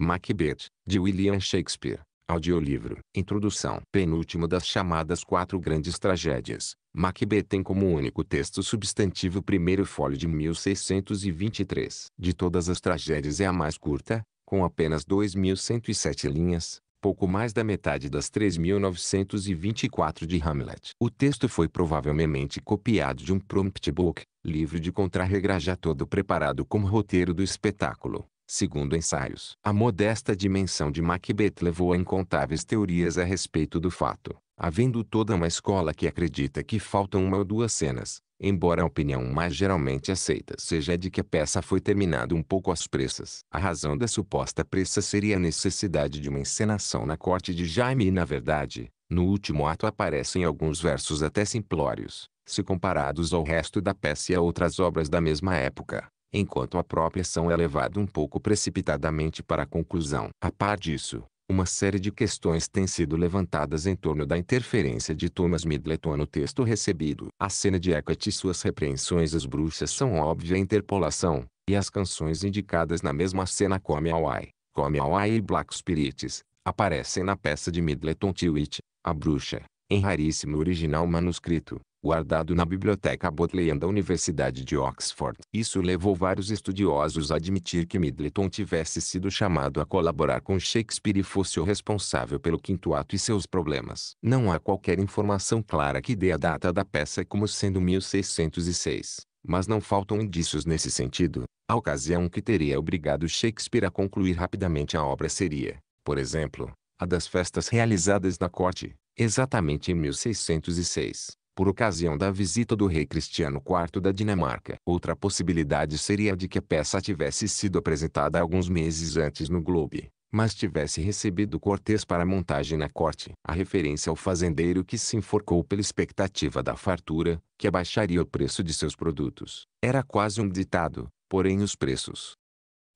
Macbeth, de William Shakespeare. Audiolivro. Introdução. Penúltimo das chamadas quatro grandes tragédias. Macbeth tem como único texto substantivo o primeiro fólio de 1623. De todas as tragédias é a mais curta, com apenas 2.107 linhas, pouco mais da metade das 3.924 de Hamlet. O texto foi provavelmente copiado de um prompt book, livro de contrarregra já todo preparado como roteiro do espetáculo segundo ensaios. A modesta dimensão de Macbeth levou a incontáveis teorias a respeito do fato, havendo toda uma escola que acredita que faltam uma ou duas cenas, embora a opinião mais geralmente aceita seja de que a peça foi terminada um pouco às pressas. A razão da suposta pressa seria a necessidade de uma encenação na corte de Jaime e, na verdade, no último ato aparecem alguns versos até simplórios, se comparados ao resto da peça e a outras obras da mesma época enquanto a própria ação é levada um pouco precipitadamente para a conclusão. A par disso, uma série de questões têm sido levantadas em torno da interferência de Thomas Middleton no texto recebido. A cena de Hecate e suas repreensões às bruxas são óbvia interpolação, e as canções indicadas na mesma cena Come Away, Come Away e Black Spirits, aparecem na peça de Middleton Tewitt, A Bruxa, em raríssimo original manuscrito guardado na Biblioteca Bodleian da Universidade de Oxford. Isso levou vários estudiosos a admitir que Middleton tivesse sido chamado a colaborar com Shakespeare e fosse o responsável pelo quinto ato e seus problemas. Não há qualquer informação clara que dê a data da peça como sendo 1606 mas não faltam indícios nesse sentido. A ocasião que teria obrigado Shakespeare a concluir rapidamente a obra seria, por exemplo, a das festas realizadas na corte, exatamente em 1606 por ocasião da visita do rei Cristiano IV da Dinamarca. Outra possibilidade seria a de que a peça tivesse sido apresentada alguns meses antes no Globe, mas tivesse recebido Cortês para montagem na corte. A referência ao fazendeiro que se enforcou pela expectativa da fartura, que abaixaria o preço de seus produtos, era quase um ditado, porém os preços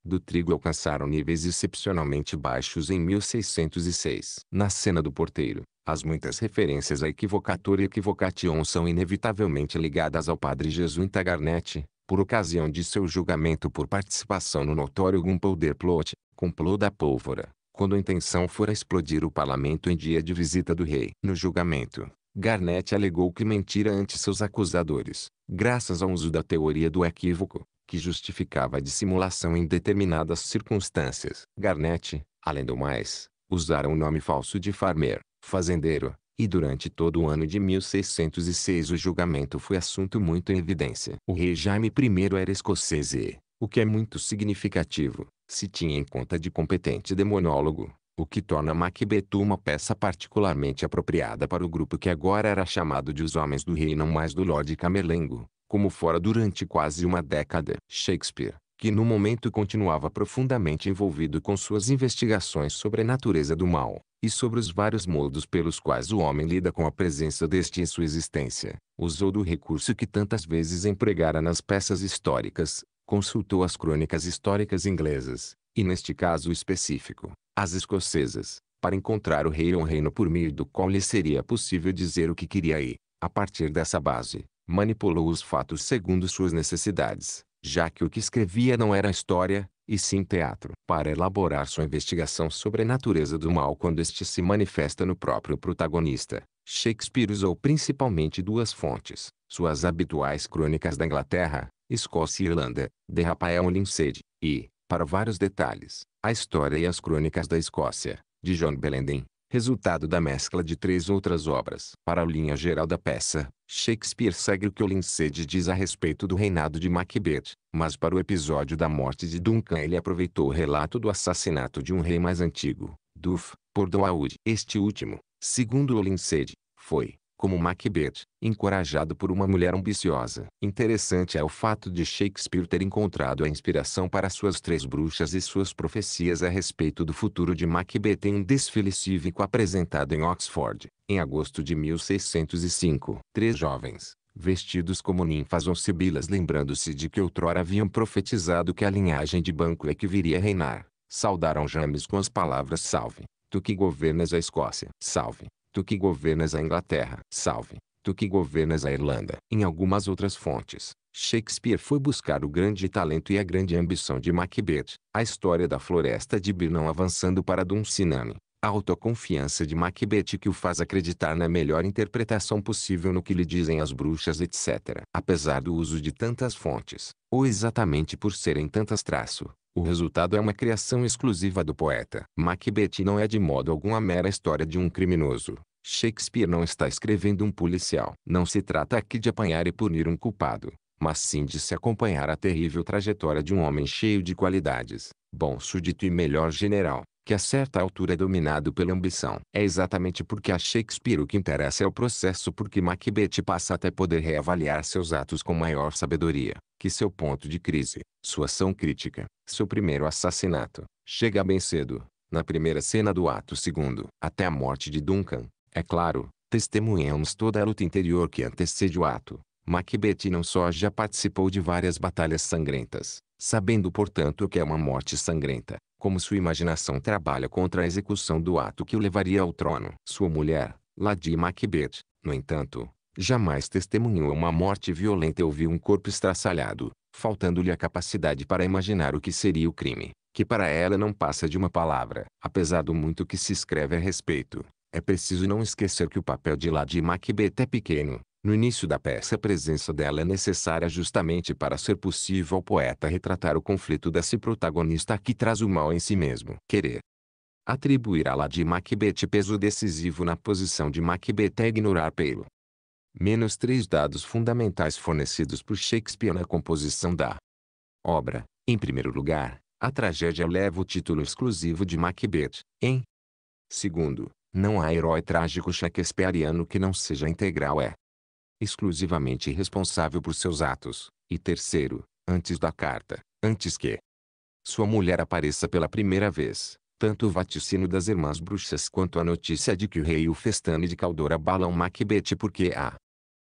do trigo alcançaram níveis excepcionalmente baixos em 1606. Na cena do porteiro, as muitas referências a equivocator e equivocation são inevitavelmente ligadas ao padre jesuíta Garnett, por ocasião de seu julgamento por participação no notório Gumpolder Plot, complô da pólvora, quando a intenção fora explodir o parlamento em dia de visita do rei. No julgamento, Garnett alegou que mentira ante seus acusadores, graças ao uso da teoria do equívoco, que justificava a dissimulação em determinadas circunstâncias. Garnett, além do mais, usara o nome falso de Farmer, fazendeiro, e durante todo o ano de 1606 o julgamento foi assunto muito em evidência. O rei Jaime I era escocês e, o que é muito significativo, se tinha em conta de competente demonólogo, o que torna Macbeth uma peça particularmente apropriada para o grupo que agora era chamado de Os Homens do Rei e não mais do Lorde Camerlengo, como fora durante quase uma década. Shakespeare, que no momento continuava profundamente envolvido com suas investigações sobre a natureza do mal, e sobre os vários modos pelos quais o homem lida com a presença deste em sua existência, usou do recurso que tantas vezes empregara nas peças históricas, consultou as crônicas históricas inglesas, e neste caso específico, as escocesas, para encontrar o rei ou reino por meio do qual lhe seria possível dizer o que queria e, a partir dessa base, manipulou os fatos segundo suas necessidades, já que o que escrevia não era história, e sim teatro, para elaborar sua investigação sobre a natureza do mal quando este se manifesta no próprio protagonista. Shakespeare usou principalmente duas fontes, suas habituais crônicas da Inglaterra, Escócia e Irlanda, de Raphael Lindsay, e, para vários detalhes, a história e as crônicas da Escócia, de John Belenden, resultado da mescla de três outras obras. Para a linha geral da peça, Shakespeare segue o que o Lincede diz a respeito do reinado de Macbeth, mas para o episódio da morte de Duncan ele aproveitou o relato do assassinato de um rei mais antigo, Duff, por Doaud. Este último, segundo o Lincede, foi, como Macbeth, encorajado por uma mulher ambiciosa. Interessante é o fato de Shakespeare ter encontrado a inspiração para suas três bruxas e suas profecias a respeito do futuro de Macbeth em um desfile cívico apresentado em Oxford, em agosto de 1605. Três jovens, vestidos como ninfas ou sibilas lembrando-se de que outrora haviam profetizado que a linhagem de banco é que viria reinar, saudaram James com as palavras salve, tu que governas a Escócia, salve tu que governas a Inglaterra, salve, tu que governas a Irlanda. Em algumas outras fontes, Shakespeare foi buscar o grande talento e a grande ambição de Macbeth, a história da floresta de Birnam avançando para Dunsinane, a autoconfiança de Macbeth que o faz acreditar na melhor interpretação possível no que lhe dizem as bruxas etc. Apesar do uso de tantas fontes, ou exatamente por serem tantas traço, o resultado é uma criação exclusiva do poeta. Macbeth não é de modo algum a mera história de um criminoso. Shakespeare não está escrevendo um policial. Não se trata aqui de apanhar e punir um culpado, mas sim de se acompanhar a terrível trajetória de um homem cheio de qualidades, bom súdito e melhor general que a certa altura é dominado pela ambição. É exatamente porque a Shakespeare o que interessa é o processo porque Macbeth passa até poder reavaliar seus atos com maior sabedoria, que seu ponto de crise, sua ação crítica, seu primeiro assassinato, chega bem cedo, na primeira cena do ato segundo, até a morte de Duncan, é claro, testemunhamos toda a luta interior que antecede o ato. Macbeth não só já participou de várias batalhas sangrentas, sabendo portanto o que é uma morte sangrenta, como sua imaginação trabalha contra a execução do ato que o levaria ao trono. Sua mulher, Lady Macbeth, no entanto, jamais testemunhou uma morte violenta ou viu um corpo estraçalhado, faltando-lhe a capacidade para imaginar o que seria o crime, que para ela não passa de uma palavra. Apesar do muito que se escreve a respeito, é preciso não esquecer que o papel de Lady Macbeth é pequeno, no início da peça, a presença dela é necessária justamente para ser possível ao poeta retratar o conflito desse protagonista que traz o mal em si mesmo. Querer atribuir à la de Macbeth peso decisivo na posição de Macbeth é ignorar pelo menos três dados fundamentais fornecidos por Shakespeare na composição da obra. Em primeiro lugar, a tragédia leva o título exclusivo de Macbeth. Em segundo, não há herói trágico shakespeariano que não seja integral é exclusivamente responsável por seus atos. E terceiro, antes da carta, antes que sua mulher apareça pela primeira vez, tanto o vaticino das irmãs bruxas quanto a notícia de que o rei e o festane de caldor abalam Macbeth porque a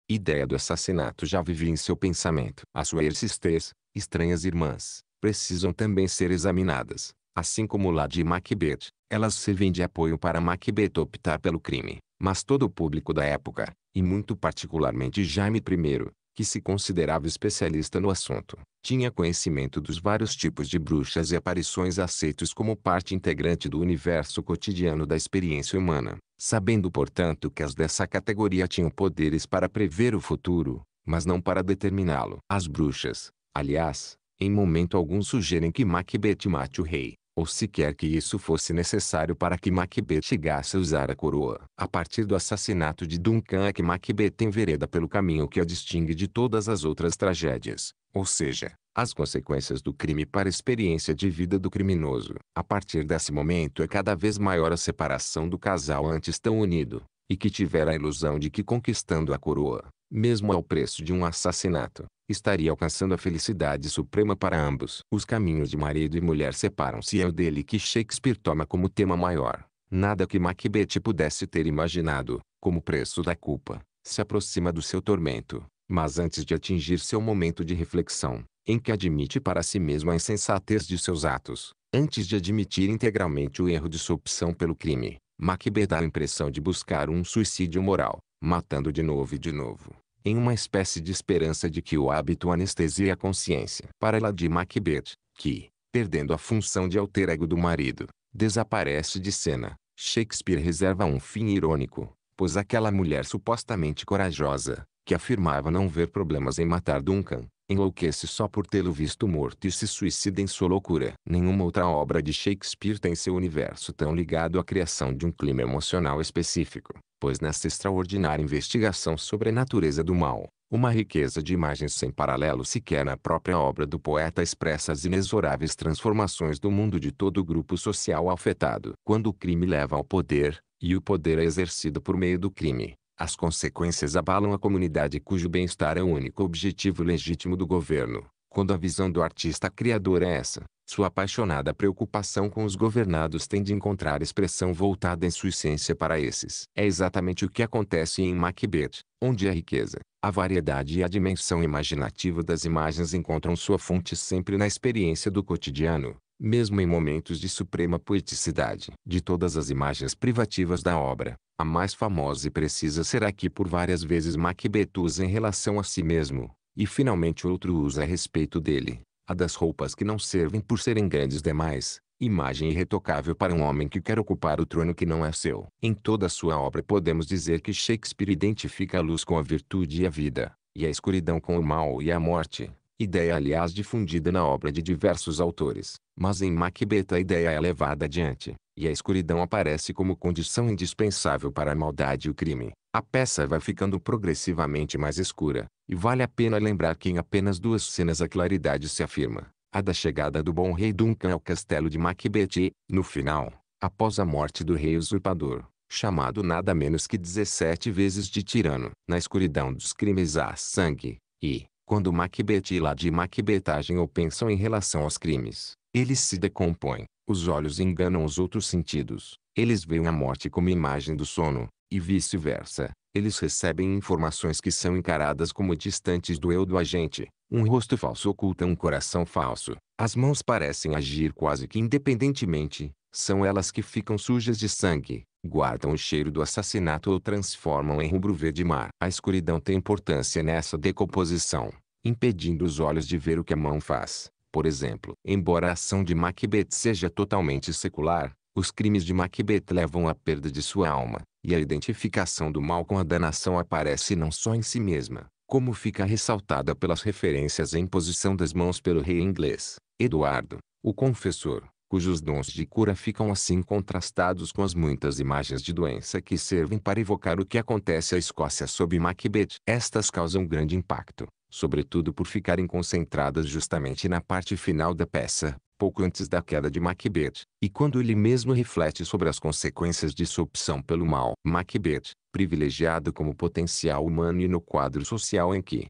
ideia do assassinato já vivia em seu pensamento. As suercistês, estranhas irmãs, precisam também ser examinadas. Assim como lá de Macbeth, elas servem de apoio para Macbeth optar pelo crime. Mas todo o público da época, e muito particularmente Jaime I, que se considerava especialista no assunto, tinha conhecimento dos vários tipos de bruxas e aparições aceitos como parte integrante do universo cotidiano da experiência humana, sabendo portanto que as dessa categoria tinham poderes para prever o futuro, mas não para determiná-lo. As bruxas, aliás, em momento algum sugerem que Macbeth mate o rei, ou sequer que isso fosse necessário para que Macbeth chegasse a usar a coroa. A partir do assassinato de Duncan é que Macbeth envereda pelo caminho que a distingue de todas as outras tragédias, ou seja, as consequências do crime para a experiência de vida do criminoso. A partir desse momento é cada vez maior a separação do casal antes tão unido, e que tivera a ilusão de que conquistando a coroa, mesmo ao preço de um assassinato, estaria alcançando a felicidade suprema para ambos. Os caminhos de marido e mulher separam-se e é o dele que Shakespeare toma como tema maior. Nada que Macbeth pudesse ter imaginado, como preço da culpa, se aproxima do seu tormento. Mas antes de atingir seu momento de reflexão, em que admite para si mesmo a insensatez de seus atos, antes de admitir integralmente o erro de sua opção pelo crime, Macbeth dá a impressão de buscar um suicídio moral matando de novo e de novo, em uma espécie de esperança de que o hábito anestesia a consciência. Para ela de Macbeth, que, perdendo a função de alter ego do marido, desaparece de cena, Shakespeare reserva um fim irônico, pois aquela mulher supostamente corajosa, que afirmava não ver problemas em matar Duncan, enlouquece só por tê-lo visto morto e se suicida em sua loucura. Nenhuma outra obra de Shakespeare tem seu universo tão ligado à criação de um clima emocional específico, pois nessa extraordinária investigação sobre a natureza do mal, uma riqueza de imagens sem paralelo sequer na própria obra do poeta expressa as inexoráveis transformações do mundo de todo o grupo social afetado. Quando o crime leva ao poder, e o poder é exercido por meio do crime, as consequências abalam a comunidade cujo bem-estar é o único objetivo legítimo do governo. Quando a visão do artista criador é essa, sua apaixonada preocupação com os governados tem de encontrar expressão voltada em sua essência para esses. É exatamente o que acontece em Macbeth, onde a riqueza, a variedade e a dimensão imaginativa das imagens encontram sua fonte sempre na experiência do cotidiano mesmo em momentos de suprema poeticidade. De todas as imagens privativas da obra, a mais famosa e precisa será que por várias vezes Macbeth usa em relação a si mesmo, e finalmente outro usa a respeito dele, a das roupas que não servem por serem grandes demais, imagem irretocável para um homem que quer ocupar o trono que não é seu. Em toda a sua obra podemos dizer que Shakespeare identifica a luz com a virtude e a vida, e a escuridão com o mal e a morte ideia aliás difundida na obra de diversos autores, mas em Macbeth a ideia é levada adiante, e a escuridão aparece como condição indispensável para a maldade e o crime. A peça vai ficando progressivamente mais escura, e vale a pena lembrar que em apenas duas cenas a claridade se afirma, a da chegada do bom rei Duncan ao castelo de Macbeth e, no final, após a morte do rei usurpador, chamado nada menos que 17 vezes de tirano, na escuridão dos crimes há sangue, e, quando Macbeth e Lady Macbeth agem ou pensam em relação aos crimes, eles se decompõem, os olhos enganam os outros sentidos, eles veem a morte como imagem do sono, e vice-versa. Eles recebem informações que são encaradas como distantes do eu do agente. Um rosto falso oculta um coração falso. As mãos parecem agir quase que independentemente, são elas que ficam sujas de sangue, guardam o cheiro do assassinato ou transformam em rubro-verde mar. A escuridão tem importância nessa decomposição, impedindo os olhos de ver o que a mão faz. Por exemplo, embora a ação de Macbeth seja totalmente secular, os crimes de Macbeth levam à perda de sua alma, e a identificação do mal com a danação aparece não só em si mesma, como fica ressaltada pelas referências em posição das mãos pelo rei inglês, Eduardo, o Confessor, cujos dons de cura ficam assim contrastados com as muitas imagens de doença que servem para evocar o que acontece à Escócia sob Macbeth. Estas causam grande impacto, sobretudo por ficarem concentradas justamente na parte final da peça, pouco antes da queda de Macbeth, e quando ele mesmo reflete sobre as consequências de sua opção pelo mal. Macbeth, privilegiado como potencial humano e no quadro social em que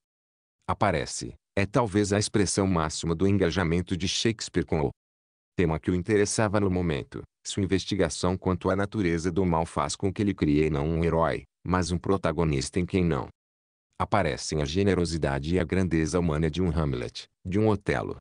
aparece, é talvez a expressão máxima do engajamento de Shakespeare com o tema que o interessava no momento. Sua investigação quanto à natureza do mal faz com que ele crie não um herói, mas um protagonista em quem não aparecem a generosidade e a grandeza humana de um Hamlet, de um Otelo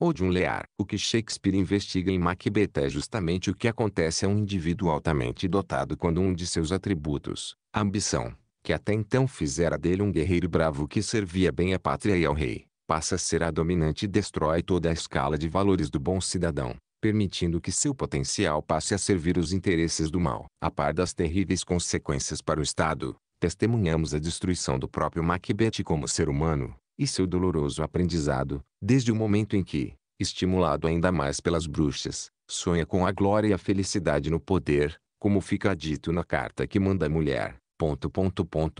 ou de um Lear. O que Shakespeare investiga em Macbeth é justamente o que acontece a um indivíduo altamente dotado quando um de seus atributos, a ambição, que até então fizera dele um guerreiro bravo que servia bem à pátria e ao rei, passa a ser a dominante e destrói toda a escala de valores do bom cidadão, permitindo que seu potencial passe a servir os interesses do mal. A par das terríveis consequências para o Estado, testemunhamos a destruição do próprio Macbeth como ser humano, e seu doloroso aprendizado, desde o momento em que, estimulado ainda mais pelas bruxas, sonha com a glória e a felicidade no poder, como fica dito na carta que manda a mulher,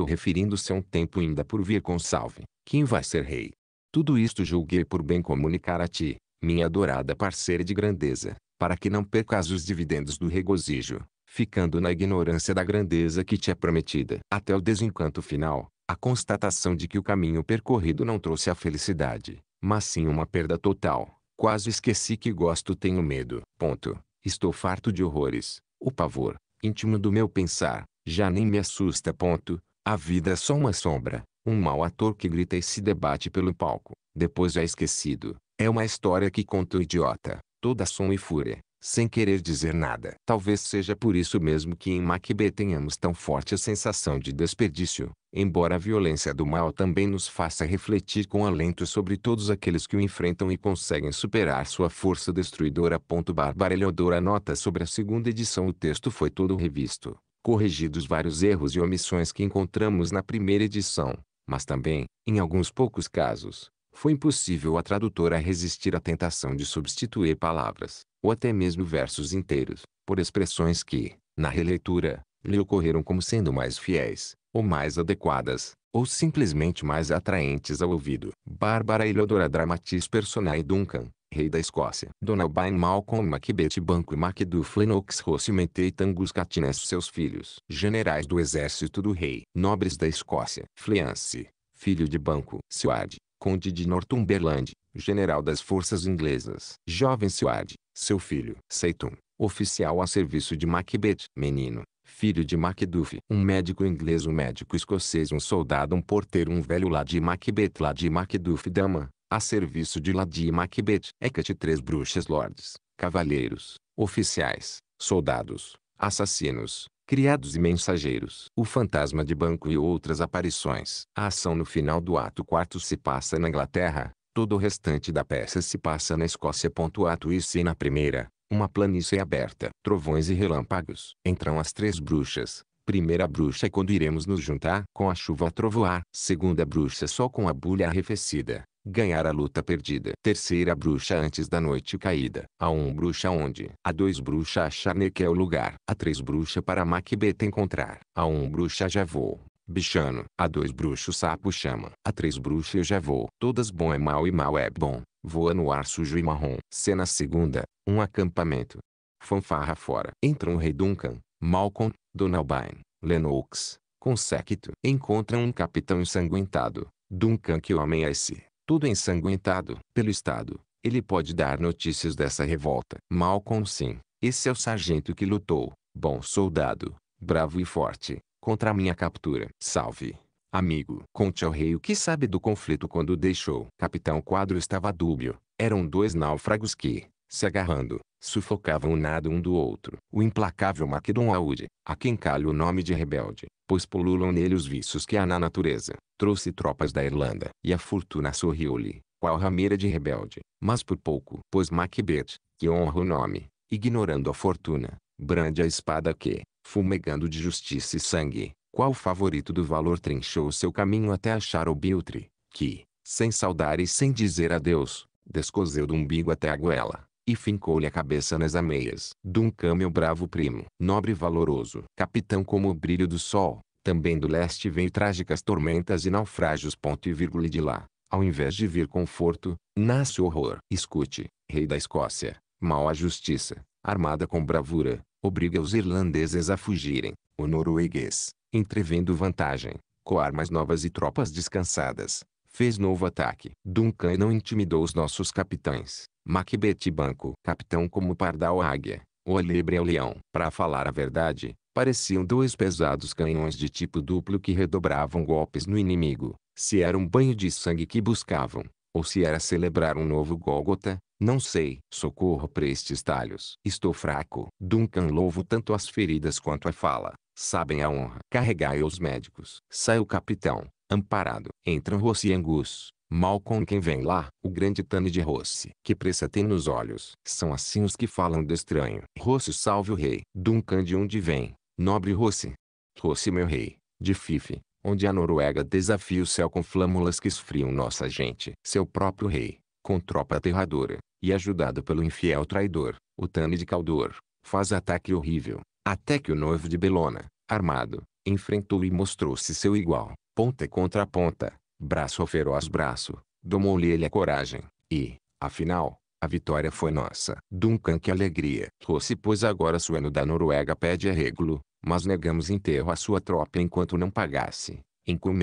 referindo-se a um tempo ainda por vir com Salve, quem vai ser rei, tudo isto julguei por bem comunicar a ti, minha adorada parceira de grandeza, para que não percas os dividendos do regozijo, ficando na ignorância da grandeza que te é prometida. Até o desencanto final, a constatação de que o caminho percorrido não trouxe a felicidade, mas sim uma perda total. Quase esqueci que gosto tenho medo. Ponto. Estou farto de horrores. O pavor, íntimo do meu pensar, já nem me assusta. Ponto. A vida é só uma sombra, um mau ator que grita e se debate pelo palco, depois é esquecido. É uma história que conta o idiota, toda som e fúria, sem querer dizer nada. Talvez seja por isso mesmo que em Macbeth tenhamos tão forte a sensação de desperdício, embora a violência do mal também nos faça refletir com alento sobre todos aqueles que o enfrentam e conseguem superar sua força destruidora. Bárbara Eleodora nota sobre a segunda edição o texto foi todo revisto, corrigidos vários erros e omissões que encontramos na primeira edição. Mas também, em alguns poucos casos, foi impossível a tradutora resistir à tentação de substituir palavras, ou até mesmo versos inteiros, por expressões que, na releitura, lhe ocorreram como sendo mais fiéis, ou mais adequadas, ou simplesmente mais atraentes ao ouvido. Bárbara Eleodora Dramatis Personae Duncan, rei da Escócia. Donalbain Malcolm Macbeth Banco Macduff Lennox Rossimentei Tangus Catines seus filhos. Generais do exército do rei. Nobres da Escócia. Fleance, filho de Banco. Siward, conde de Northumberland, general das forças inglesas. Jovem Siward, seu filho. Seitun, oficial a serviço de Macbeth. Menino, filho de Macduff. Um médico inglês, um médico escocês, um soldado, um porteiro, um velho lá de Macbeth, lá de Macduff Dama, a serviço de Lady Macbeth, Hecate três bruxas lords, cavaleiros, oficiais, soldados, assassinos, criados e mensageiros. O fantasma de banco e outras aparições. A ação no final do ato quarto se passa na Inglaterra, todo o restante da peça se passa na Escócia. Ato e na primeira, uma planície aberta. Trovões e relâmpagos. Entram as três bruxas. Primeira bruxa quando iremos nos juntar com a chuva a trovoar. Segunda bruxa só com a bulha arrefecida. Ganhar a luta perdida. Terceira bruxa antes da noite caída. A um bruxa onde. A dois bruxa acharne que é o lugar. A três bruxa para Macbeth encontrar. A um bruxa já vou. Bichano. A dois bruxo sapo chama. A três bruxa eu já vou. Todas bom é mal e mal é bom. Voa no ar sujo e marrom. Cena segunda. Um acampamento. Fanfarra fora. Entram Rei Duncan, Malcolm, Donalbine, Lennox, Consecto. Encontram um capitão ensanguentado. Duncan que homem é esse? tudo ensanguentado pelo Estado, ele pode dar notícias dessa revolta. Malcolm Sim, esse é o sargento que lutou, bom soldado, bravo e forte, contra a minha captura. Salve! Amigo, conte ao rei o que sabe do conflito quando deixou. Capitão Quadro estava dúbio. Eram dois náufragos que, se agarrando, sufocavam o nado um do outro. O implacável Macdonald, a quem calha o nome de rebelde, pois pululam nele os vícios que há na natureza, trouxe tropas da Irlanda. E a fortuna sorriu-lhe, qual rameira de rebelde, mas por pouco. Pois Macbeth, que honra o nome, ignorando a fortuna, brande a espada que, fumegando de justiça e sangue, qual favorito do valor trinchou seu caminho até achar o Biltre, que, sem saudar e sem dizer adeus, descoseu do umbigo até a goela e fincou-lhe a cabeça nas ameias. Duncan meu bravo primo, nobre e valoroso, capitão como o brilho do sol, também do leste veio trágicas tormentas e naufrágios ponto e vírgula e de lá, ao invés de vir conforto, nasce horror. Escute, rei da Escócia, mal a justiça, armada com bravura, obriga os irlandeses a fugirem. O norueguês, entrevendo vantagem, coar mais novas e tropas descansadas, fez novo ataque. Duncan não intimidou os nossos capitães. Macbeth Banco, capitão como Pardal Águia, o é ao Leão. Para falar a verdade, pareciam dois pesados canhões de tipo duplo que redobravam golpes no inimigo. Se era um banho de sangue que buscavam, ou se era celebrar um novo Gólgota, não sei. Socorro para estes talhos. Estou fraco. Duncan louvo tanto as feridas quanto a fala. Sabem a honra. Carregai os médicos. Sai o capitão, amparado. Entram Rossi e Angus, mal com quem vem lá, o grande Tane de Rossi, que pressa tem nos olhos. São assim os que falam do estranho. Rossi salve o rei, Duncan de onde vem, nobre Rossi. Rossi meu rei, de Fife, onde a Noruega desafia o céu com flâmulas que esfriam nossa gente. Seu próprio rei, com tropa aterradora, e ajudado pelo infiel traidor, o Tane de Caldor, faz ataque horrível, até que o noivo de Belona, armado, enfrentou e mostrou-se seu igual ponta contra ponta, braço feroz braço, domou-lhe ele a coragem, e, afinal, a vitória foi nossa. Duncan que alegria! Rossi pois agora sueno da Noruega pede regulo, mas negamos enterro à sua tropa enquanto não pagasse, em como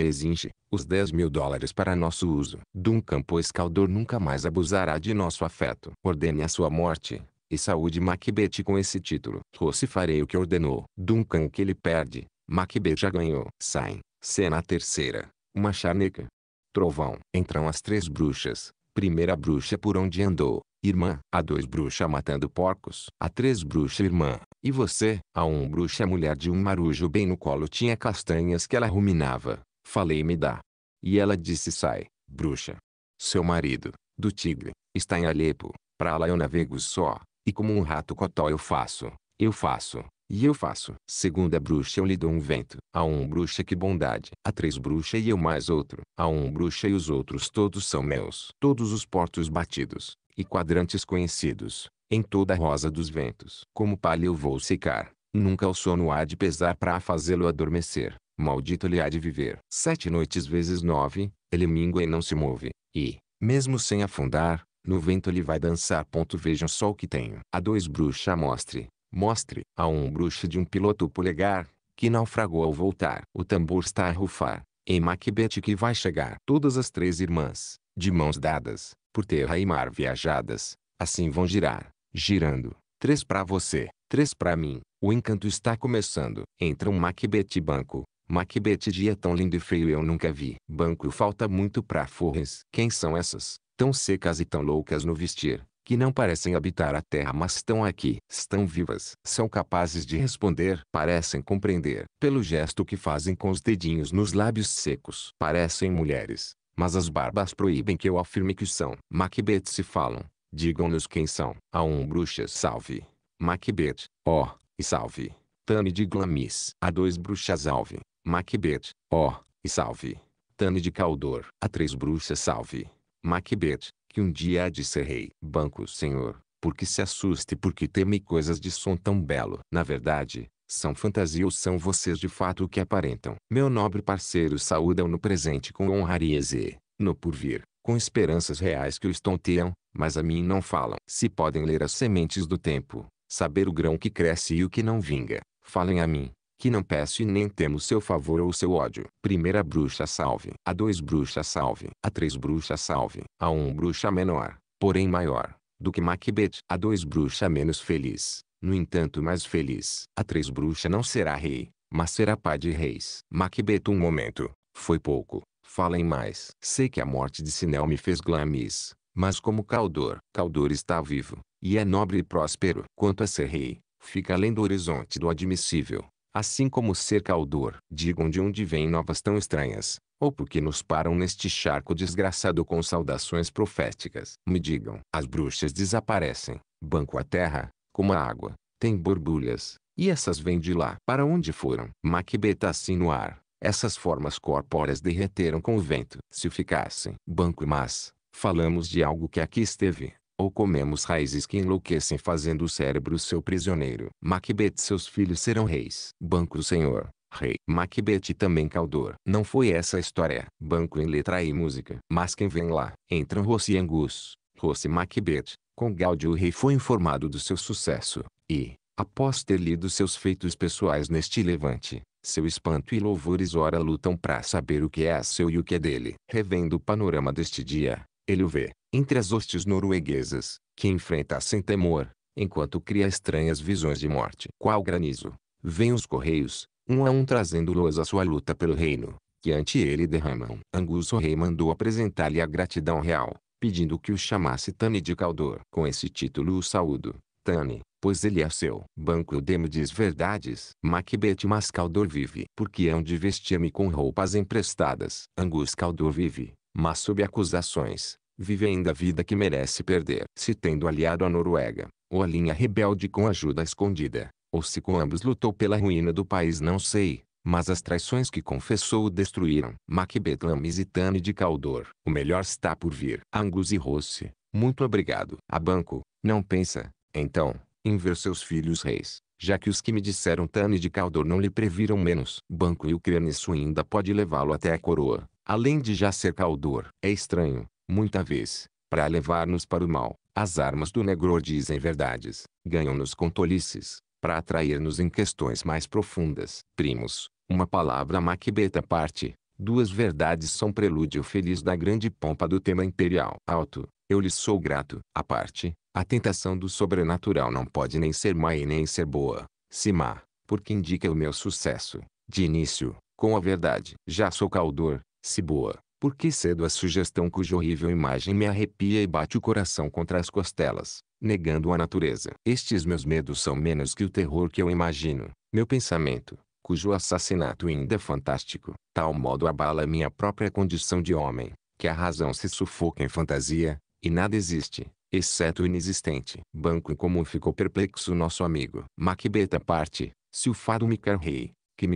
os 10 mil dólares para nosso uso. Duncan pois Caldor nunca mais abusará de nosso afeto. Ordene a sua morte, e saúde Macbeth com esse título. Rossi farei o que ordenou. Duncan que ele perde, Macbeth já ganhou. Saem. Cena terceira. Uma charneca. Trovão. Entram as três bruxas. Primeira bruxa por onde andou, irmã. A dois bruxa matando porcos. A três bruxa irmã. E você? A um bruxa mulher de um marujo bem no colo tinha castanhas que ela ruminava. Falei me dá. E ela disse sai, bruxa. Seu marido, do tigre, está em Alepo. Pra lá eu navego só. E como um rato cotó eu faço, eu faço, e eu faço. Segunda bruxa eu lhe dou um vento. A um bruxa que bondade. A três bruxa e eu mais outro. A um bruxa e os outros todos são meus. Todos os portos batidos. E quadrantes conhecidos. Em toda a rosa dos ventos. Como palha eu vou secar. Nunca o sono há de pesar para fazê-lo adormecer. Maldito ele há de viver. Sete noites vezes nove. Ele mingua e não se move. E, mesmo sem afundar, no vento ele vai dançar. Ponto, vejam só o que tenho. A dois bruxa mostre. Mostre, a um bruxo de um piloto polegar, que naufragou ao voltar. O tambor está a rufar, em Macbeth que vai chegar. Todas as três irmãs, de mãos dadas, por terra e mar viajadas, assim vão girar, girando, três para você, três para mim. O encanto está começando. Entra um Macbeth e banco. Macbeth dia é tão lindo e feio eu nunca vi. Banco falta muito para forres. Quem são essas, tão secas e tão loucas no vestir? que não parecem habitar a terra mas estão aqui. Estão vivas. São capazes de responder. Parecem compreender. Pelo gesto que fazem com os dedinhos nos lábios secos. Parecem mulheres. Mas as barbas proíbem que eu afirme que são. Macbeth se falam. Digam-nos quem são. A um bruxas salve. Macbeth. Ó. Oh, e salve. Tane de Glamis. A dois bruxas salve. Macbeth. Ó. Oh, e salve. Tane de Caldor. A três bruxas salve. Macbeth que um dia há de ser rei. Banco senhor, porque se assuste porque teme coisas de som tão belo. Na verdade, são fantasia ou são vocês de fato o que aparentam? Meu nobre parceiro saúda-o no presente com honrarias e, no porvir, com esperanças reais que o estonteiam, mas a mim não falam. Se podem ler as sementes do tempo, saber o grão que cresce e o que não vinga, falem a mim, que não peço e nem temo seu favor ou seu ódio. Primeira bruxa salve. A dois bruxa salve. A três bruxa salve. A um bruxa menor, porém maior, do que Macbeth. A dois bruxa menos feliz, no entanto mais feliz. A três bruxa não será rei, mas será pai de reis. Macbeth um momento, foi pouco, falem mais. Sei que a morte de Sinel me fez glamis, mas como Caldor. Caldor está vivo, e é nobre e próspero. Quanto a ser rei, fica além do horizonte do admissível. Assim como cerca ao dor, digam de onde vêm novas tão estranhas, ou porque nos param neste charco desgraçado com saudações proféticas. Me digam, as bruxas desaparecem, banco a terra, como a água, tem borbulhas, e essas vêm de lá. Para onde foram? Macbeth assim no ar. Essas formas corpóreas derreteram com o vento. Se ficassem, banco e mas, falamos de algo que aqui esteve, ou comemos raízes que enlouquecem fazendo o cérebro seu prisioneiro. Macbeth seus filhos serão reis. Banco Senhor, rei. Macbeth também caldor. Não foi essa a história. Banco em letra e música. Mas quem vem lá, entram Rossi e Angus. Rossi Macbeth, com Gáudio o rei foi informado do seu sucesso, e, após ter lido seus feitos pessoais neste levante, seu espanto e louvores ora lutam para saber o que é seu e o que é dele. Revendo o panorama deste dia, ele o vê, entre as hostes norueguesas, que enfrenta sem temor, enquanto cria estranhas visões de morte. Qual granizo? Vêm os correios, um a um trazendo luz a sua luta pelo reino, que ante ele derramam. Angus o rei mandou apresentar-lhe a gratidão real, pedindo que o chamasse Tane de Caldor. Com esse título o saúdo, Tane, pois ele é seu. Banco Demo diz verdades. Macbeth mas Caldor vive. Porque hão de vestir-me com roupas emprestadas. Angus Caldor vive, mas sob acusações, vive ainda a vida que merece perder. Se tendo aliado a Noruega, ou a linha rebelde com ajuda escondida, ou se com ambos lutou pela ruína do país não sei, mas as traições que confessou o destruíram. Macbeth Lamizitane de Caldor. O melhor está por vir. Angus e Rossi, muito obrigado. A banco, não pensa, então, em ver seus filhos reis, já que os que me disseram Tane de Caldor não lhe previram menos. Banco e o isso ainda pode levá-lo até a coroa, além de já ser Caldor. É estranho, muita vez, para levar-nos para o mal. As armas do negro dizem verdades, ganham-nos com tolices, para atrair-nos em questões mais profundas. Primos, uma palavra maquibeta parte, duas verdades são prelúdio feliz da grande pompa do tema imperial. Alto, eu lhes sou grato. A parte, a tentação do sobrenatural não pode nem ser má e nem ser boa, se má, porque indica o meu sucesso, de início, com a verdade. Já sou caldor, se boa, porque cedo a sugestão cuja horrível imagem me arrepia e bate o coração contra as costelas, negando a natureza. Estes meus medos são menos que o terror que eu imagino. Meu pensamento, cujo assassinato ainda é fantástico, tal modo abala minha própria condição de homem, que a razão se sufoca em fantasia, e nada existe, exceto o inexistente. Banco em comum ficou perplexo nosso amigo. Macbeth à parte, se o fado me quer rei, que me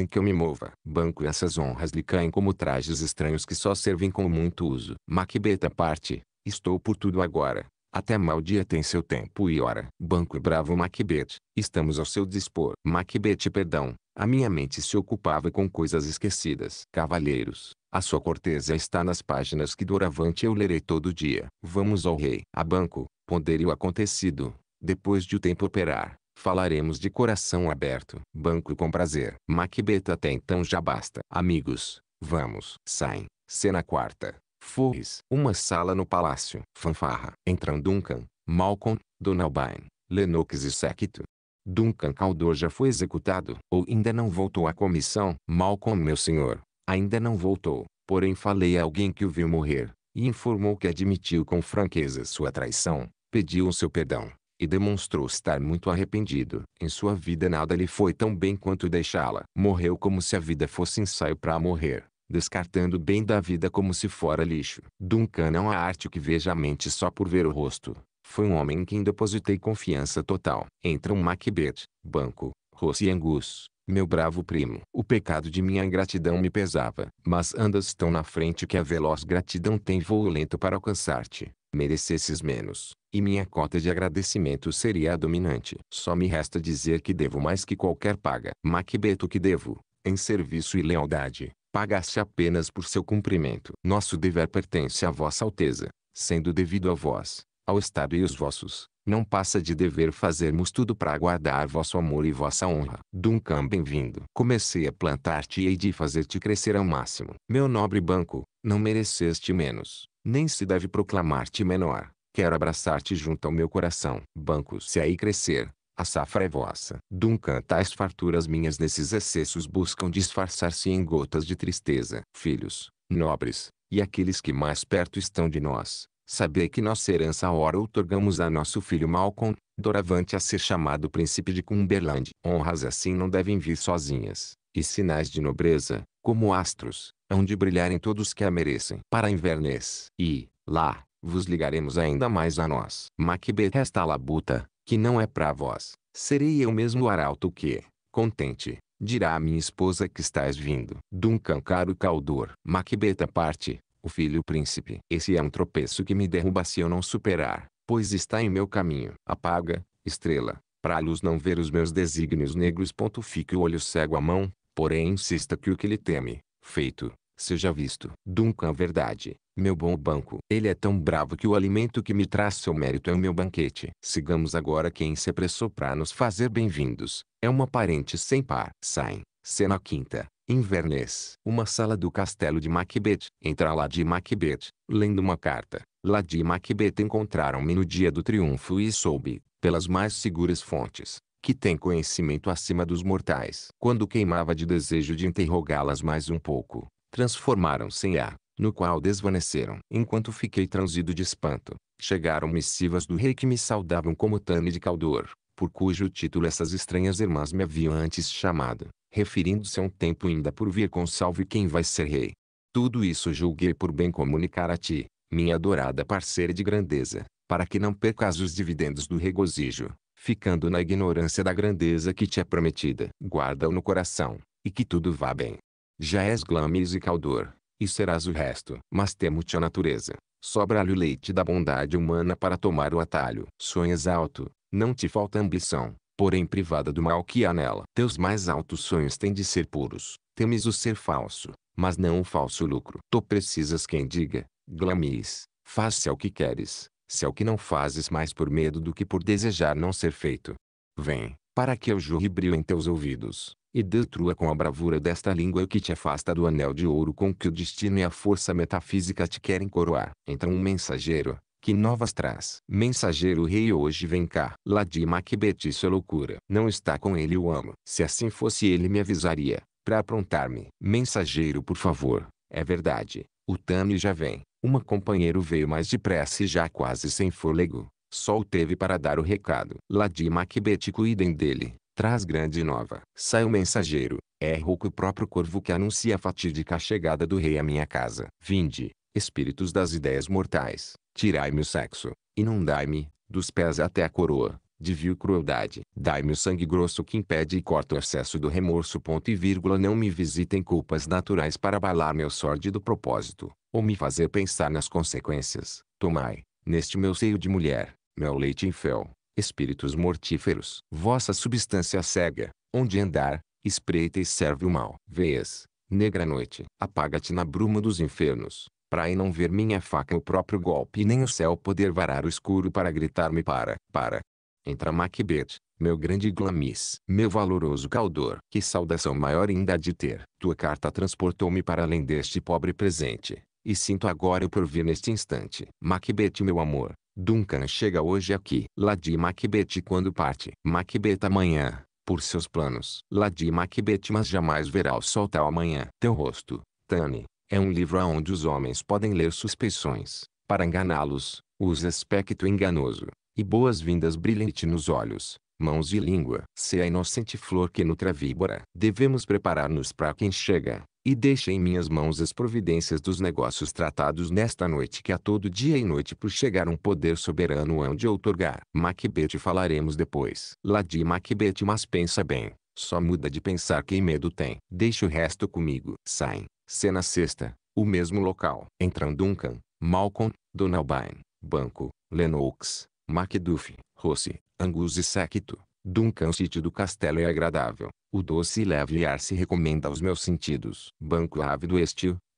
em que eu me mova. Banco essas honras lhe caem como trajes estranhos que só servem com muito uso. Macbeta parte, estou por tudo agora. Até mal dia tem seu tempo e hora. Banco bravo Macbeth, estamos ao seu dispor. Macbeth perdão, a minha mente se ocupava com coisas esquecidas. Cavalheiros, a sua cortesia está nas páginas que doravante eu lerei todo dia. Vamos ao rei. A banco, pondere o acontecido, depois de o tempo operar. Falaremos de coração aberto. Banco com prazer. Macbeth até então já basta. Amigos, vamos. Saem. Cena quarta. Forres. Uma sala no palácio. Fanfarra. Entram Duncan, Malcolm, Donalbain, Lennox e Secto. Duncan Caldor já foi executado, ou ainda não voltou à comissão. Malcolm, meu senhor, ainda não voltou, porém falei a alguém que o viu morrer, e informou que admitiu com franqueza sua traição, pediu o seu perdão, e demonstrou estar muito arrependido. Em sua vida nada lhe foi tão bem quanto deixá-la. Morreu como se a vida fosse ensaio para morrer, descartando o bem da vida como se fora lixo. Duncan não é há arte que veja a mente só por ver o rosto. Foi um homem em quem depositei confiança total. um Macbeth, Banco, Rossi e Angus, meu bravo primo. O pecado de minha ingratidão me pesava, mas andas tão na frente que a veloz gratidão tem voo lento para alcançar-te merecesses menos, e minha cota de agradecimento seria a dominante. Só me resta dizer que devo mais que qualquer paga. Macbeto que devo, em serviço e lealdade, pagaste apenas por seu cumprimento. Nosso dever pertence a vossa alteza, sendo devido a vós, ao Estado e os vossos. Não passa de dever fazermos tudo para aguardar vosso amor e vossa honra. Duncan bem-vindo. Comecei a plantar-te e hei de fazer-te crescer ao máximo. Meu nobre banco, não mereceste menos nem se deve proclamar-te menor. Quero abraçar-te junto ao meu coração. Bancos se aí crescer, a safra é vossa. Duncan tais farturas minhas nesses excessos buscam disfarçar-se em gotas de tristeza. Filhos, nobres, e aqueles que mais perto estão de nós, Saber que nossa herança ora outorgamos a nosso filho Malcolm, doravante a ser chamado príncipe de Cumberland. Honras assim não devem vir sozinhas. E sinais de nobreza, como astros, hão de brilhar em todos que a merecem. Para invernês. E, lá, vos ligaremos ainda mais a nós. Macbeth esta labuta, que não é para vós. Serei eu mesmo o arauto que, contente, dirá a minha esposa que estás vindo. Duncan caro caldor. Macbeth parte, o filho príncipe. Esse é um tropeço que me derruba se eu não superar, pois está em meu caminho. Apaga, estrela, para a luz não ver os meus desígnios negros. Fique o olho cego à mão, porém insista que o que ele teme, feito, seja visto. Duncan verdade, meu bom banco. Ele é tão bravo que o alimento que me traz seu mérito é o meu banquete. Sigamos agora quem se apressou para nos fazer bem-vindos. É uma parente sem par. Sain, cena quinta. Inverness. Uma sala do castelo de Macbeth. Entra lá de Macbeth, lendo uma carta. Lá de Macbeth encontraram-me no dia do triunfo e soube, pelas mais seguras fontes, que tem conhecimento acima dos mortais. Quando queimava de desejo de interrogá-las mais um pouco, transformaram-se em ar, no qual desvaneceram. Enquanto fiquei transido de espanto, chegaram missivas do rei que me saudavam como Tane de Caldor, por cujo título essas estranhas irmãs me haviam antes chamado, referindo-se a um tempo ainda por vir com salve quem vai ser rei. Tudo isso julguei por bem comunicar a ti, minha adorada parceira de grandeza, para que não percas os dividendos do regozijo, ficando na ignorância da grandeza que te é prometida. Guarda-o no coração, e que tudo vá bem. Já és glamis e caldor, e serás o resto. Mas temo-te a natureza. Sobra-lhe o leite da bondade humana para tomar o atalho. Sonhas alto, não te falta ambição, porém privada do mal que há nela. Teus mais altos sonhos têm de ser puros. Temes o ser falso, mas não o falso lucro. Tu precisas quem diga, glamis, faça o que queres, se é o que não fazes mais por medo do que por desejar não ser feito. Vem, para que eu jure brilho em teus ouvidos, e destrua com a bravura desta língua o que te afasta do anel de ouro com que o destino e a força metafísica te querem coroar. Então um mensageiro, que novas traz? Mensageiro rei hoje vem cá. Ladima que betice é loucura. Não está com ele o amo. Se assim fosse ele me avisaria, para aprontar-me. Mensageiro por favor, é verdade, o Tami já vem. Uma companheiro veio mais depressa e já quase sem fôlego. Só o teve para dar o recado. Ladi e Macbeth cuidem dele. Traz grande nova. Sai o mensageiro. É rouco o próprio corvo que anuncia a fatídica chegada do rei à minha casa. Vinde, espíritos das ideias mortais. Tirai-me o sexo. Inundai-me, dos pés até a coroa de vil crueldade. Dai-me o sangue grosso que impede e corta o excesso do remorso. Ponto e vírgula não me visitem culpas naturais para abalar meu sórdido propósito, ou me fazer pensar nas consequências. Tomai, neste meu seio de mulher, meu leite infiel, espíritos mortíferos. Vossa substância cega, onde andar, espreita e serve o mal. Vês, negra noite, apaga-te na bruma dos infernos para e não ver minha faca o próprio golpe e nem o céu poder varar o escuro para gritar-me para, para, Entra Macbeth, meu grande glamis, meu valoroso caldor. Que saudação maior ainda há de ter. Tua carta transportou-me para além deste pobre presente, e sinto agora o porvir neste instante. Macbeth meu amor, Duncan chega hoje aqui. Ladi Macbeth quando parte. Macbeth amanhã, por seus planos. Ladi Macbeth mas jamais verá o sol tal amanhã. Teu rosto, Tani, é um livro aonde os homens podem ler suspeições, para enganá-los, usa aspecto enganoso, e boas-vindas brilhante nos olhos, mãos e língua. Se a inocente flor que nutra víbora. Devemos preparar-nos para quem chega. E deixa em minhas mãos as providências dos negócios tratados nesta noite que a todo dia e noite por chegar um poder soberano hão de outorgar. Macbeth falaremos depois. Lá de Macbeth mas pensa bem. Só muda de pensar quem medo tem. Deixa o resto comigo. Saem. Cena sexta. O mesmo local. Entram Duncan, Malcolm, Donalbain, Banco, Lennox, Macduff, Rossi, Angus e Secto. Duncan City do castelo é agradável. O doce e leve ar se recomenda aos meus sentidos. Banco ávido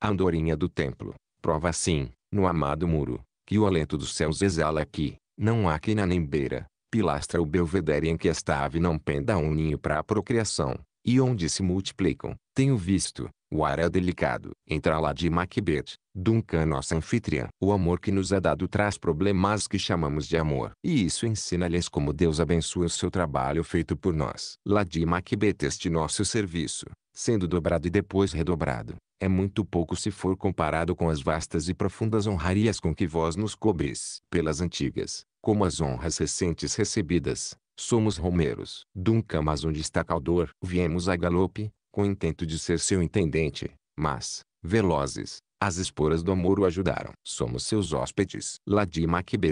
a andorinha do templo. Prova assim, no amado muro, que o alento dos céus exala aqui. Não há quina nem beira. Pilastra o belvedere em que esta ave não penda um ninho para a procriação. E onde se multiplicam, tenho visto, o ar é delicado. Entra lá de Macbeth, Duncan nossa anfitriã. O amor que nos é dado traz problemas que chamamos de amor. E isso ensina-lhes como Deus abençoa o seu trabalho feito por nós. Lá de Macbeth este nosso serviço, sendo dobrado e depois redobrado, é muito pouco se for comparado com as vastas e profundas honrarias com que vós nos cobris. Pelas antigas, como as honras recentes recebidas, somos romeiros. Duncan mas onde está Caldor? Viemos a galope, com o intento de ser seu intendente, mas, velozes, as esporas do amor o ajudaram. Somos seus hóspedes. Ladi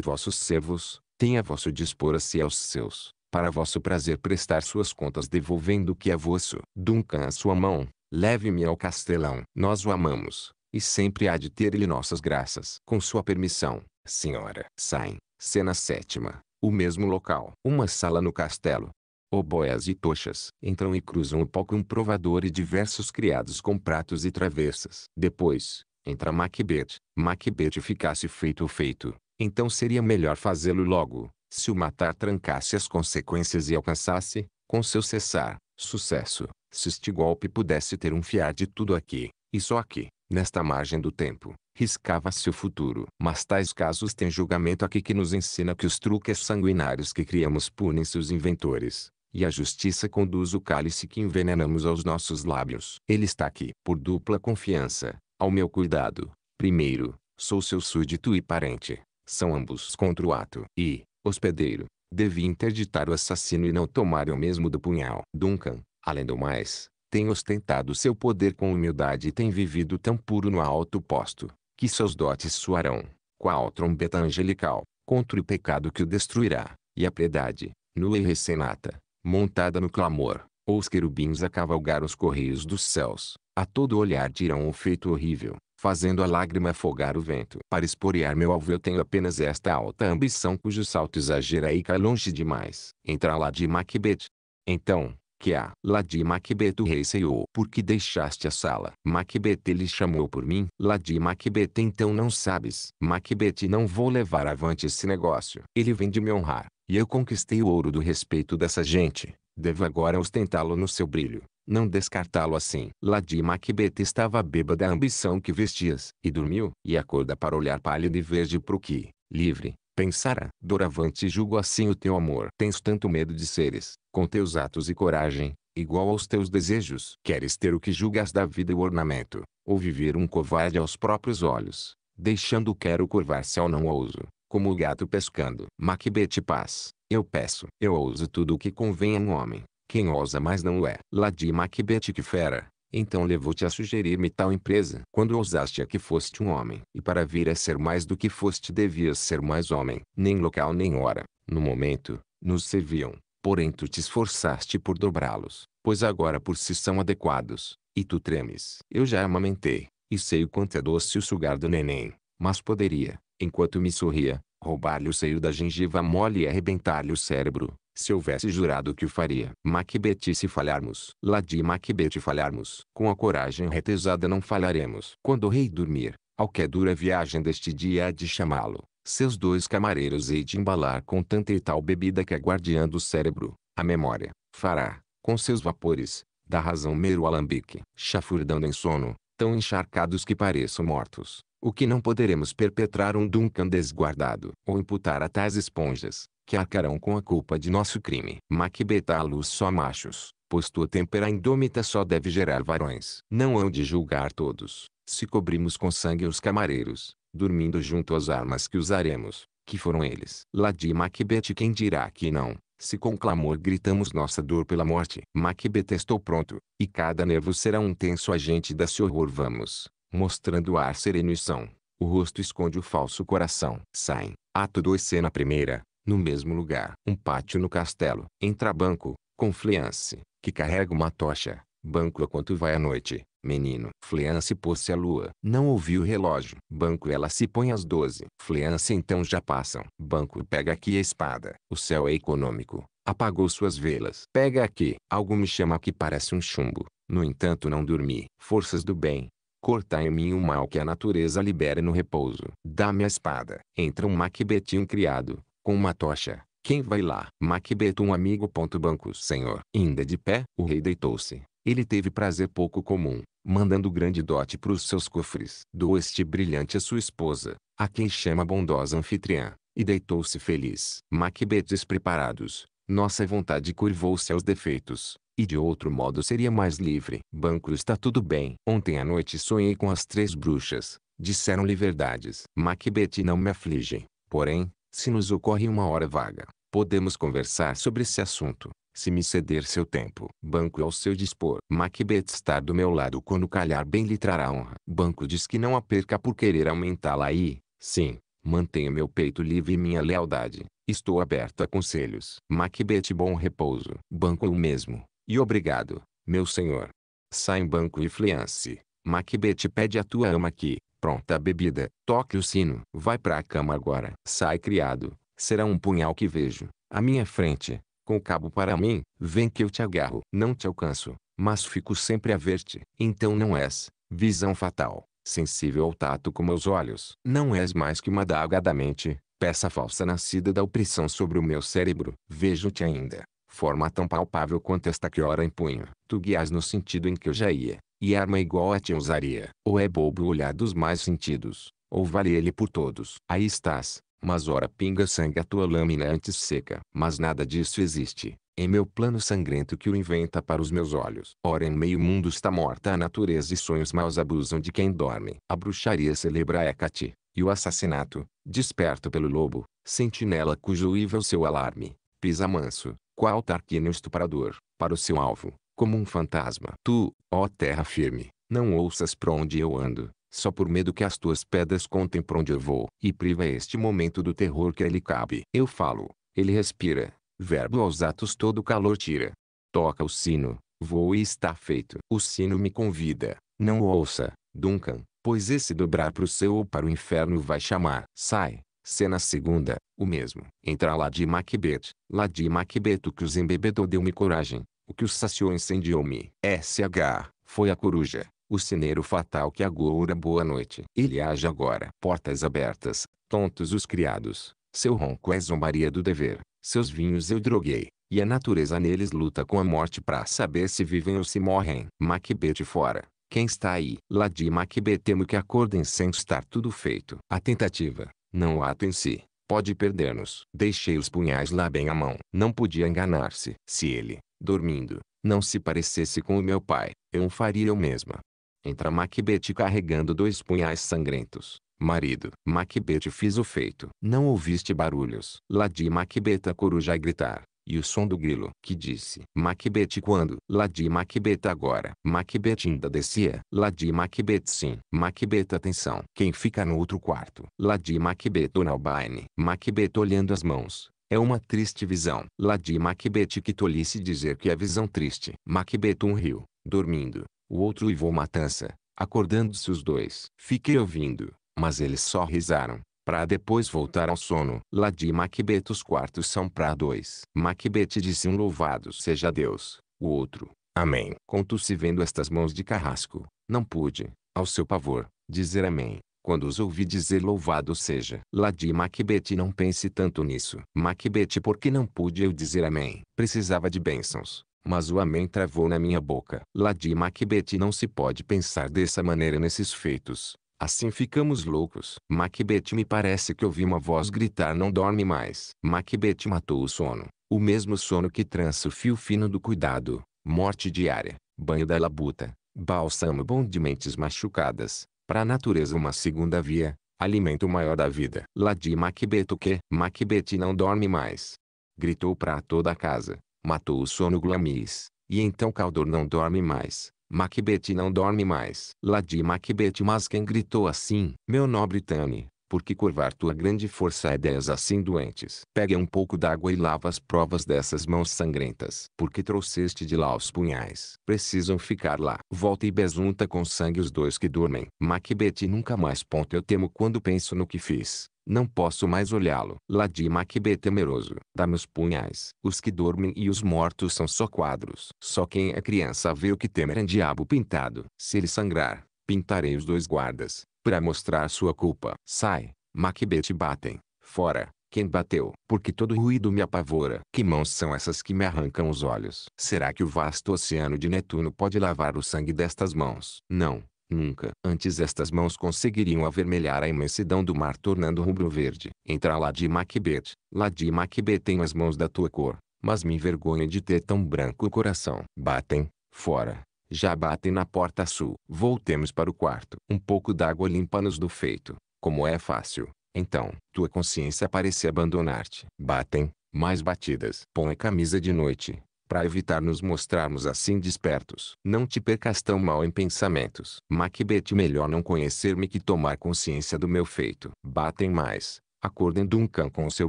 vossos servos, tenha vosso dispor a si aos seus, para vosso prazer prestar suas contas devolvendo o que é vosso. Duncan a sua mão, leve-me ao castelão. Nós o amamos, e sempre há de ter lhe nossas graças. Com sua permissão, senhora. Saem, cena sétima, o mesmo local. Uma sala no castelo, oboés e tochas. Entram e cruzam o palco um provador e diversos criados com pratos e travessas. Depois, entra Macbeth. Macbeth ficasse feito o feito, então seria melhor fazê-lo logo, se o matar trancasse as consequências e alcançasse, com seu cessar, sucesso, se este golpe pudesse ter um fiar de tudo aqui, e só aqui, nesta margem do tempo, riscava-se o futuro. Mas tais casos têm julgamento aqui que nos ensina que os truques sanguinários que criamos punem se os inventores, e a justiça conduz o cálice que envenenamos aos nossos lábios. Ele está aqui, por dupla confiança, ao meu cuidado. Primeiro, sou seu súdito e parente, são ambos contra o ato. E, hospedeiro, devia interditar o assassino e não tomar eu mesmo do punhal. Duncan, além do mais, tem ostentado seu poder com humildade e tem vivido tão puro no alto posto, que seus dotes soarão, qual trombeta angelical, contra o pecado que o destruirá, e a piedade, nua e recenata, montada no clamor, ou os querubins a cavalgar os correios dos céus, a todo olhar dirão o feito horrível, fazendo a lágrima afogar o vento. Para esporear meu alvo eu tenho apenas esta alta ambição cujo salto exagera e cai longe demais. Entra lá de Macbeth. Então, que há? Lá de Macbeth o rei ceiou. Por que deixaste a sala? Macbeth ele chamou por mim. Lá de Macbeth então não sabes. Macbeth não vou levar avante esse negócio. Ele vem de me honrar. E eu conquistei o ouro do respeito dessa gente. Devo agora ostentá-lo no seu brilho, não descartá-lo assim. Ladi Macbeth estava bêbada da ambição que vestias, e dormiu, e acorda para olhar pálido e verde para o que, livre, pensara. Doravante julgo assim o teu amor. Tens tanto medo de seres, com teus atos e coragem, igual aos teus desejos. Queres ter o que julgas da vida e o ornamento, ou viver um covarde aos próprios olhos, deixando o quero curvar-se ao não ouso. Como o gato pescando. Macbeth paz. Eu peço. Eu ouso tudo o que convém a um homem. Quem ousa mais não é. Ladi Macbeth que fera. Então levou-te a sugerir-me tal empresa. Quando ousaste a que foste um homem. E para vir a ser mais do que foste devias ser mais homem. Nem local nem hora. No momento, nos serviam. Porém tu te esforçaste por dobrá-los. Pois agora por si são adequados. E tu tremes. Eu já amamentei. E sei o quanto é doce o sugar do neném. Mas poderia, enquanto me sorria, roubar-lhe o seio da gengiva mole e arrebentar-lhe o cérebro, se houvesse jurado que o faria. Macbeth se falharmos, Ladi Macbeth falharmos, com a coragem retesada não falharemos. Quando o rei dormir, ao que é dura viagem deste dia há de chamá-lo, seus dois camareiros hei de embalar com tanta e tal bebida que a guardiã do cérebro, a memória, fará, com seus vapores, da razão mero alambique, chafurdando em sono, tão encharcados que pareçam mortos. O que não poderemos perpetrar um Duncan desguardado, ou imputar a tais esponjas, que arcarão com a culpa de nosso crime. Macbeth à luz só machos, pois tua tempera indômita só deve gerar varões. Não hão de julgar todos, se cobrimos com sangue os camareiros, dormindo junto às armas que usaremos, que foram eles. Lá de Macbeth quem dirá que não, se com clamor gritamos nossa dor pela morte. Macbeth estou pronto, e cada nervo será um tenso agente desse horror vamos, mostrando o ar sereno e são. O rosto esconde o falso coração. Saem. Ato 2 Cena primeira. No mesmo lugar. Um pátio no castelo. Entra banco, com Fleance, que carrega uma tocha. Banco quanto vai à noite, menino. Fleance pôs-se à lua. Não ouviu o relógio. Banco ela se põe às doze. Fleance então já passam. Banco pega aqui a espada. O céu é econômico. Apagou suas velas. Pega aqui. Algo me chama que parece um chumbo. No entanto não dormi. Forças do bem. Cortar em mim o mal que a natureza libera no repouso. Dá-me a espada. Entra um Macbeth um criado, com uma tocha. Quem vai lá? Macbeth um amigo. Ponto banco senhor. Ainda de pé, o rei deitou-se. Ele teve prazer pouco comum, mandando grande dote para os seus cofres. Dou este brilhante a sua esposa, a quem chama bondosa anfitriã, e deitou-se feliz. Macbeth preparados, nossa vontade curvou-se aos defeitos, e de outro modo seria mais livre. Banco está tudo bem. Ontem à noite sonhei com as três bruxas, disseram-lhe verdades. Macbeth não me aflige, porém, se nos ocorre uma hora vaga, podemos conversar sobre esse assunto, se me ceder seu tempo. Banco ao seu dispor. Macbeth está do meu lado quando calhar bem lhe trará honra. Banco diz que não a perca por querer aumentá-la aí, sim, Mantenho meu peito livre e minha lealdade. Estou aberto a conselhos. Macbeth bom repouso. Banco o mesmo. E obrigado, meu senhor. Sai em banco e fliance. Macbeth pede a tua ama aqui. Pronta a bebida. Toque o sino. Vai para a cama agora. Sai criado. Será um punhal que vejo. À minha frente. Com o cabo para mim. Vem que eu te agarro. Não te alcanço. Mas fico sempre a ver-te. Então não és. Visão fatal sensível ao tato como os olhos. Não és mais que uma daga da mente, peça falsa nascida da opressão sobre o meu cérebro. Vejo-te ainda, forma tão palpável quanto esta que ora punho, Tu guias no sentido em que eu já ia, e arma igual a ti usaria. Ou é bobo olhar dos mais sentidos, ou vale ele por todos. Aí estás, mas ora pinga sangue a tua lâmina antes seca. Mas nada disso existe em meu plano sangrento que o inventa para os meus olhos. Ora em meio mundo está morta a natureza e sonhos maus abusam de quem dorme. A bruxaria celebra Hecate, e o assassinato, desperto pelo lobo, sentinela cujo ível é seu alarme, pisa manso, qual tarquínio estuprador, para o seu alvo, como um fantasma. Tu, ó terra firme, não ouças para onde eu ando, só por medo que as tuas pedras contem para onde eu vou. E priva este momento do terror que ele cabe. Eu falo, ele respira, verbo aos atos todo calor tira. Toca o sino, vou e está feito. O sino me convida, não o ouça, Duncan, pois esse dobrar para o céu ou para o inferno vai chamar. Sai, cena segunda, o mesmo. Entra lá de Macbeth, lá de Macbeth o que os embebedou deu-me coragem, o que os saciou incendiou-me. SH, foi a coruja, o sineiro fatal que agora boa noite. Ele age agora. Portas abertas, tontos os criados, seu ronco é zombaria do dever, seus vinhos eu droguei, e a natureza neles luta com a morte para saber se vivem ou se morrem. Macbeth fora. Quem está aí? Ladi Macbeth temo que acordem sem estar tudo feito. A tentativa, não o ato em si, pode perder-nos. Deixei os punhais lá bem à mão. Não podia enganar-se. Se ele, dormindo, não se parecesse com o meu pai, eu o faria eu mesma. Entra Macbeth carregando dois punhais sangrentos. Marido, Macbeth fiz o feito. Não ouviste barulhos? Ladi Macbeth a coruja a gritar. E o som do grilo, que disse, Macbeth quando? Ladi Macbeth agora. Macbeth ainda descia. Ladi Macbeth sim. Macbeth atenção. Quem fica no outro quarto? Lá de Macbeth Donalbaine. Macbeth olhando as mãos. É uma triste visão. Ladi Macbeth que tolice dizer que é visão triste. Macbeth um riu, dormindo. O outro uivou matança, acordando-se os dois. Fiquei ouvindo mas eles só risaram, para depois voltar ao sono. Ladi e Macbeth os quartos são para dois. Macbeth disse um louvado seja Deus, o outro, amém. Conto se vendo estas mãos de carrasco, não pude, ao seu pavor, dizer amém. Quando os ouvi dizer louvado seja. Ladi e Macbeth não pense tanto nisso. Macbeth porque não pude eu dizer amém. Precisava de bênçãos mas o amém travou na minha boca. Ladi Macbeth não se pode pensar dessa maneira nesses feitos, Assim ficamos loucos. Macbeth me parece que ouvi uma voz gritar não dorme mais. Macbeth matou o sono. O mesmo sono que trança o fio fino do cuidado. Morte diária. Banho da labuta. Bálsamo bom de mentes machucadas. Para a natureza uma segunda via. Alimento maior da vida. Lá de Macbeth o que? Macbeth não dorme mais. Gritou para toda a casa. Matou o sono Glamis. E então Caldor não dorme mais. Macbeth não dorme mais. Ladi Macbeth mas quem gritou assim. Meu nobre Tane, porque curvar tua grande força a ideias assim doentes. Pega um pouco d'água e lava as provas dessas mãos sangrentas, porque trouxeste de lá os punhais. Precisam ficar lá. Volta e besunta com sangue os dois que dormem. Macbeth nunca mais. Ponto eu temo quando penso no que fiz. Não posso mais olhá-lo. Ladi Macbeth temeroso. Dá-me os punhais. Os que dormem e os mortos são só quadros. Só quem é criança vê o que temer é um diabo pintado. Se ele sangrar, pintarei os dois guardas, para mostrar sua culpa. Sai, Macbeth batem. Fora, quem bateu? Porque todo ruído me apavora. Que mãos são essas que me arrancam os olhos? Será que o vasto oceano de Netuno pode lavar o sangue destas mãos? Não, Nunca antes estas mãos conseguiriam avermelhar a imensidão do mar tornando rubro-verde. Entra lá de Macbeth, lá de Macbeth tenho as mãos da tua cor, mas me envergonha de ter tão branco o coração. Batem, fora. Já batem na porta sul. Voltemos para o quarto. Um pouco d'água limpa-nos do feito, como é fácil. Então, tua consciência parece abandonar-te. Batem, mais batidas. Põe a camisa de noite, para evitar nos mostrarmos assim despertos. Não te percas tão mal em pensamentos. Macbeth melhor não conhecer-me que tomar consciência do meu feito. Batem mais, acordem Duncan com o seu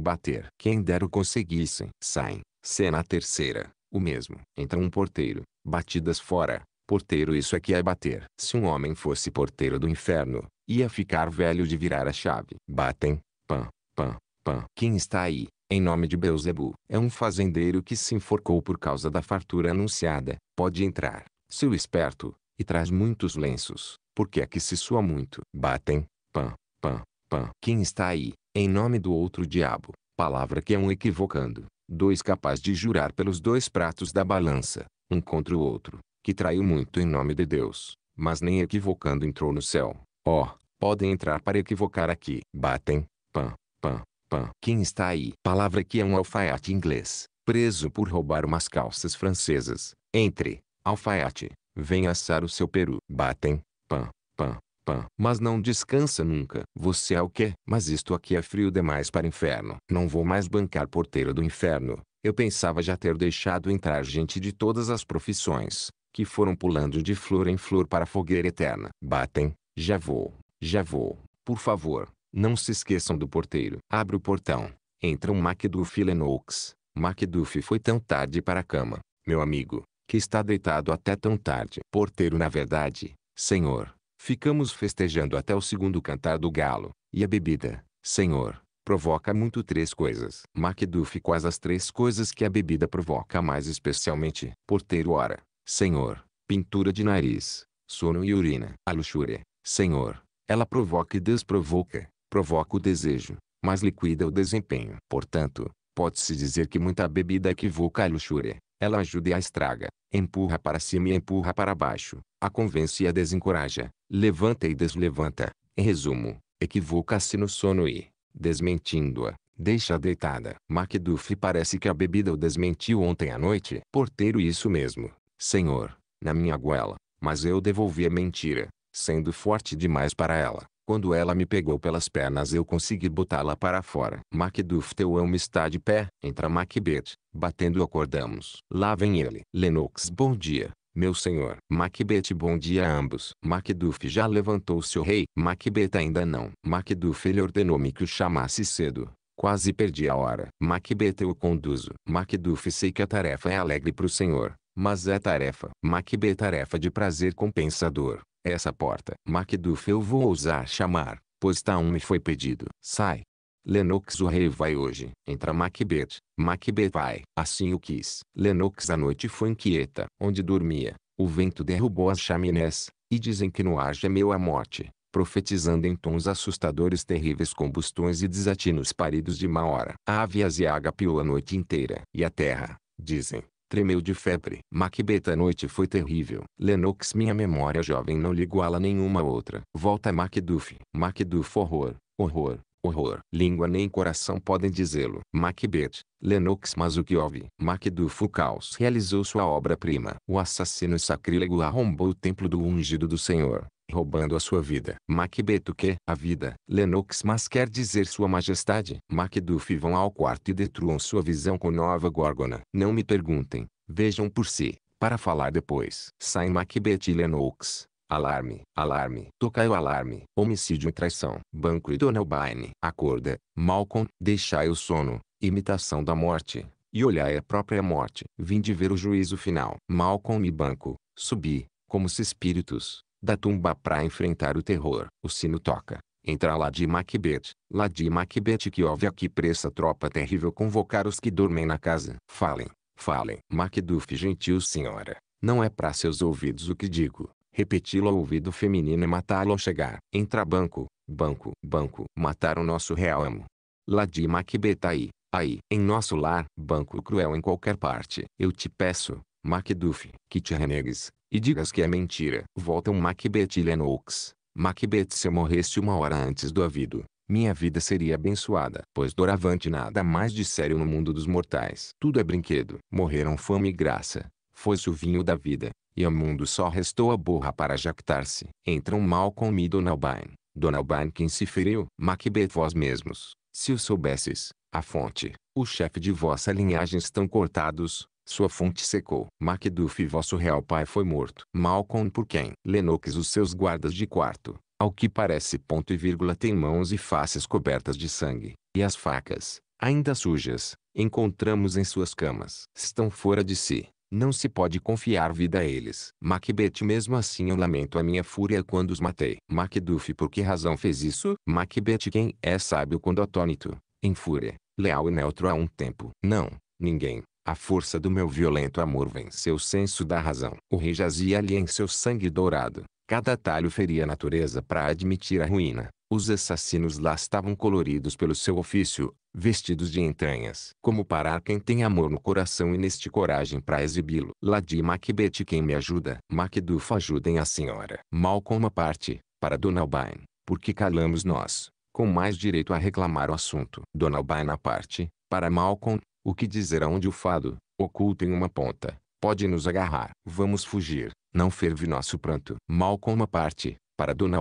bater. Quem dera o conseguissem. Saem, cena terceira, o mesmo. Entra um porteiro, batidas fora. Porteiro isso é que é bater. Se um homem fosse porteiro do inferno, ia ficar velho de virar a chave. Batem, pam, pam, pam. Quem está aí? em nome de Beuzebu, é um fazendeiro que se enforcou por causa da fartura anunciada, pode entrar, seu esperto, e traz muitos lenços, porque é que se sua muito. Batem, pã, pã, pã. Quem está aí, em nome do outro diabo, palavra que é um equivocando, dois capaz de jurar pelos dois pratos da balança, um contra o outro, que traiu muito em nome de Deus, mas nem equivocando entrou no céu. Ó, oh, podem entrar para equivocar aqui. Batem, pã, pã, Pan. Quem está aí? Palavra que é um alfaiate inglês, preso por roubar umas calças francesas. Entre, alfaiate, vem assar o seu peru. Batem, pan, pan, pan. Mas não descansa nunca. Você é o quê? Mas isto aqui é frio demais para inferno. Não vou mais bancar porteiro do inferno. Eu pensava já ter deixado entrar gente de todas as profissões, que foram pulando de flor em flor para a fogueira eterna. Batem, já vou, já vou, por favor, não se esqueçam do porteiro. Abre o portão. Entra um Macduff e Lennox. Macduff foi tão tarde para a cama, meu amigo, que está deitado até tão tarde. Porteiro na verdade, senhor, ficamos festejando até o segundo cantar do galo, e a bebida, senhor, provoca muito três coisas. Macduff quais as três coisas que a bebida provoca mais especialmente. Porteiro ora, senhor, pintura de nariz, sono e urina. A luxúria, senhor, ela provoca e desprovoca provoca o desejo, mas liquida o desempenho. Portanto, pode-se dizer que muita bebida equivoca a luxúria. Ela ajuda e a estraga, empurra para cima e empurra para baixo, a convence e a desencoraja, levanta e deslevanta. Em resumo, equivoca-se no sono e, desmentindo-a, deixa deitada. Macduff parece que a bebida o desmentiu ontem à noite. Porteiro isso mesmo, senhor, na minha goela, mas eu devolvi a mentira, sendo forte demais para ela. Quando ela me pegou pelas pernas eu consegui botá-la para fora. Macduff teu amo está de pé. Entra Macbeth. Batendo acordamos. Lá vem ele. Lennox bom dia. Meu senhor. Macbeth bom dia a ambos. Macduff já levantou-se o rei. Macbeth ainda não. Macduff ele ordenou-me que o chamasse cedo. Quase perdi a hora. Macbeth eu conduzo. Macduff sei que a tarefa é alegre para o senhor. Mas é tarefa. Macbeth tarefa de prazer compensador. Essa porta. Macduff eu vou ousar chamar, pois tá um me foi pedido. Sai. Lennox o rei vai hoje. Entra Macbeth. Macbeth vai. Assim o quis. Lennox a noite foi inquieta. Onde dormia, o vento derrubou as chaminés, e dizem que no ar gemeu a morte, profetizando em tons assustadores terríveis combustões e desatinos paridos de má hora. A ave aziaga piou a noite inteira. E a terra, dizem, Tremeu de febre. Macbeth a noite foi terrível. Lennox minha memória jovem não lhe iguala nenhuma outra. Volta Macduff. Macduff horror, horror, horror. Língua nem coração podem dizê-lo. Macbeth, Lennox mas o que houve? Macduff o caos realizou sua obra-prima. O assassino sacrílego arrombou o templo do ungido do Senhor roubando a sua vida. Macbeth o que? A vida. Lennox mas quer dizer sua majestade. Macduff vão ao quarto e detruam sua visão com nova górgona. Não me perguntem, vejam por si, para falar depois. Saem Macbeth e Lennox. Alarme, alarme, tocai o alarme, homicídio e traição. Banco e Donalbain, acorda, Malcolm, deixai o sono, imitação da morte, e olhai a própria morte. Vinde ver o juízo final. Malcolm e Banco, subi, como se espíritos, da tumba para enfrentar o terror. O sino toca. Entra lá de Macbeth, lá de Macbeth que ouve aqui pressa tropa terrível convocar os que dormem na casa. Falem, falem. Macduff gentil senhora, não é para seus ouvidos o que digo. Repeti-lo ao ouvido feminino e matá-lo ao chegar. Entra banco, banco, banco. Matar o nosso real amo. Lá de Macbeth aí, aí. Em nosso lar, banco cruel em qualquer parte. Eu te peço, Macduff, que te renegues, e digas que é mentira. Volta um Macbeth Lennox. Macbeth se eu morresse uma hora antes do avido, minha vida seria abençoada, pois doravante nada mais de sério no mundo dos mortais. Tudo é brinquedo. Morreram fome e graça, foi-se o vinho da vida, e ao mundo só restou a borra para jactar-se. Entram mal com e Donalbain. Donalbain quem se feriu? Macbeth vós mesmos, se o soubesses, a fonte, o chefe de vossa linhagem estão cortados, sua fonte secou. Macduff vosso real pai foi morto. Malcolm por quem? Lennox os seus guardas de quarto, ao que parece ponto e vírgula tem mãos e faces cobertas de sangue, e as facas, ainda sujas, encontramos em suas camas. Estão fora de si. Não se pode confiar vida a eles. Macbeth mesmo assim eu lamento a minha fúria quando os matei. Macduff por que razão fez isso? Macbeth quem é sábio quando atônito, em fúria, leal e neutro a um tempo. Não, ninguém. A força do meu violento amor venceu o senso da razão. O rei jazia ali em seu sangue dourado. Cada talho feria a natureza para admitir a ruína. Os assassinos lá estavam coloridos pelo seu ofício, vestidos de entranhas. Como parar quem tem amor no coração e neste coragem para exibi-lo? Ladi Macbeth quem me ajuda? Macduff ajudem a senhora. Mal com uma parte, para Donalbain, porque calamos nós, com mais direito a reclamar o assunto. Donalbain, na parte, para Malcolm, o que dizer aonde o fado, oculto em uma ponta, pode nos agarrar? Vamos fugir, não ferve nosso pranto. Mal como a parte, para Dona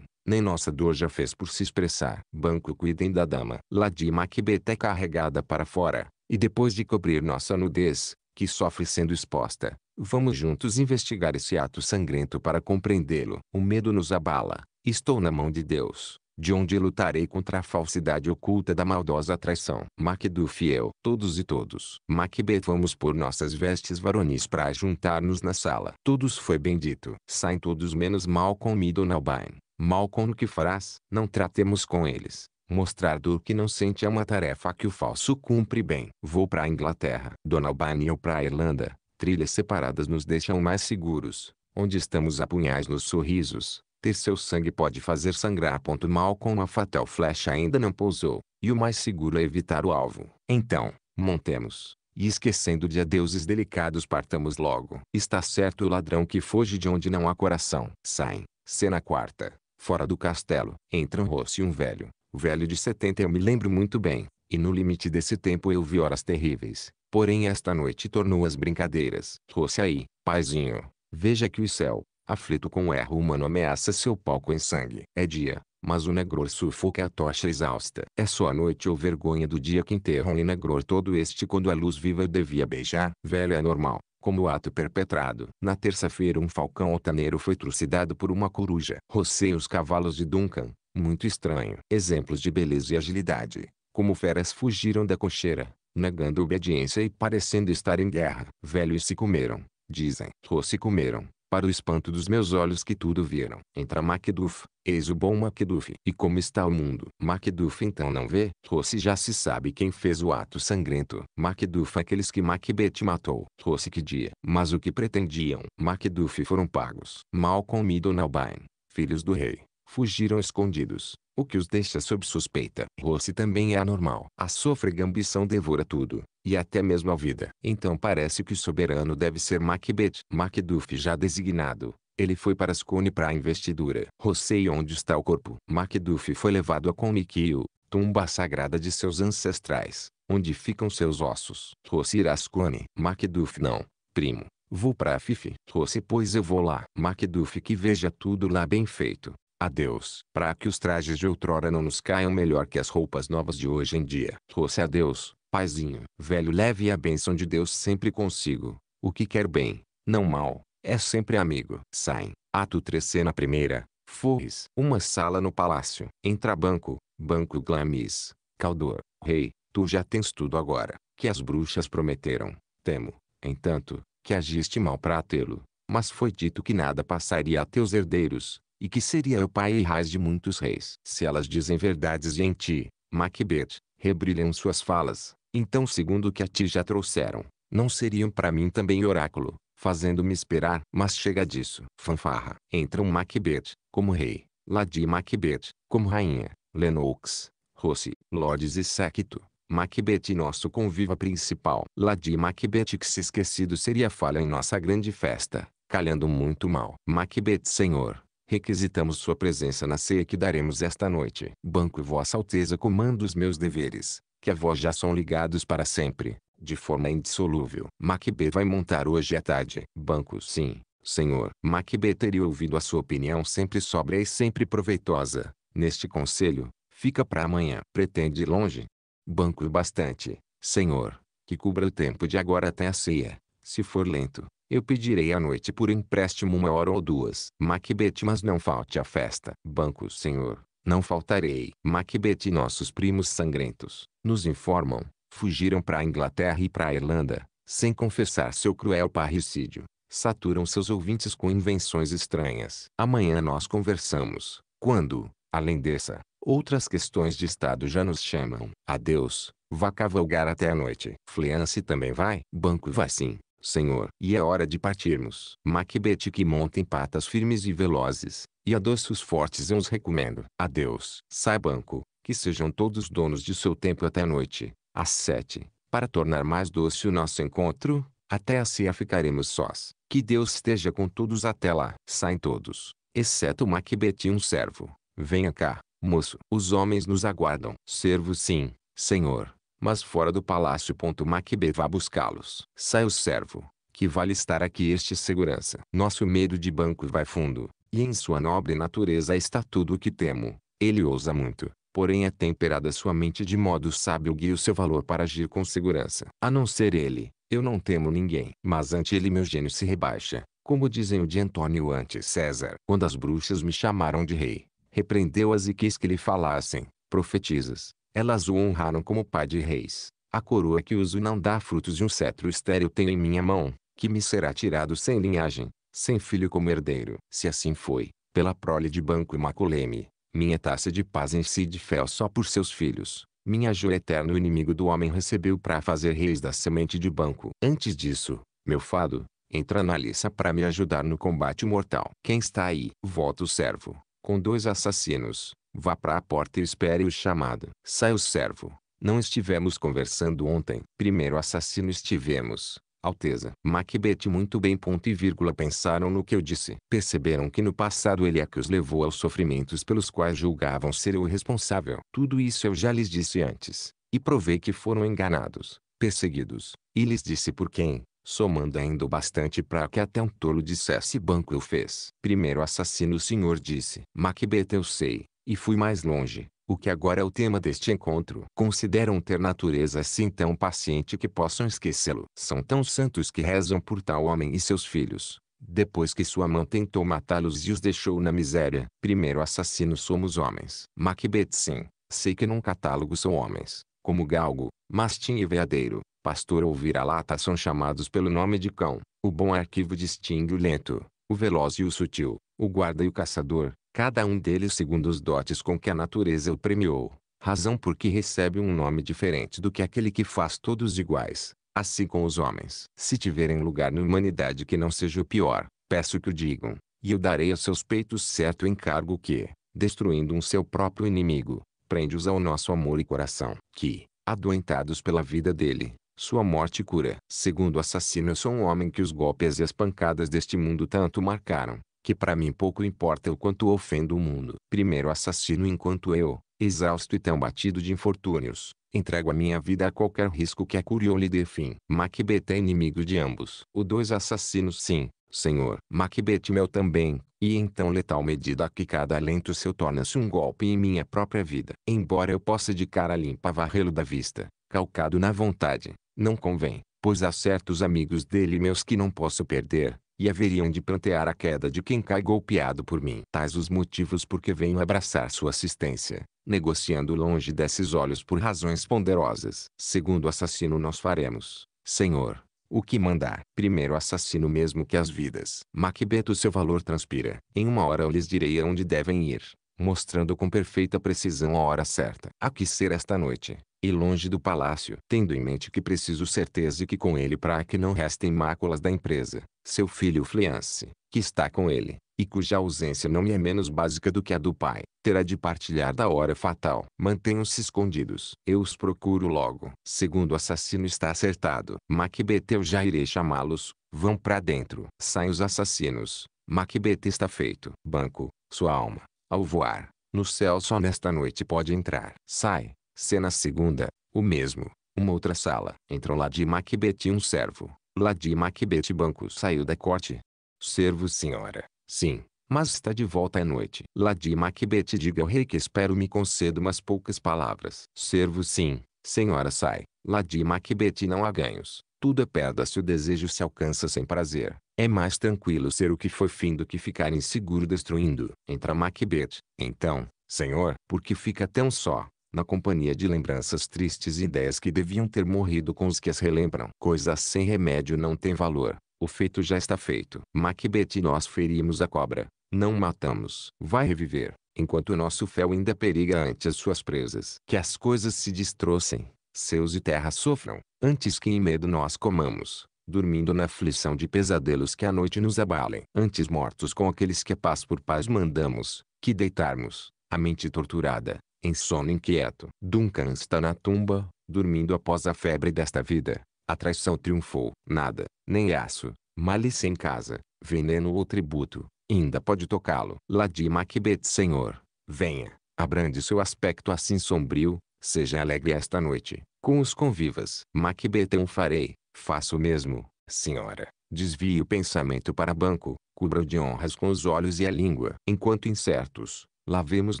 nem nossa dor já fez por se expressar. Banco cuidem da dama. Ladi Macbeth é carregada para fora, e depois de cobrir nossa nudez, que sofre sendo exposta, vamos juntos investigar esse ato sangrento para compreendê-lo. O medo nos abala. Estou na mão de Deus de onde lutarei contra a falsidade oculta da maldosa traição. Macduff fiel, todos e todos. Macbeth vamos por nossas vestes varonis para juntar-nos na sala. Todos foi bendito. Saem todos menos Malcolm e Donalbain. Malcolm que farás? Não tratemos com eles. Mostrar dor que não sente é uma tarefa que o falso cumpre bem. Vou para a Inglaterra. Donalbain e eu para a Irlanda. Trilhas separadas nos deixam mais seguros. Onde estamos a punhais nos sorrisos ter seu sangue pode fazer sangrar. ponto Mal com uma fatal flecha ainda não pousou, e o mais seguro é evitar o alvo. Então, montemos. E esquecendo de adeuses delicados partamos logo. Está certo o ladrão que foge de onde não há coração. Saem. Cena quarta. Fora do castelo. Entram um e um velho. Velho de 70 eu me lembro muito bem. E no limite desse tempo eu vi horas terríveis. Porém esta noite tornou as brincadeiras. Rossi aí, paizinho. Veja que o céu, aflito com o erro humano ameaça seu palco em sangue. É dia, mas o negror sufoca a tocha exausta. É só a noite ou vergonha do dia que enterram em negror todo este quando a luz viva devia beijar. Velha é normal, como o ato perpetrado. Na terça-feira um falcão altaneiro foi trucidado por uma coruja. Rocei os cavalos de Duncan, muito estranho. Exemplos de beleza e agilidade, como feras fugiram da cocheira, negando obediência e parecendo estar em guerra. Velhos se comeram, dizem. Rô se comeram para o espanto dos meus olhos que tudo viram. Entra Macduff, eis o bom Macduff. E como está o mundo? Macduff então não vê? Rossi já se sabe quem fez o ato sangrento. Macduff aqueles que Macbeth matou. Rossi que dia? Mas o que pretendiam? Macduff foram pagos. Malcolm e Donalbain, filhos do rei fugiram escondidos, o que os deixa sob suspeita. Rossi também é anormal. A sôfrega ambição devora tudo, e até mesmo a vida. Então parece que o soberano deve ser Macbeth. Macduff já designado, ele foi para Ascone para a investidura. Rossi, onde está o corpo? Macduff foi levado a Coniquio, tumba sagrada de seus ancestrais, onde ficam seus ossos. Rossi irá Ascone. Macduff não, primo. Vou para a Fife. Rossi pois eu vou lá. Macduff que veja tudo lá bem feito a Deus, para que os trajes de outrora não nos caiam melhor que as roupas novas de hoje em dia. Roce a Deus, paizinho, velho leve a bênção de Deus sempre consigo, o que quer bem, não mal, é sempre amigo. Saem, ato 3 cena primeira, Forres, uma sala no palácio, entra banco, banco glamis, caldor, rei, tu já tens tudo agora, que as bruxas prometeram, temo, entanto, que agiste mal para tê-lo, mas foi dito que nada passaria a teus herdeiros, e que seria o pai e raiz de muitos reis. Se elas dizem verdades e em ti, Macbeth, rebrilham suas falas, então segundo o que a ti já trouxeram, não seriam para mim também oráculo, fazendo-me esperar. Mas chega disso. Fanfarra. Entram Macbeth, como rei, Lady Macbeth, como rainha, Lennox, Rossi, Lodges e Secto. Macbeth nosso conviva principal. Lady Macbeth que se esquecido seria falha em nossa grande festa, calhando muito mal. Macbeth senhor, requisitamos sua presença na ceia que daremos esta noite. Banco e Vossa Alteza comando os meus deveres, que a vós já são ligados para sempre, de forma indissolúvel. Macbeth vai montar hoje à tarde. Banco sim, senhor. Macbeth teria ouvido a sua opinião sempre sóbria e sempre proveitosa. Neste conselho, fica para amanhã. Pretende ir longe? Banco bastante, senhor, que cubra o tempo de agora até a ceia. Se for lento, eu pedirei à noite por empréstimo uma hora ou duas. Macbeth mas não falte à festa. Banco senhor, não faltarei. Macbeth e nossos primos sangrentos, nos informam, fugiram para a Inglaterra e para a Irlanda, sem confessar seu cruel parricídio. Saturam seus ouvintes com invenções estranhas. Amanhã nós conversamos, quando, além dessa, outras questões de Estado já nos chamam. Adeus, vá cavalgar até a noite. Fleance também vai? Banco vai sim. Senhor, e é hora de partirmos. Macbeth que montem patas firmes e velozes, e adoços fortes eu os recomendo. Adeus. Sai banco, que sejam todos donos de seu tempo até a noite, às sete, para tornar mais doce o nosso encontro, até a ceia ficaremos sós. Que Deus esteja com todos até lá. Saem todos, exceto Macbeth e um servo. Venha cá, moço. Os homens nos aguardam. Servo sim, senhor mas fora do palácio. Macbeth vá buscá-los. Sai o servo, que vale estar aqui este segurança. Nosso medo de banco vai fundo, e em sua nobre natureza está tudo o que temo. Ele ousa muito, porém é temperada sua mente de modo sábio guia o seu valor para agir com segurança. A não ser ele, eu não temo ninguém. Mas ante ele meu gênio se rebaixa, como dizem o de Antônio ante César. Quando as bruxas me chamaram de rei, repreendeu-as e quis que lhe falassem, profetizas, elas o honraram como pai de reis. A coroa que uso não dá frutos de um cetro estéril tenho em minha mão, que me será tirado sem linhagem, sem filho como herdeiro. Se assim foi, pela prole de banco e maculeme, minha taça de paz em si de fel só por seus filhos. Minha jura eterno inimigo do homem recebeu para fazer reis da semente de banco. Antes disso, meu fado, entra na liça para me ajudar no combate mortal. Quem está aí? Volta o servo, com dois assassinos, Vá para a porta e espere o chamado. Sai o servo. Não estivemos conversando ontem. Primeiro assassino estivemos. Alteza. Macbeth muito bem ponto e vírgula pensaram no que eu disse. Perceberam que no passado ele é que os levou aos sofrimentos pelos quais julgavam ser eu responsável. Tudo isso eu já lhes disse antes. E provei que foram enganados, perseguidos. E lhes disse por quem, somando ainda o bastante para que até um tolo dissesse banco eu fez. Primeiro assassino o senhor disse. Macbeth eu sei, e fui mais longe, o que agora é o tema deste encontro. Consideram ter natureza assim tão paciente que possam esquecê-lo. São tão santos que rezam por tal homem e seus filhos. Depois que sua mão tentou matá-los e os deixou na miséria, primeiro assassino somos homens. Macbeth sim, sei que num catálogo são homens, como galgo, mastim e veadeiro, pastor ou vira-lata são chamados pelo nome de cão. O bom arquivo distingue o lento, o veloz e o sutil, o guarda e o caçador, cada um deles segundo os dotes com que a natureza o premiou, razão por que recebe um nome diferente do que aquele que faz todos iguais, assim como os homens. Se tiverem lugar na humanidade que não seja o pior, peço que o digam, e eu darei aos seus peitos certo encargo que, destruindo um seu próprio inimigo, prende-os ao nosso amor e coração, que, adoentados pela vida dele, sua morte cura. Segundo o assassino eu sou um homem que os golpes e as pancadas deste mundo tanto marcaram, que para mim pouco importa o quanto ofendo o mundo. Primeiro assassino enquanto eu, exausto e tão batido de infortúnios, entrego a minha vida a qualquer risco que a curiou lhe dê fim. Macbeth é inimigo de ambos. O dois assassinos sim, senhor. Macbeth meu também, e então letal medida que cada alento seu torna-se um golpe em minha própria vida. Embora eu possa de cara limpa varrê-lo da vista, calcado na vontade, não convém, pois há certos amigos dele meus que não posso perder e haveriam de plantear a queda de quem cai golpeado por mim. Tais os motivos por que venho abraçar sua assistência, negociando longe desses olhos por razões ponderosas. Segundo o assassino nós faremos, Senhor, o que mandar. Primeiro assassino mesmo que as vidas. Macbeth o seu valor transpira. Em uma hora eu lhes direi aonde devem ir, mostrando com perfeita precisão a hora certa. A que ser esta noite? e longe do palácio. Tendo em mente que preciso certeza que com ele para que não restem máculas da empresa, seu filho Fleance, que está com ele, e cuja ausência não me é menos básica do que a do pai, terá de partilhar da hora fatal. Mantenham-se escondidos. Eu os procuro logo. Segundo o assassino está acertado. Macbeth eu já irei chamá-los. Vão para dentro. Saem os assassinos. Macbeth está feito. Banco, sua alma, ao voar, no céu só nesta noite pode entrar. Sai, Cena segunda, o mesmo, uma outra sala. Entram lá de Macbeth um servo. Lá de Macbeth banco saiu da corte. Servo senhora, sim, mas está de volta à noite. Lá de Macbeth diga ao rei que espero me conceda umas poucas palavras. Servo sim, senhora sai. Lá de Macbeth não há ganhos. Tudo é perda se o desejo se alcança sem prazer. É mais tranquilo ser o que foi fim do que ficar inseguro destruindo. Entra Macbeth. Então, senhor, por que fica tão só? na companhia de lembranças tristes e ideias que deviam ter morrido com os que as relembram. Coisa sem remédio não tem valor, o feito já está feito. Macbeth e nós ferimos a cobra, não matamos. Vai reviver, enquanto o nosso fel ainda periga ante as suas presas. Que as coisas se destrocem, seus e terra sofram, antes que em medo nós comamos. Dormindo na aflição de pesadelos que a noite nos abalem. Antes mortos com aqueles que a paz por paz mandamos, que deitarmos, a mente torturada, em sono inquieto. Duncan está na tumba, dormindo após a febre desta vida. A traição triunfou. Nada, nem aço, malícia em casa, veneno ou tributo, ainda pode tocá-lo. Ladi Macbeth Senhor, venha, abrande seu aspecto assim sombrio, seja alegre esta noite, com os convivas. Macbeth eu farei, faço mesmo, senhora. Desvie o pensamento para banco, cubra-o de honras com os olhos e a língua. Enquanto incertos, lavemos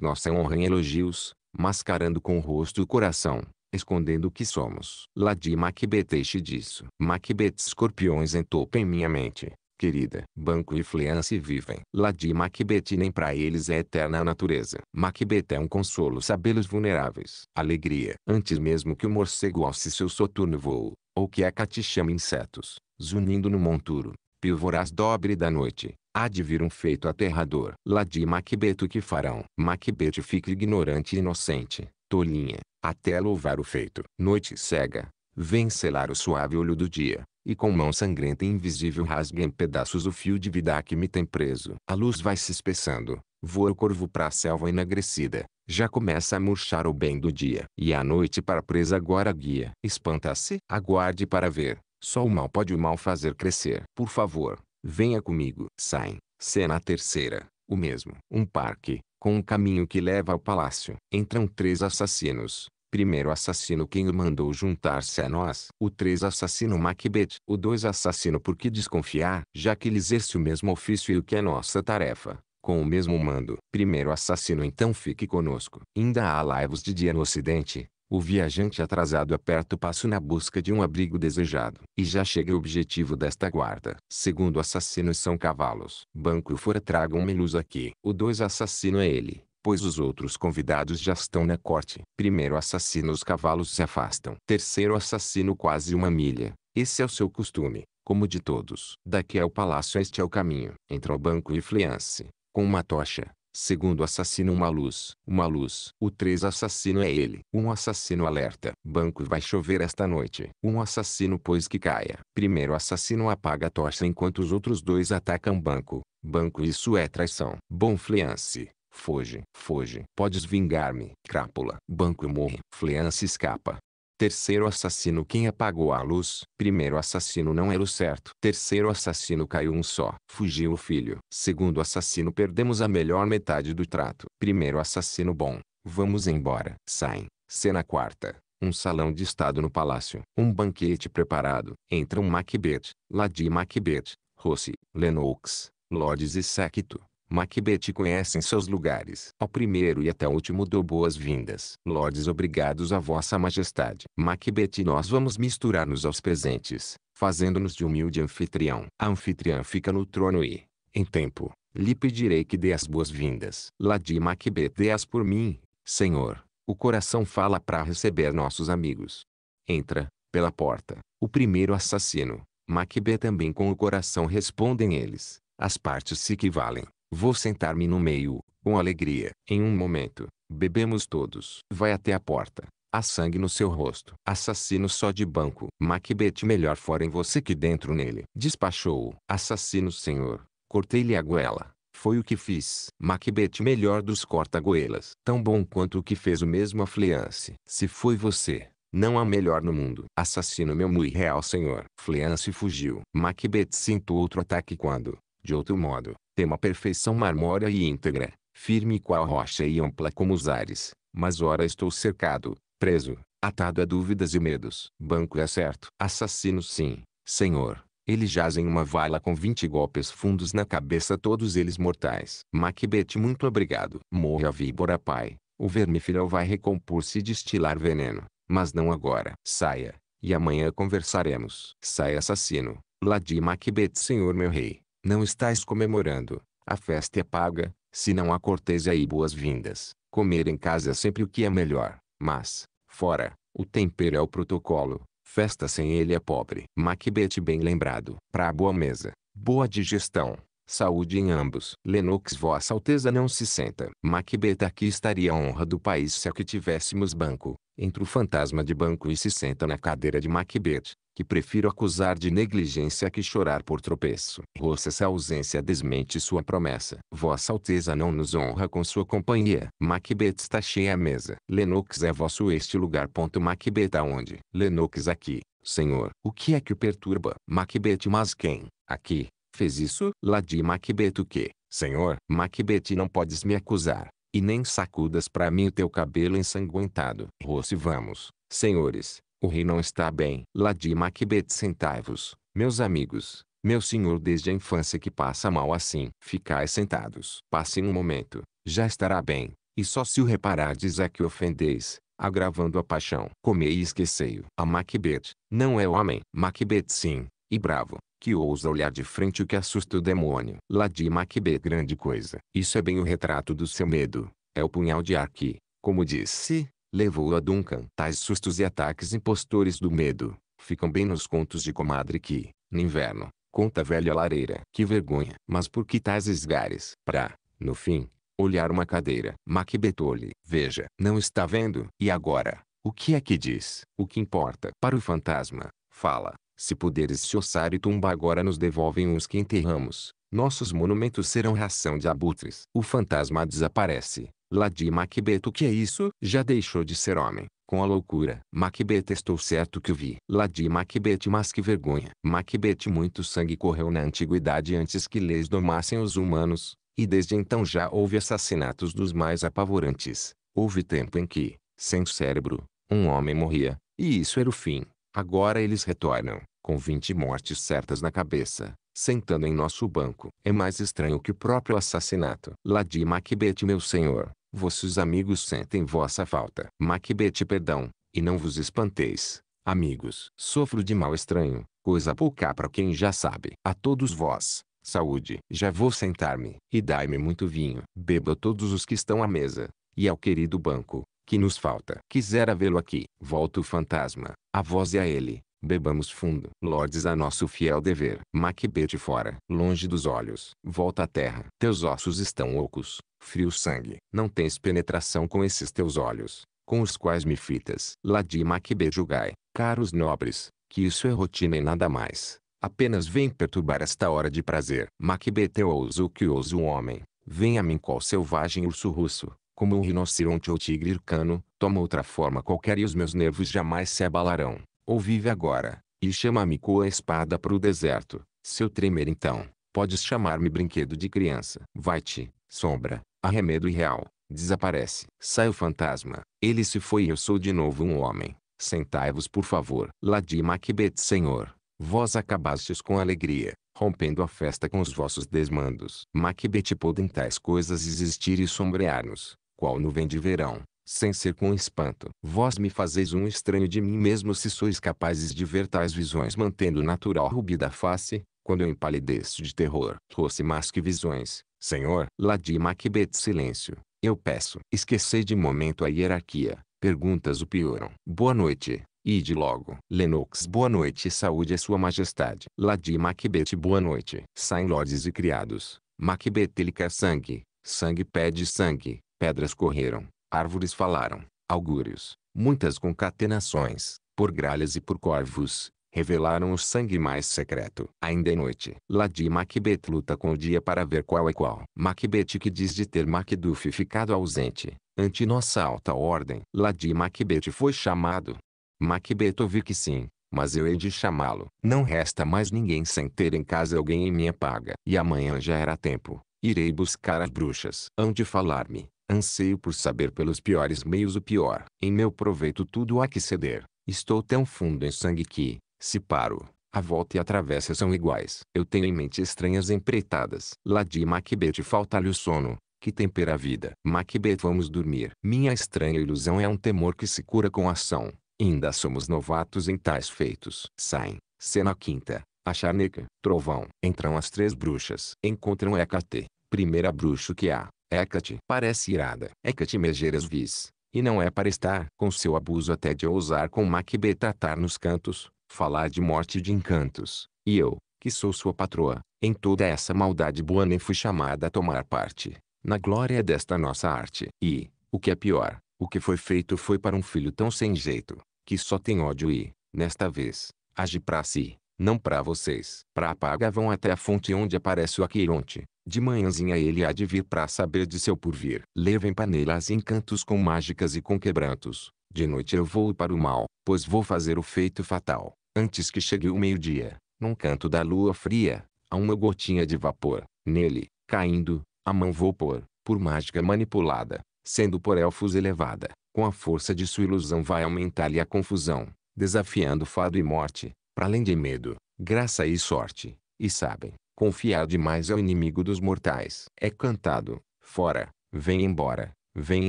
nossa honra em elogios, mascarando com o rosto o coração, escondendo o que somos. Ladi Macbeth deixe disso. Macbeth escorpiões entopem minha mente, querida. Banco e fleance vivem. Ladi Macbeth nem para eles é eterna a natureza. Macbeth é um consolo sabê-los vulneráveis. Alegria. Antes mesmo que o morcego alce seu soturno voo, ou que a cati chame insetos, zunindo no monturo, pio voraz dobre da noite, há de vir um feito aterrador. Lá de Macbeth o que farão? Macbeth fica ignorante e inocente, tolinha, até louvar o feito. Noite cega, vem selar o suave olho do dia, e com mão sangrenta e invisível rasga em pedaços o fio de vida que me tem preso. A luz vai se espessando, voa o corvo para a selva enagrecida. Já começa a murchar o bem do dia. E a noite para a presa agora guia. Espanta-se. Aguarde para ver. Só o mal pode o mal fazer crescer. Por favor, Venha comigo. Saem. Cena terceira. O mesmo. Um parque, com um caminho que leva ao palácio. Entram três assassinos. Primeiro assassino quem o mandou juntar-se a nós. O três assassino Macbeth. O dois assassino por que desconfiar, já que ele exerce o mesmo ofício e o que é nossa tarefa com o mesmo mando. Primeiro assassino então fique conosco. Ainda há laivos de dia no ocidente, o viajante atrasado aperta o passo na busca de um abrigo desejado. E já chega ao objetivo desta guarda. Segundo assassinos são cavalos. Banco e fora tragam Melus aqui. O dois assassino é ele, pois os outros convidados já estão na corte. Primeiro assassino os cavalos se afastam. Terceiro assassino quase uma milha. Esse é o seu costume, como de todos. Daqui ao palácio este é o caminho. Entra o banco e fleance, com uma tocha, Segundo assassino uma luz, uma luz. O três assassino é ele. Um assassino alerta. Banco vai chover esta noite. Um assassino pois que caia. Primeiro assassino apaga a tocha enquanto os outros dois atacam banco. Banco isso é traição. Bom fleance. Foge, foge. Podes vingar-me. Crápula. Banco morre. Fleance escapa. Terceiro assassino quem apagou a luz. Primeiro assassino não era o certo. Terceiro assassino caiu um só. Fugiu o filho. Segundo assassino perdemos a melhor metade do trato. Primeiro assassino bom. Vamos embora. Saem. Cena quarta. Um salão de estado no palácio. Um banquete preparado. Entram Macbeth, Lady Macbeth, Rossi, Lennox, Lodges e Secto. Macbeth conhecem seus lugares. Ao primeiro e até o último dou boas-vindas. Lordes obrigados a vossa majestade. Macbeth e nós vamos misturar-nos aos presentes, fazendo-nos de humilde anfitrião. A anfitriã fica no trono e, em tempo, lhe pedirei que dê as boas-vindas. Ladi Macbeth dê as por mim, senhor. O coração fala para receber nossos amigos. Entra, pela porta, o primeiro assassino. Macbeth também com o coração respondem eles. As partes se equivalem. Vou sentar-me no meio, com alegria. Em um momento, bebemos todos. Vai até a porta. Há sangue no seu rosto. Assassino só de banco. Macbeth melhor fora em você que dentro nele. Despachou-o. Assassino senhor. Cortei-lhe a goela. Foi o que fiz. Macbeth melhor dos corta-goelas. Tão bom quanto o que fez o mesmo afleance. Se foi você, não há melhor no mundo. Assassino meu muito real senhor. Fleance fugiu. Macbeth sentou outro ataque quando, de outro modo, tem uma perfeição marmórea e íntegra, firme qual rocha e ampla como os ares. Mas ora estou cercado, preso, atado a dúvidas e medos. Banco é certo. Assassino sim, senhor. Ele jaz em uma vala com vinte golpes fundos na cabeça todos eles mortais. Macbeth muito obrigado. Morre a víbora pai. O verme filho vai recompor-se e destilar veneno. Mas não agora. Saia, e amanhã conversaremos. Saia assassino. Ladi Macbeth senhor meu rei. Não estáis comemorando. A festa é paga, se não há cortesia e boas-vindas. Comer em casa é sempre o que é melhor. Mas, fora, o tempero é o protocolo. Festa sem ele é pobre. Macbeth bem lembrado. Para a boa mesa, boa digestão, saúde em ambos. Lennox Vossa Alteza não se senta. Macbeth aqui estaria a honra do país se aqui é tivéssemos banco entra o fantasma de banco e se senta na cadeira de Macbeth, que prefiro acusar de negligência que chorar por tropeço. Roça essa ausência desmente sua promessa. Vossa Alteza não nos honra com sua companhia. Macbeth está cheia a mesa. Lennox é vosso este lugar. Macbeth aonde? Lennox aqui. Senhor, o que é que o perturba? Macbeth mas quem? Aqui. Fez isso? Ladi Macbeth o quê? Senhor, Macbeth não podes me acusar e nem sacudas para mim o teu cabelo ensanguentado. Rossi vamos, senhores, o rei não está bem. Ladi Macbeth sentai-vos, meus amigos, meu senhor desde a infância que passa mal assim. Ficai sentados. Passe um momento, já estará bem, e só se o reparardes é que ofendeis, agravando a paixão. Comei e esquecei-o. A Macbeth, não é homem. Macbeth sim, e bravo, que ousa olhar de frente o que assusta o demônio. Lá de Macbeth grande coisa. Isso é bem o retrato do seu medo. É o punhal de ar que, como disse, levou a Duncan. Tais sustos e ataques impostores do medo, ficam bem nos contos de comadre que, no inverno, conta a velha lareira. Que vergonha. Mas por que tais esgares? Pra, no fim, olhar uma cadeira. Macbeth olhe, veja, não está vendo? E agora? O que é que diz? O que importa? Para o fantasma, fala, se puderes se ossar e tumba agora nos devolvem os que enterramos. Nossos monumentos serão ração de abutres. O fantasma desaparece. Ladi Macbeth o que é isso? Já deixou de ser homem. Com a loucura. Macbeth estou certo que o vi. Ladi Macbeth mas que vergonha. Macbeth muito sangue correu na antiguidade antes que leis domassem os humanos. E desde então já houve assassinatos dos mais apavorantes. Houve tempo em que, sem cérebro, um homem morria. E isso era o fim. Agora eles retornam, com 20 mortes certas na cabeça, sentando em nosso banco. É mais estranho que o próprio assassinato. Ladi Macbeth, meu senhor, vossos amigos sentem vossa falta. Macbeth, perdão, e não vos espanteis, amigos. Sofro de mal estranho, coisa pouca para quem já sabe. A todos vós, saúde. Já vou sentar-me, e dai-me muito vinho. Beba a todos os que estão à mesa, e ao querido banco, que nos falta. Quisera vê-lo aqui. Volta o fantasma. A voz é a ele. Bebamos fundo. Lordes a nosso fiel dever. Macbeth fora. Longe dos olhos. Volta à terra. Teus ossos estão ocos. Frio sangue. Não tens penetração com esses teus olhos. Com os quais me fitas. Ladi Macbeth julgai. Caros nobres. Que isso é rotina e nada mais. Apenas vem perturbar esta hora de prazer. Macbeth eu ouso o que ouso o homem. Vem a mim qual selvagem urso russo, como um rinoceronte ou tigre ircano, toma outra forma qualquer e os meus nervos jamais se abalarão. Ou vive agora, e chama-me com a espada para o deserto. Se eu tremer então, podes chamar-me brinquedo de criança. Vai-te, sombra, arremedo irreal. Desaparece. Sai o fantasma. Ele se foi e eu sou de novo um homem. Sentai-vos por favor. Ladi Macbeth senhor. Vós acabastes com alegria, rompendo a festa com os vossos desmandos. Macbeth podem tais coisas existir e sombrear-nos, qual nuvem de verão, sem ser com espanto. Vós me fazeis um estranho de mim mesmo se sois capazes de ver tais visões mantendo o natural rubi da face, quando eu empalideço de terror. Trouxe mais que visões, Senhor. Ladi Macbeth silêncio, eu peço. Esquecei de momento a hierarquia, perguntas o pioram. Boa noite. Ide logo. Lennox boa noite e saúde a sua majestade. Ladi Macbeth boa noite. Saem lordes e criados. Macbeth ele quer sangue. Sangue pede sangue. Pedras correram, árvores falaram, augúrios, muitas concatenações, por gralhas e por corvos, revelaram o sangue mais secreto. Ainda é noite. Ladi Macbeth luta com o dia para ver qual é qual. Macbeth que diz de ter Macduff ficado ausente, ante nossa alta ordem. Ladi Macbeth foi chamado. Macbeth ouvi que sim, mas eu hei de chamá-lo. Não resta mais ninguém sem ter em casa alguém em minha paga. E amanhã já era tempo. Irei buscar as bruxas. Hão de falar-me, Anseio por saber pelos piores meios o pior. Em meu proveito tudo há que ceder. Estou tão fundo em sangue que, se paro, a volta e a travessa são iguais. Eu tenho em mente estranhas empreitadas. Lá de Macbeth falta-lhe o sono, que tempera a vida. Macbeth vamos dormir. Minha estranha ilusão é um temor que se cura com ação. Ainda somos novatos em tais feitos. Saem, cena quinta, a charneca, trovão. Entram as três bruxas. Encontram Hecate, primeira bruxa que há. Hecate parece irada. Hecate megeras vis, e não é para estar com seu abuso até de ousar com Macbeth tratar nos cantos, falar de morte e de encantos, e eu, que sou sua patroa, em toda essa maldade boa nem fui chamada a tomar parte, na glória desta nossa arte. E, o que é pior, o que foi feito foi para um filho tão sem jeito, que só tem ódio e, nesta vez, age para si, não para vocês. Para a paga vão até a fonte onde aparece o Aquironte, de manhãzinha ele há de vir para saber de seu porvir. Levem panelas e encantos com mágicas e com quebrantos. De noite eu vou para o mal, pois vou fazer o feito fatal. Antes que chegue o meio-dia, num canto da lua fria, há uma gotinha de vapor. Nele, caindo, a mão vou pôr, por mágica manipulada, sendo por elfos elevada. Com a força de sua ilusão vai aumentar-lhe a confusão, desafiando fado e morte, para além de medo, graça e sorte. E sabem, Confiar demais é o inimigo dos mortais. É cantado, fora, vem embora, vem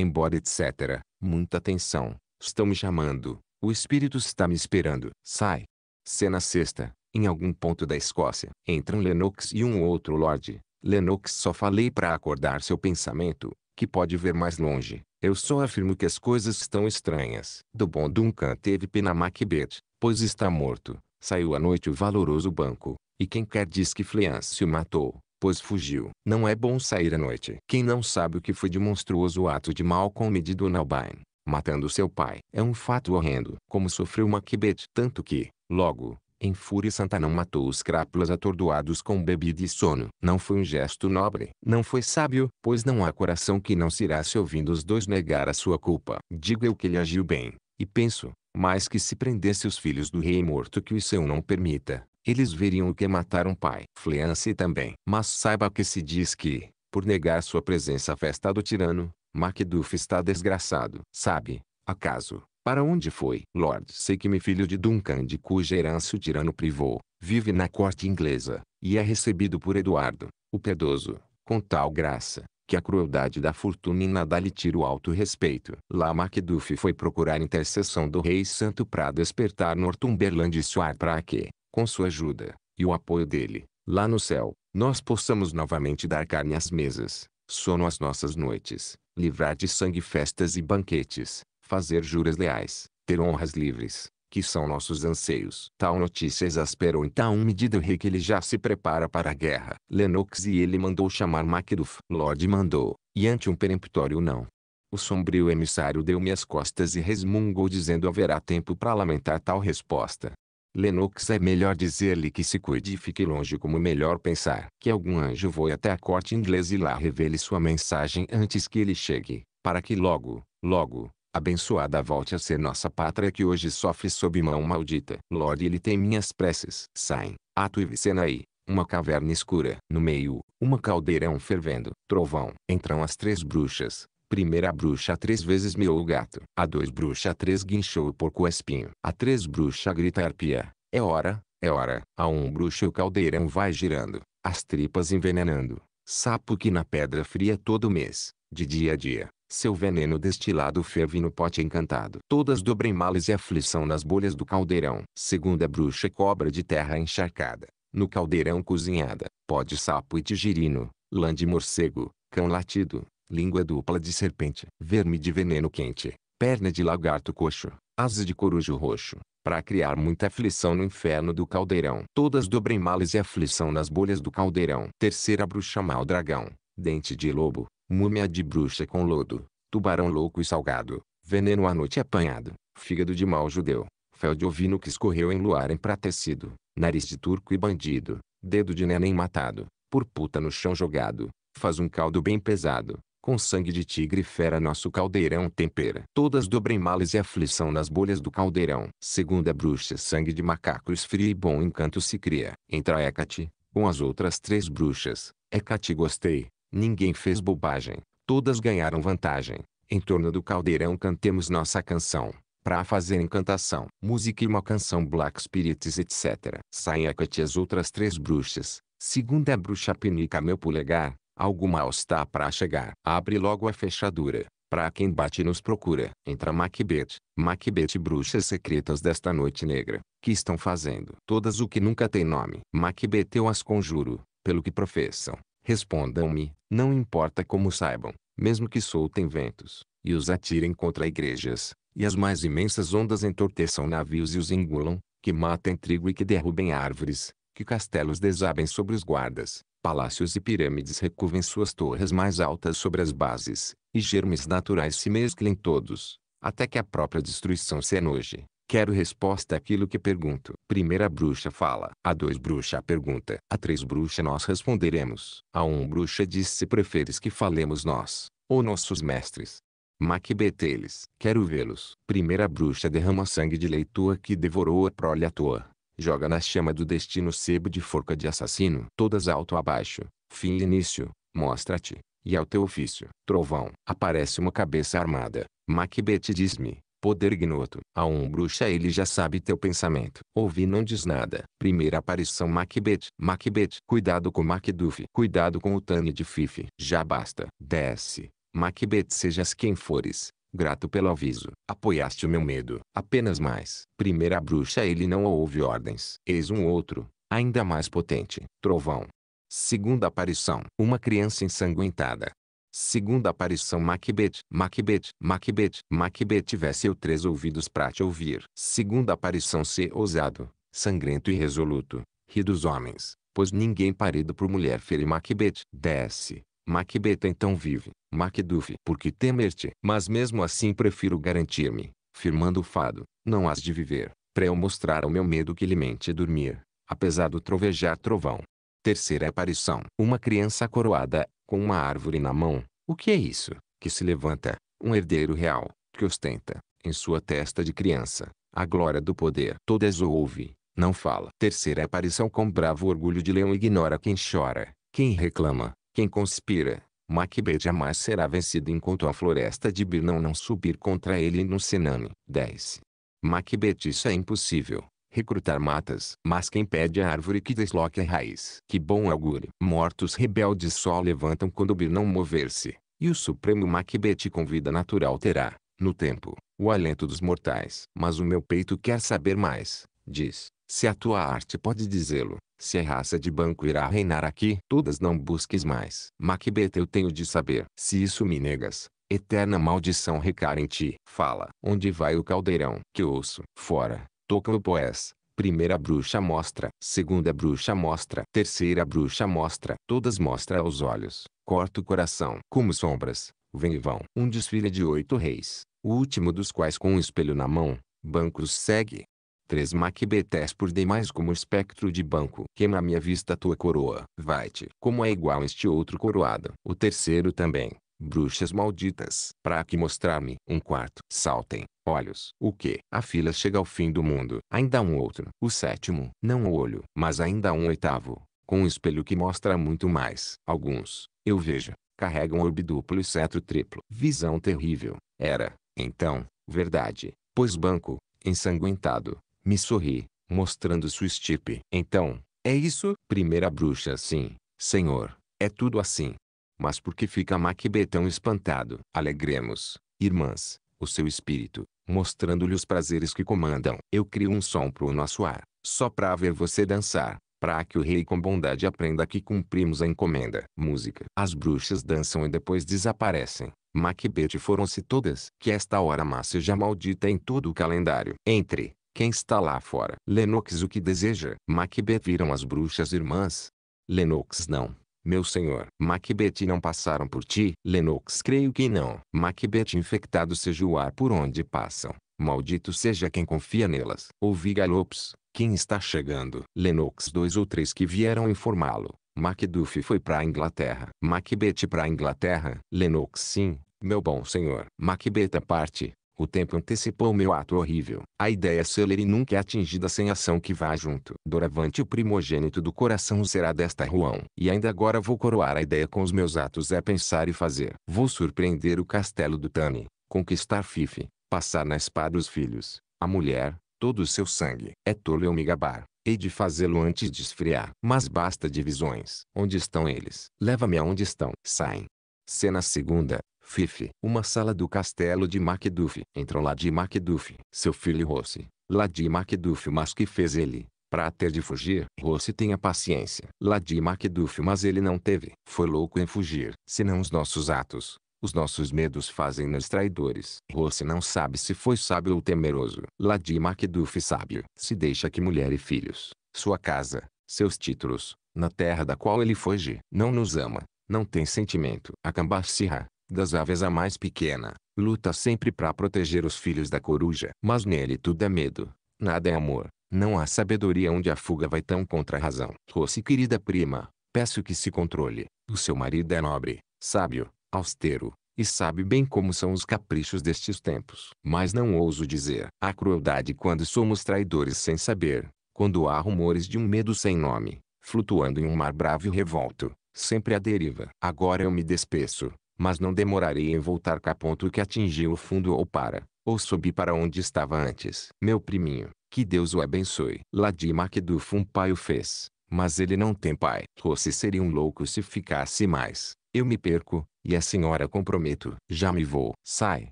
embora etc. Muita atenção, estão me chamando, o espírito está me esperando. Sai. Cena sexta, em algum ponto da Escócia. Entram Lennox e um outro Lorde. Lennox só falei para acordar seu pensamento, que pode ver mais longe. Eu só afirmo que as coisas estão estranhas. Do bom Duncan teve pena Macbeth, pois está morto. Saiu à noite o valoroso banco, e quem quer diz que o matou, pois fugiu. Não é bom sair à noite. Quem não sabe o que foi de monstruoso ato de mal comedido Nalbine, matando seu pai, é um fato horrendo. Como sofreu Macbeth, tanto que, logo, em fúria santa não matou os crápulas atordoados com bebida e sono. Não foi um gesto nobre. Não foi sábio, pois não há coração que não se irá ouvindo os dois negar a sua culpa. Digo eu que ele agiu bem, e penso, mais que se prendesse os filhos do rei morto que o seu não permita, eles veriam o que matar um pai. Fleance também. Mas saiba que se diz que, por negar sua presença à festa do tirano, Macduff está desgraçado. Sabe, acaso, para onde foi? Lord Sequime filho de Duncan de cuja herança o tirano privou, vive na corte inglesa, e é recebido por Eduardo, o pedoso, com tal graça, que a crueldade da fortuna em nada lhe tira o alto respeito. Lá Macduff foi procurar intercessão do rei santo para despertar Northumberland e Suar para que, com sua ajuda, e o apoio dele, lá no céu, nós possamos novamente dar carne às mesas, sono às nossas noites, livrar de sangue festas e banquetes, fazer juras leais, ter honras livres, que são nossos anseios. Tal notícia exasperou em então tal medida o rei que ele já se prepara para a guerra. Lennox e ele mandou chamar Macduff. Lord mandou, e ante um peremptório não. O sombrio emissário deu-me as costas e resmungou dizendo haverá tempo para lamentar tal resposta. Lennox é melhor dizer-lhe que se cuide e fique longe como melhor pensar. Que algum anjo voe até a corte inglesa e lá revele sua mensagem antes que ele chegue, para que logo, logo, abençoada volte a ser nossa pátria que hoje sofre sob mão maldita. Lorde ele tem minhas preces. Saem, Ato e aí. uma caverna escura. No meio, uma caldeirão fervendo. Trovão. Entram as três bruxas, Primeira bruxa três vezes miou o gato. A dois bruxa três guinchou o porco espinho. A três bruxa grita arpia. É hora, é hora. A um bruxa o caldeirão vai girando. As tripas envenenando. Sapo que na pedra fria todo mês. De dia a dia. Seu veneno destilado ferve no pote encantado. Todas dobrem males e aflição nas bolhas do caldeirão. Segunda bruxa cobra de terra encharcada. No caldeirão cozinhada. pode sapo e tigirino. Lã de morcego. Cão latido língua dupla de serpente, verme de veneno quente, perna de lagarto coxo, asa de corujo roxo, para criar muita aflição no inferno do caldeirão. Todas dobrem males e aflição nas bolhas do caldeirão. Terceira bruxa mal dragão, dente de lobo, múmia de bruxa com lodo, tubarão louco e salgado, veneno à noite apanhado, fígado de mau judeu, fel de ovino que escorreu em luar empratecido, nariz de turco e bandido, dedo de neném matado, por puta no chão jogado, faz um caldo bem pesado, com sangue de tigre fera nosso caldeirão tempera. Todas dobrem males e aflição nas bolhas do caldeirão. Segunda bruxa sangue de macaco esfria e bom encanto se cria. Entra Hecate, com as outras três bruxas. Hecate gostei, ninguém fez bobagem. Todas ganharam vantagem. Em torno do caldeirão cantemos nossa canção. Pra fazer encantação, música e uma canção Black Spirits etc. Saem Hecate as outras três bruxas. Segunda bruxa pinica meu polegar, Algo mal está para chegar. Abre logo a fechadura. Para quem bate nos procura. Entra Macbeth. Macbeth bruxas secretas desta noite negra. Que estão fazendo? Todas o que nunca tem nome. Macbeth eu as conjuro. Pelo que professam. Respondam-me. Não importa como saibam. Mesmo que soltem ventos. E os atirem contra igrejas. E as mais imensas ondas entorteçam navios e os engulam. Que matem trigo e que derrubem árvores. Que castelos desabem sobre os guardas palácios e pirâmides recuvem suas torres mais altas sobre as bases, e germes naturais se mesclem todos, até que a própria destruição se enoje. Quero resposta àquilo que pergunto. Primeira bruxa fala. A dois bruxa pergunta. A três bruxa nós responderemos. A um bruxa diz se preferes que falemos nós, ou nossos mestres. Macbeth eles. Quero vê-los. Primeira bruxa derrama sangue de leitua que devorou a prole à toa joga na chama do destino sebo de forca de assassino. Todas alto abaixo, fim e início, mostra-te, e ao teu ofício. Trovão, aparece uma cabeça armada. Macbeth diz-me, poder ignoto. A um bruxa ele já sabe teu pensamento. Ouvi não diz nada. Primeira aparição Macbeth. Macbeth, cuidado com Macduff. Cuidado com o Tane de Fife. Já basta. Desce. Macbeth sejas quem fores, Grato pelo aviso. Apoiaste o meu medo. Apenas mais. Primeira bruxa ele não ouve ordens. Eis um outro, ainda mais potente. Trovão. Segunda aparição. Uma criança ensanguentada. Segunda aparição Macbeth, Macbeth, Macbeth, Macbeth tivesse eu três ouvidos para te ouvir. Segunda aparição ser ousado, sangrento e resoluto, ri dos homens, pois ninguém parido por mulher fere Macbeth. Desce, Macbeth então vive, Macduff, porque temer-te. Mas mesmo assim prefiro garantir-me, firmando o fado, não has de viver, para eu mostrar ao meu medo que lhe mente dormir, apesar do trovejar trovão. Terceira aparição. Uma criança coroada, com uma árvore na mão. O que é isso? Que se levanta, um herdeiro real, que ostenta, em sua testa de criança, a glória do poder. Todas ouve, não fala. Terceira aparição com bravo orgulho de leão ignora quem chora, quem reclama, quem conspira, Macbeth jamais será vencido enquanto a floresta de Birnão não subir contra ele no Sename. 10. Macbeth isso é impossível. Recrutar matas. Mas quem pede a árvore que desloque a raiz. Que bom augúrio. Mortos rebeldes só levantam quando Birnão mover-se. E o supremo Macbeth com vida natural terá, no tempo, o alento dos mortais. Mas o meu peito quer saber mais, diz, se a tua arte pode dizê-lo. Se a raça de banco irá reinar aqui, todas não busques mais. Macbeth eu tenho de saber. Se isso me negas, eterna maldição recar em ti. Fala. Onde vai o caldeirão? Que ouço. Fora. Toca o poés. Primeira bruxa mostra, segunda bruxa mostra, terceira bruxa mostra, todas mostra aos olhos, corta o coração, como sombras, vem e vão. Um desfile de oito reis, o último dos quais com um espelho na mão, Bancos segue, 3 Macbetes por demais como espectro de banco. Queima à minha vista tua coroa. Vai-te. Como é igual este outro coroado. O terceiro também. Bruxas malditas. Para que mostrar-me. Um quarto. Saltem. Olhos. O que? A fila chega ao fim do mundo. Ainda um outro. O sétimo. Não o olho. Mas ainda um oitavo. Com um espelho que mostra muito mais. Alguns. Eu vejo. Carregam orbiduplo e cetro triplo. Visão terrível. Era. Então. Verdade. Pois banco. Ensanguentado me sorri, mostrando sua estipe. Então, é isso? Primeira bruxa sim, senhor, é tudo assim. Mas por que fica Macbeth tão espantado? Alegremos, irmãs, o seu espírito, mostrando-lhe os prazeres que comandam. Eu crio um som para o nosso ar, só para ver você dançar, para que o rei com bondade aprenda que cumprimos a encomenda. Música. As bruxas dançam e depois desaparecem. Macbeth foram-se todas, que esta hora má seja maldita em todo o calendário. Entre, quem está lá fora? Lennox o que deseja? Macbeth viram as bruxas irmãs? Lennox não. Meu senhor, Macbeth não passaram por ti? Lennox creio que não. Macbeth infectado seja o ar por onde passam. Maldito seja quem confia nelas. Ouvi Galopes, quem está chegando? Lennox dois ou três que vieram informá-lo. Macduff foi para a Inglaterra. Macbeth para a Inglaterra? Lennox sim, meu bom senhor. Macbeth a parte, o tempo antecipou meu ato horrível. A ideia célere nunca é atingida sem ação que vá junto. Doravante o primogênito do coração será desta Ruão. E ainda agora vou coroar a ideia com os meus atos é pensar e fazer. Vou surpreender o castelo do Tani, conquistar Fife, passar na espada os filhos, a mulher, todo o seu sangue. É tolo eu me gabar. Hei de fazê-lo antes de esfriar. Mas basta de visões. Onde estão eles? Leva-me aonde estão. Saem. Cena segunda. Fife, uma sala do castelo de Macduff. Entrou lá de Macduff. Seu filho Rossi, lá de Macduff mas que fez ele, para ter de fugir, Rossi tenha paciência. Lá de Macduff mas ele não teve. Foi louco em fugir. Senão os nossos atos, os nossos medos fazem-nos traidores. Rossi não sabe se foi sábio ou temeroso. Lá de Macduff sábio. Se deixa que mulher e filhos, sua casa, seus títulos, na terra da qual ele foge, não nos ama, não tem sentimento. A Cambacirra, das aves a mais pequena, luta sempre para proteger os filhos da coruja. Mas nele tudo é medo, nada é amor, não há sabedoria onde a fuga vai tão contra a razão. Rossi querida prima, peço que se controle, o seu marido é nobre, sábio, austero, e sabe bem como são os caprichos destes tempos. Mas não ouso dizer a crueldade quando somos traidores sem saber, quando há rumores de um medo sem nome, flutuando em um mar bravo e revolto, sempre à deriva. Agora eu me despeço, mas não demorarei em voltar cá. Ponto que atingiu o fundo ou para, ou subi para onde estava antes. Meu priminho, que Deus o abençoe. Ladi Macduff um pai o fez, mas ele não tem pai. Rossi seria um louco se ficasse mais. Eu me perco, e a senhora comprometo. Já me vou. Sai,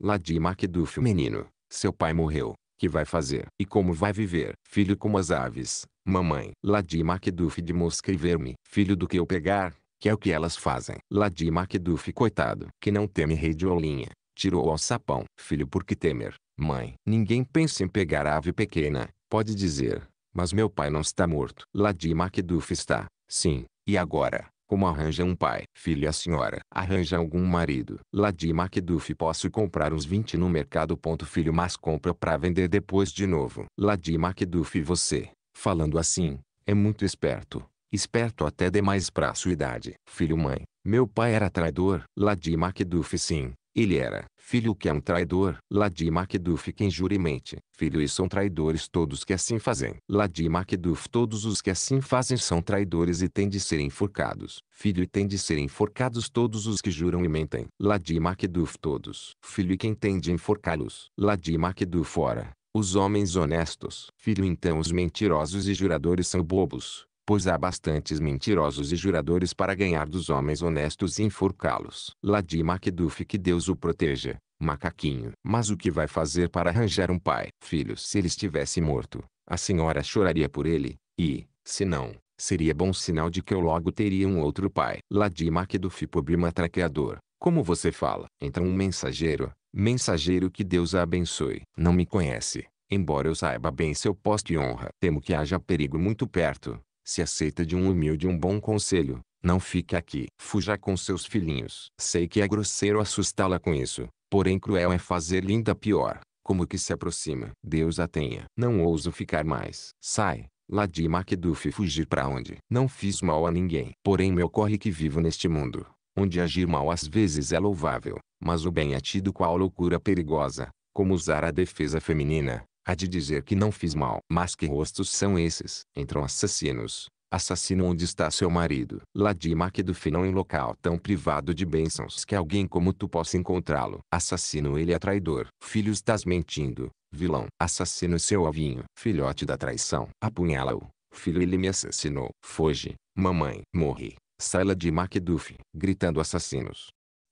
Ladi Macduff menino. Seu pai morreu. Que vai fazer? E como vai viver? Filho como as aves. Mamãe. Ladi Macduff de mosca e verme. Filho do que eu pegar? que é o que elas fazem. Ladi Macduff coitado, que não teme rei de Olinha, tirou ao sapão. Filho porque temer, mãe. Ninguém pensa em pegar a ave pequena, pode dizer, mas meu pai não está morto. Ladi Macduff está, sim, e agora? Como arranja um pai? Filha senhora, arranja algum marido. Ladi Macduff posso comprar uns 20 no mercado. Ponto filho mas compra para vender depois de novo. Ladi Macduff você, falando assim, é muito esperto. Esperto até demais para sua idade. Filho-mãe, meu pai era traidor. Ladi Macduff sim, ele era. Filho que é um traidor. Ladi Macduff quem mente. Filho e são traidores todos que assim fazem. Ladi Macduff todos os que assim fazem são traidores e têm de ser enforcados. Filho e têm de ser enforcados todos os que juram e mentem. Ladi Macduff todos. Filho e quem tem de enforcá-los. Ladi Macduff fora. Os homens honestos. Filho então os mentirosos e juradores são bobos pois há bastantes mentirosos e juradores para ganhar dos homens honestos e enforcá-los. Ladi Macduff que Deus o proteja, macaquinho. Mas o que vai fazer para arranjar um pai? Filho se ele estivesse morto, a senhora choraria por ele, e, se não, seria bom sinal de que eu logo teria um outro pai. Ladi Macduff pobre matraqueador, como você fala? Entra um mensageiro, mensageiro que Deus a abençoe. Não me conhece. Embora eu saiba bem seu posto e honra, temo que haja perigo muito perto se aceita de um humilde um bom conselho, não fique aqui. Fuja com seus filhinhos. Sei que é grosseiro assustá-la com isso, porém cruel é fazer linda pior, como que se aproxima. Deus a tenha. Não ouso ficar mais. Sai, lá de Macduff fugir para onde? Não fiz mal a ninguém. Porém me ocorre que vivo neste mundo, onde agir mal às vezes é louvável, mas o bem é tido qual loucura perigosa, como usar a defesa feminina, Há de dizer que não fiz mal. Mas que rostos são esses? Entram assassinos. Assassino onde está seu marido? Ladima que do finão em local tão privado de bênçãos que alguém como tu possa encontrá-lo. Assassino ele é traidor. Filho estás mentindo. Vilão. Assassino seu avinho, Filhote da traição. Apunhala-o. Filho ele me assassinou. Foge. Mamãe. Morre. Saila de Macduff. Gritando assassinos.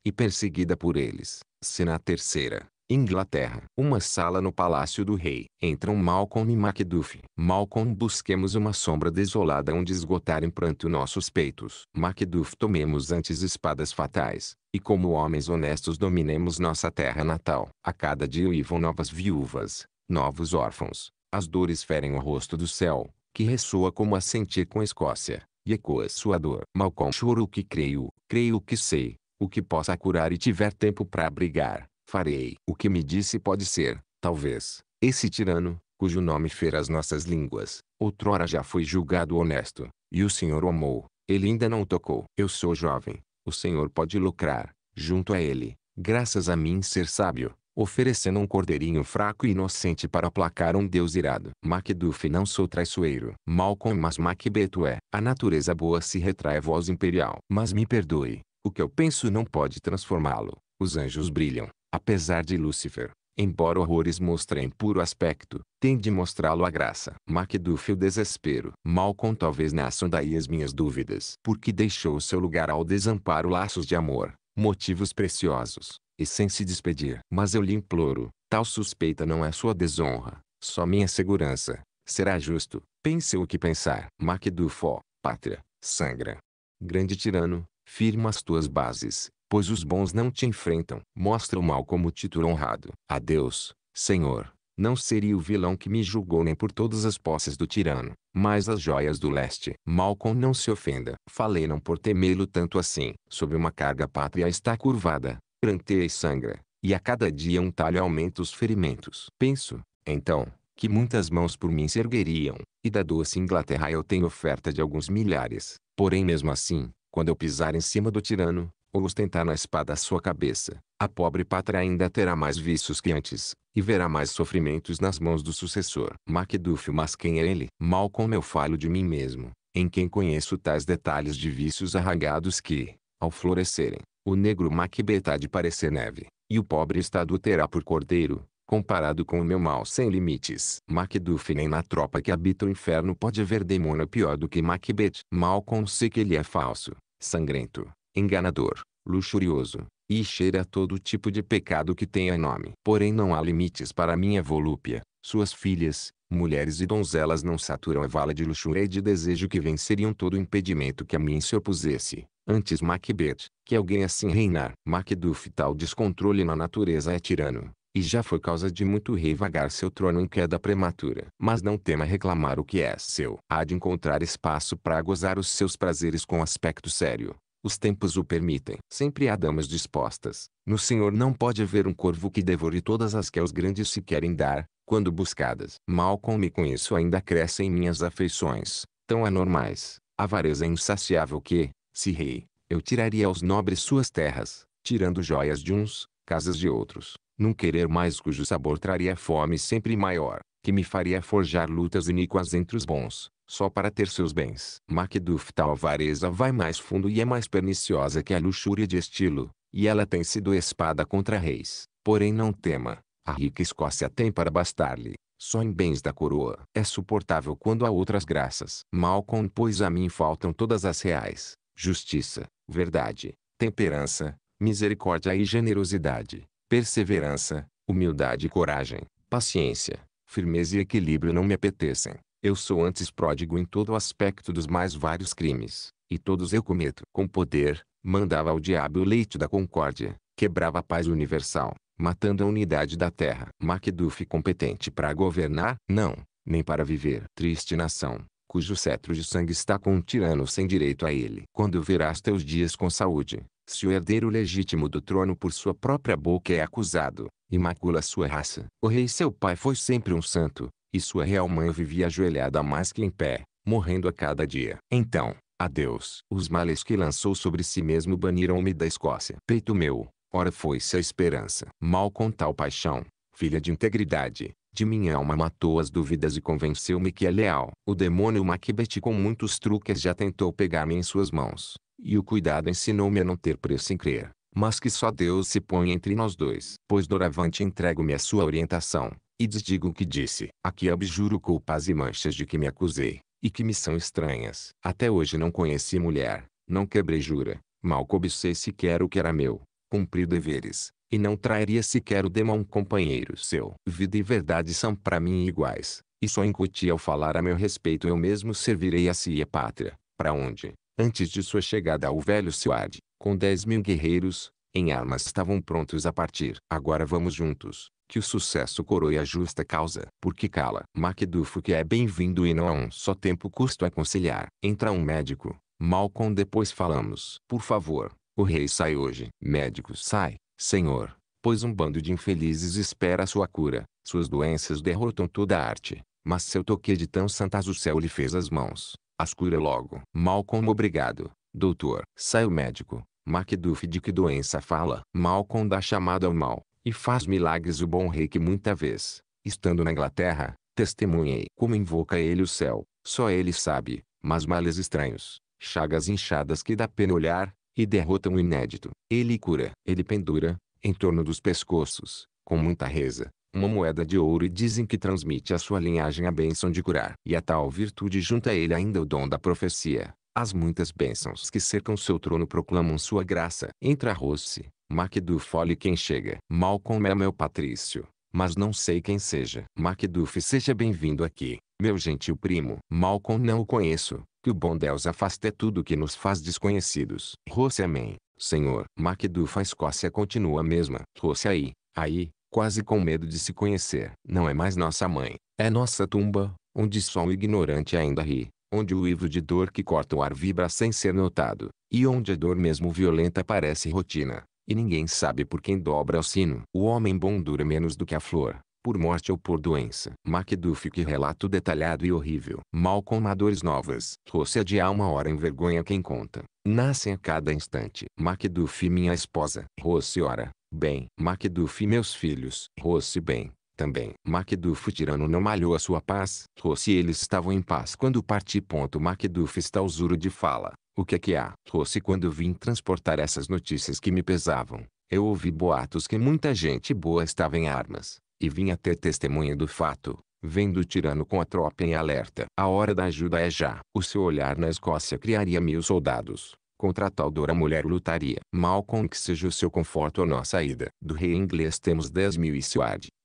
E perseguida por eles. Cena terceira. Inglaterra. Uma sala no palácio do rei. Entram Malcolm e Macduff. Malcolm busquemos uma sombra desolada onde esgotar em pranto nossos peitos. Macduff tomemos antes espadas fatais. E como homens honestos dominemos nossa terra natal. A cada dia vão novas viúvas, novos órfãos. As dores ferem o rosto do céu, que ressoa como a sentir com a Escócia. E ecoa sua dor. Malcolm choro o que creio, creio o que sei, o que possa curar e tiver tempo para abrigar farei. O que me disse pode ser, talvez, esse tirano, cujo nome fera as nossas línguas, outrora já foi julgado honesto, e o Senhor o amou, ele ainda não tocou. Eu sou jovem, o Senhor pode lucrar, junto a ele, graças a mim ser sábio, oferecendo um cordeirinho fraco e inocente para aplacar um Deus irado. Macduff não sou traiçoeiro. Malcolm mas Macbeto é. A natureza boa se retrai a voz imperial. Mas me perdoe, o que eu penso não pode transformá-lo. Os anjos brilham, Apesar de Lúcifer, embora horrores mostrem puro aspecto, tem de mostrá-lo a graça. Macduff o desespero. Malcolm talvez nasçam daí as minhas dúvidas. Porque deixou seu lugar ao desamparo laços de amor, motivos preciosos, e sem se despedir. Mas eu lhe imploro, tal suspeita não é sua desonra, só minha segurança. Será justo, pense o que pensar. Macduff, ó, pátria, sangra. Grande tirano, firma as tuas bases, pois os bons não te enfrentam. Mostra o mal como título honrado. adeus, Senhor, não seria o vilão que me julgou nem por todas as posses do tirano, mas as joias do leste. Malcom não se ofenda. Falei não por temê-lo tanto assim. Sob uma carga pátria está curvada, pranteia e sangra, e a cada dia um talho aumenta os ferimentos. Penso, então, que muitas mãos por mim se ergueriam, e da doce Inglaterra eu tenho oferta de alguns milhares. Porém mesmo assim, quando eu pisar em cima do tirano, ou ostentar na espada a sua cabeça, a pobre pátria ainda terá mais vícios que antes, e verá mais sofrimentos nas mãos do sucessor. Macduff Mas quem é ele? Mal como eu falo de mim mesmo, em quem conheço tais detalhes de vícios arragados que, ao florescerem, o negro Macbeth há de parecer neve, e o pobre estado terá por cordeiro, comparado com o meu mal sem limites. Macduff nem na tropa que habita o inferno pode haver demônio pior do que Macbeth. Mal sei que ele é falso, sangrento, enganador, luxurioso, e cheira a todo tipo de pecado que tenha nome. Porém não há limites para minha volúpia. Suas filhas, mulheres e donzelas não saturam a vala de luxúria e de desejo que venceriam todo impedimento que a mim se opusesse. Antes Macbeth, que alguém assim reinar. Macduff tal descontrole na natureza é tirano, e já foi causa de muito rei vagar seu trono em queda prematura. Mas não tema reclamar o que é seu. Há de encontrar espaço para gozar os seus prazeres com aspecto sério. Os tempos o permitem. Sempre há damas dispostas. No Senhor não pode haver um corvo que devore todas as que os grandes se querem dar, quando buscadas. Mal como me conheço ainda crescem minhas afeições, tão anormais, avareza é insaciável que, se rei, eu tiraria aos nobres suas terras, tirando joias de uns, casas de outros, num querer mais cujo sabor traria fome sempre maior, que me faria forjar lutas iníquas entre os bons, só para ter seus bens. Macduff tal avareza vai mais fundo e é mais perniciosa que a luxúria de estilo, e ela tem sido espada contra reis. Porém não tema, a rica Escócia tem para bastar-lhe, só em bens da coroa. É suportável quando há outras graças. Malcolm pois a mim faltam todas as reais, justiça, verdade, temperança, misericórdia e generosidade, perseverança, humildade e coragem, paciência, firmeza e equilíbrio não me apetecem. Eu sou antes pródigo em todo aspecto dos mais vários crimes, e todos eu cometo. Com poder, mandava ao diabo o leite da concórdia, quebrava a paz universal, matando a unidade da terra. Macduff competente para governar? Não, nem para viver. Triste nação, cujo cetro de sangue está com um tirano sem direito a ele. Quando verás teus dias com saúde, se o herdeiro legítimo do trono por sua própria boca é acusado, e macula sua raça. O rei seu pai foi sempre um santo, e sua é real mãe vivia ajoelhada mais que em pé, morrendo a cada dia. Então, adeus. Os males que lançou sobre si mesmo baniram-me da Escócia. Peito meu, ora foi-se a esperança. Mal com tal paixão, filha de integridade, de minha alma matou as dúvidas e convenceu-me que é leal. O demônio Macbeth com muitos truques já tentou pegar-me em suas mãos, e o cuidado ensinou-me a não ter preço em crer, mas que só Deus se põe entre nós dois. Pois doravante entrego-me à sua orientação, e desdigo o que disse. Aqui abjuro culpas e manchas de que me acusei, e que me são estranhas. Até hoje não conheci mulher, não quebrei jura, mal cobicei sequer o que era meu, cumpri deveres, e não trairia sequer o demão companheiro seu. Vida e verdade são para mim iguais, e só incuti ao falar a meu respeito eu mesmo servirei a si e a pátria, para onde, antes de sua chegada ao velho Suad, com dez mil guerreiros, em armas estavam prontos a partir. Agora vamos juntos, que o sucesso coroe a justa causa, porque cala. Macdufo que é bem-vindo e não há um só tempo custo a conciliar. Entra um médico, Malcolm depois falamos. Por favor, o rei sai hoje. Médico sai, senhor, pois um bando de infelizes espera sua cura. Suas doenças derrotam toda a arte, mas seu toque de tão santas o céu lhe fez as mãos. As cura logo. Malcolm obrigado, doutor. Sai o médico. Macduff de que doença fala? Malcolm dá chamada ao mal. E faz milagres o bom rei que muita vez, estando na Inglaterra, testemunhei como invoca ele o céu, só ele sabe, mas males estranhos, chagas inchadas que dá pena olhar, e derrotam o inédito. Ele cura, ele pendura, em torno dos pescoços, com muita reza, uma moeda de ouro e dizem que transmite a sua linhagem a bênção de curar. E a tal virtude junta a ele ainda o dom da profecia, as muitas bênçãos que cercam seu trono proclamam sua graça. Entra Rossi, Mac Dufolle quem chega. Malcolm é meu patrício, mas não sei quem seja. Mac seja bem-vindo aqui, meu gentil primo. Malcolm não o conheço, que o bom Deus afaste tudo que nos faz desconhecidos. Rossi amém, senhor. Mac a Escócia continua a mesma. Rossi aí, aí, quase com medo de se conhecer. Não é mais nossa mãe, é nossa tumba, onde só o ignorante ainda ri onde o livro de dor que corta o ar vibra sem ser notado, e onde a dor mesmo violenta parece rotina, e ninguém sabe por quem dobra o sino. O homem bom dura menos do que a flor, por morte ou por doença. Macduff que relato detalhado e horrível. Mal com dores novas. Roça de alma hora envergonha quem conta. Nascem a cada instante. Macduff minha esposa. Rosse ora. Bem. Macduff meus filhos. Rosse bem. Também, Macduff tirano não malhou a sua paz. Rossi eles estavam em paz quando parti. Macduff está usuro de fala. O que é que há? Rossi quando vim transportar essas notícias que me pesavam, eu ouvi boatos que muita gente boa estava em armas, e vim até testemunha do fato, vendo o tirano com a tropa em alerta. A hora da ajuda é já. O seu olhar na Escócia criaria mil soldados, Contra tal dor a mulher lutaria. mal com que seja o seu conforto ou nossa ida. Do rei inglês temos dez mil e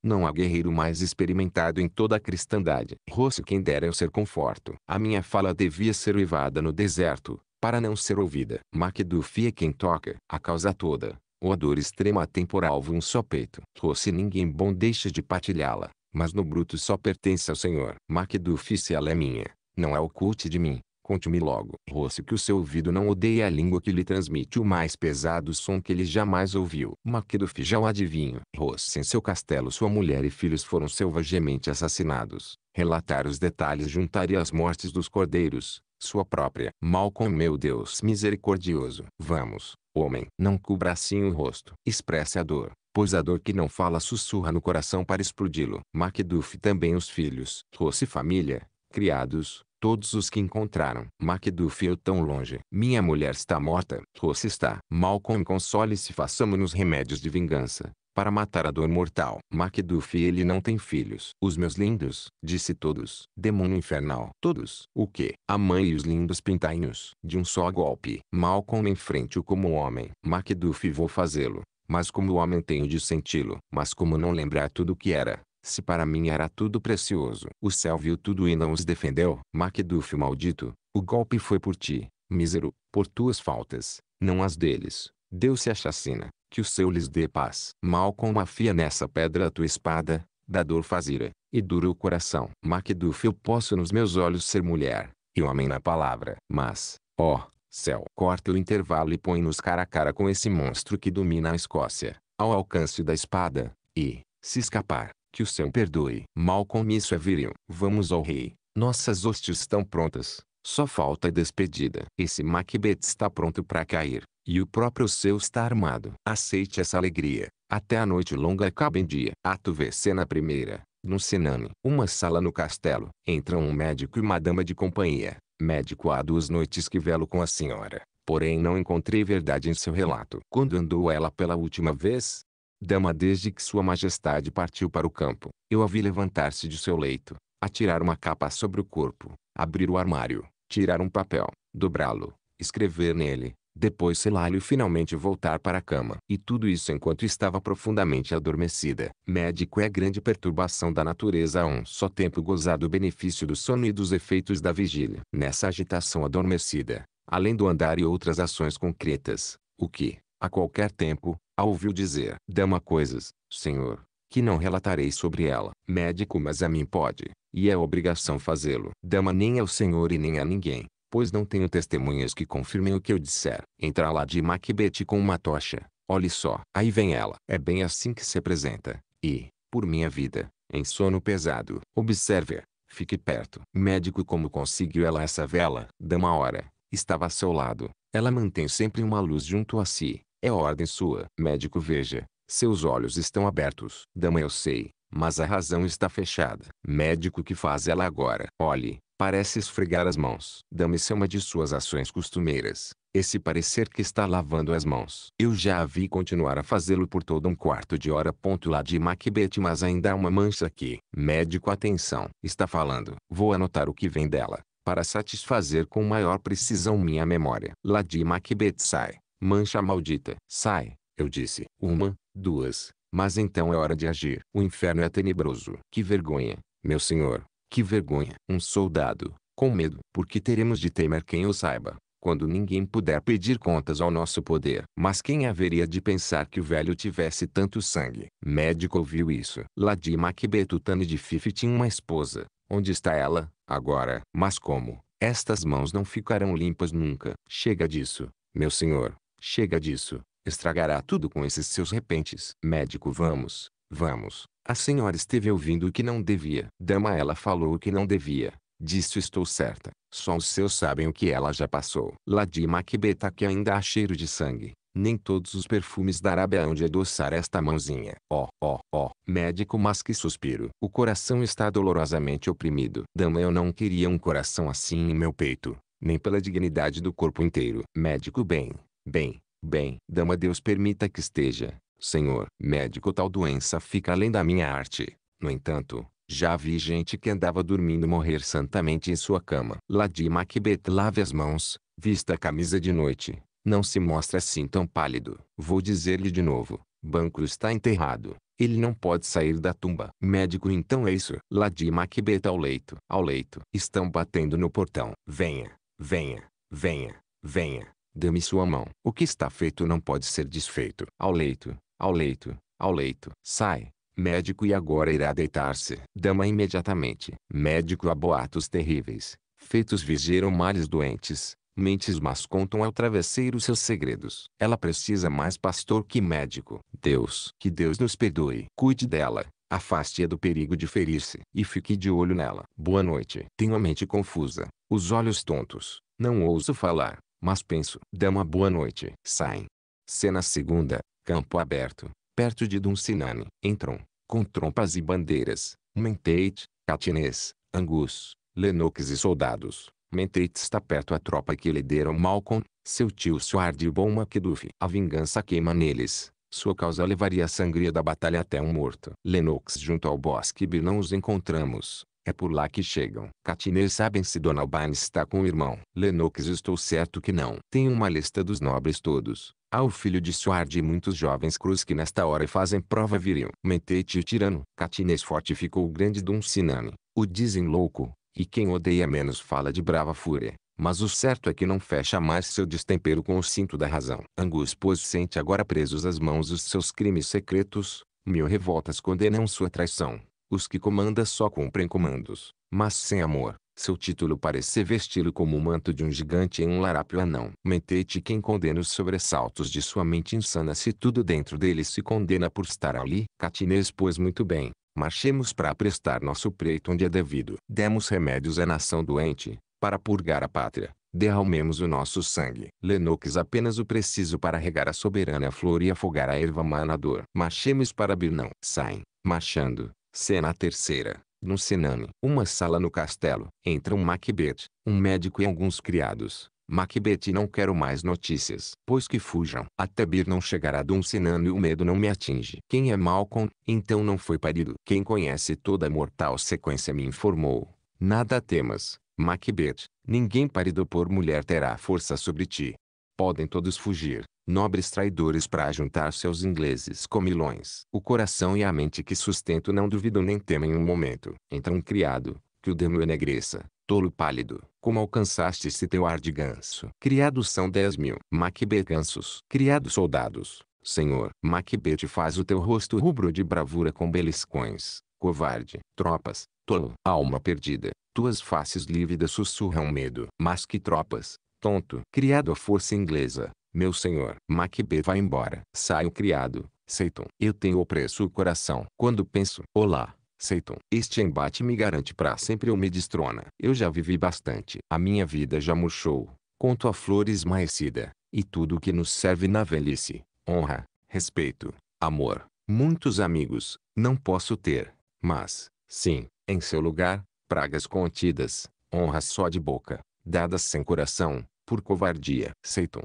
Não há guerreiro mais experimentado em toda a cristandade. Rosso quem dera eu ser conforto. A minha fala devia ser oivada no deserto, para não ser ouvida. Macduffie é quem toca. A causa toda, ou a dor extrema tem por alvo um só peito. Rosse ninguém bom deixa de patilhá-la, mas no bruto só pertence ao Senhor. Macduffie se ela é minha, não é oculte de mim. Conte-me logo. Rosse que o seu ouvido não odeia a língua que lhe transmite o mais pesado som que ele jamais ouviu. Maquedo já o adivinho. Rosse em seu castelo sua mulher e filhos foram selvagemente assassinados. Relatar os detalhes juntaria as mortes dos cordeiros, sua própria. Mal com meu Deus misericordioso. Vamos, homem. Não cubra assim o rosto. Expresse a dor pois a dor que não fala sussurra no coração para explodi-lo. Macduff também os filhos, trouxe família, criados, Todos os que encontraram. Macduff eu tão longe. Minha mulher está morta. Rossi está. Malcolm console-se façamos-nos remédios de vingança. Para matar a dor mortal. Macduff ele não tem filhos. Os meus lindos. Disse todos. Demônio infernal. Todos. O que? A mãe e os lindos pintainhos. De um só golpe. Malcolm enfrente-o como homem. Macduff vou fazê-lo. Mas como homem tenho de senti-lo. Mas como não lembrar tudo o que era. Se para mim era tudo precioso. O céu viu tudo e não os defendeu. Macduff maldito, o golpe foi por ti, mísero, por tuas faltas, não as deles. Deus-se a chacina, que o seu lhes dê paz. Mal com uma fia nessa pedra a tua espada, da dor faz ira, e dura o coração. Macduff eu posso nos meus olhos ser mulher, e homem na palavra. Mas, ó, céu, corta o intervalo e põe-nos cara a cara com esse monstro que domina a Escócia, ao alcance da espada, e, se escapar, que o céu perdoe. mal com isso é viril. Vamos ao rei. Nossas hostes estão prontas. Só falta a despedida. Esse Macbeth está pronto para cair. E o próprio seu está armado. Aceite essa alegria. Até a noite longa acaba em dia. Ato V. Cena primeira. No Sename. Uma sala no castelo. Entram um médico e uma dama de companhia. Médico há duas noites que velo com a senhora. Porém não encontrei verdade em seu relato. Quando andou ela pela última vez? Dama desde que sua majestade partiu para o campo, eu a vi levantar-se de seu leito, atirar uma capa sobre o corpo, abrir o armário, tirar um papel, dobrá-lo, escrever nele, depois selá-lo e finalmente voltar para a cama. E tudo isso enquanto estava profundamente adormecida. Médico é a grande perturbação da natureza a um só tempo gozar do benefício do sono e dos efeitos da vigília. Nessa agitação adormecida, além do andar e outras ações concretas, o que, a qualquer tempo, a ouviu dizer: Dama coisas, senhor, que não relatarei sobre ela. Médico, mas a mim pode, e é obrigação fazê-lo. Dama nem ao é senhor e nem a ninguém, pois não tenho testemunhas que confirmem o que eu disser. Entra lá de Macbeth com uma tocha, olhe só. Aí vem ela. É bem assim que se apresenta, e, por minha vida, em sono pesado, observe Fique perto. Médico, como conseguiu ela essa vela? Dama, ora, estava a seu lado. Ela mantém sempre uma luz junto a si, é ordem sua. Médico veja, seus olhos estão abertos. Dama eu sei, mas a razão está fechada. Médico que faz ela agora? Olhe, parece esfregar as mãos. Dama isso é uma de suas ações costumeiras. Esse parecer que está lavando as mãos. Eu já a vi continuar a fazê-lo por todo um quarto de hora. Ponto lá de Macbeth mas ainda há uma mancha aqui. Médico atenção. Está falando. Vou anotar o que vem dela para satisfazer com maior precisão minha memória. Lá de Macbeth sai. Mancha maldita, sai, eu disse. Uma, duas, mas então é hora de agir. O inferno é tenebroso. Que vergonha, meu senhor, que vergonha. Um soldado, com medo, porque teremos de temer quem o saiba, quando ninguém puder pedir contas ao nosso poder. Mas quem haveria de pensar que o velho tivesse tanto sangue? Médico ouviu isso. Ladi Macbetutane de Fife tinha uma esposa. Onde está ela, agora? Mas como? Estas mãos não ficarão limpas nunca. Chega disso, meu senhor. Chega disso, estragará tudo com esses seus repentes. Médico vamos, vamos, a senhora esteve ouvindo o que não devia. Dama ela falou o que não devia, disso estou certa, só os seus sabem o que ela já passou. Ladi Macbeta que ainda há cheiro de sangue. Nem todos os perfumes da Arábia hão de adoçar esta mãozinha. Ó, ó, ó, médico mas que suspiro. O coração está dolorosamente oprimido. Dama eu não queria um coração assim em meu peito, nem pela dignidade do corpo inteiro. Médico bem, Bem, bem, dama Deus permita que esteja, senhor, médico tal doença fica além da minha arte. No entanto, já vi gente que andava dormindo morrer santamente em sua cama. Ladi Macbeth lave as mãos, vista a camisa de noite, não se mostra assim tão pálido. Vou dizer-lhe de novo, banco está enterrado. Ele não pode sair da tumba. Médico então é isso. Ladi Macbeth ao leito. Ao leito. Estão batendo no portão. Venha, venha, venha, venha. Dê-me sua mão. O que está feito não pode ser desfeito. Ao leito, ao leito, ao leito. Sai, médico e agora irá deitar-se. Dama imediatamente. Médico há boatos terríveis. Feitos vigeram males doentes. Mentes mas contam ao travesseiro seus segredos. Ela precisa mais pastor que médico. Deus. Que Deus nos perdoe. Cuide dela. Afaste-a do perigo de ferir-se. E fique de olho nela. Boa noite. Tenho a mente confusa. Os olhos tontos. Não ouso falar. Mas penso, dê uma boa noite. Saem. Cena segunda, campo aberto, perto de Dunsinane. Entram, com trompas e bandeiras, Mentate, Catinês, Angus, Lennox e soldados. Mentate está perto a tropa que lideram Malcolm, seu tio Sword e Bom Macduff. A vingança queima neles. Sua causa levaria a sangria da batalha até um morto. Lennox junto ao bosque e não os encontramos. É por lá que chegam. Katniss sabem se Dona Albine está com o irmão. Lennox estou certo que não. Tem uma lista dos nobres todos. Há o filho de Suard e muitos jovens cruz que nesta hora fazem prova viril. Mentete o tirano. Katniss fortificou o grande Dunsinane. O dizem louco. E quem odeia menos fala de brava fúria. Mas o certo é que não fecha mais seu destempero com o cinto da razão. Angus pois sente agora presos as mãos os seus crimes secretos, mil revoltas condenam sua traição. Os que comanda só cumprem comandos, mas sem amor. Seu título parece vesti-lo como o manto de um gigante em um larápio anão. Mentei-te quem condena os sobressaltos de sua mente insana se tudo dentro dele se condena por estar ali. Catinês pois muito bem, marchemos para prestar nosso preito onde é devido. Demos remédios à nação doente, para purgar a pátria. Derramemos o nosso sangue. Lenox apenas o preciso para regar a soberana flor e afogar a erva manador. Marchemos para Birnão. Saem, marchando, Cena terceira. Num Senani, uma sala no castelo, Entram um Macbeth, um médico e alguns criados. Macbeth não quero mais notícias, pois que fujam. Até Bir não chegará de um cename e o medo não me atinge. Quem é Malcolm? Então não foi parido. Quem conhece toda a mortal sequência me informou. Nada temas, Macbeth, ninguém parido por mulher terá força sobre ti. Podem todos fugir, nobres traidores para juntar-se aos ingleses comilões. O coração e a mente que sustento não duvido nem temem um momento. entra um criado, que o demo enegreça, tolo pálido, como alcançaste esse teu ar de ganso? Criados são dez mil. Macbeth gansos. Criados soldados, senhor. Macbeth faz o teu rosto rubro de bravura com beliscões. Covarde, tropas, tolo, alma perdida. Tuas faces lívidas sussurram medo. Mas que tropas, tonto. Criado à força inglesa, meu senhor, Macbeth vai embora. Sai o criado, Seiton. Eu tenho opresso o coração. Quando penso, olá, Seiton, este embate me garante para sempre ou me destrona. Eu já vivi bastante. A minha vida já murchou, conto a flor esmaecida, e tudo o que nos serve na velhice, honra, respeito, amor, muitos amigos, não posso ter, mas, sim, em seu lugar, pragas contidas, honra só de boca, dadas sem coração, por covardia. Seiton,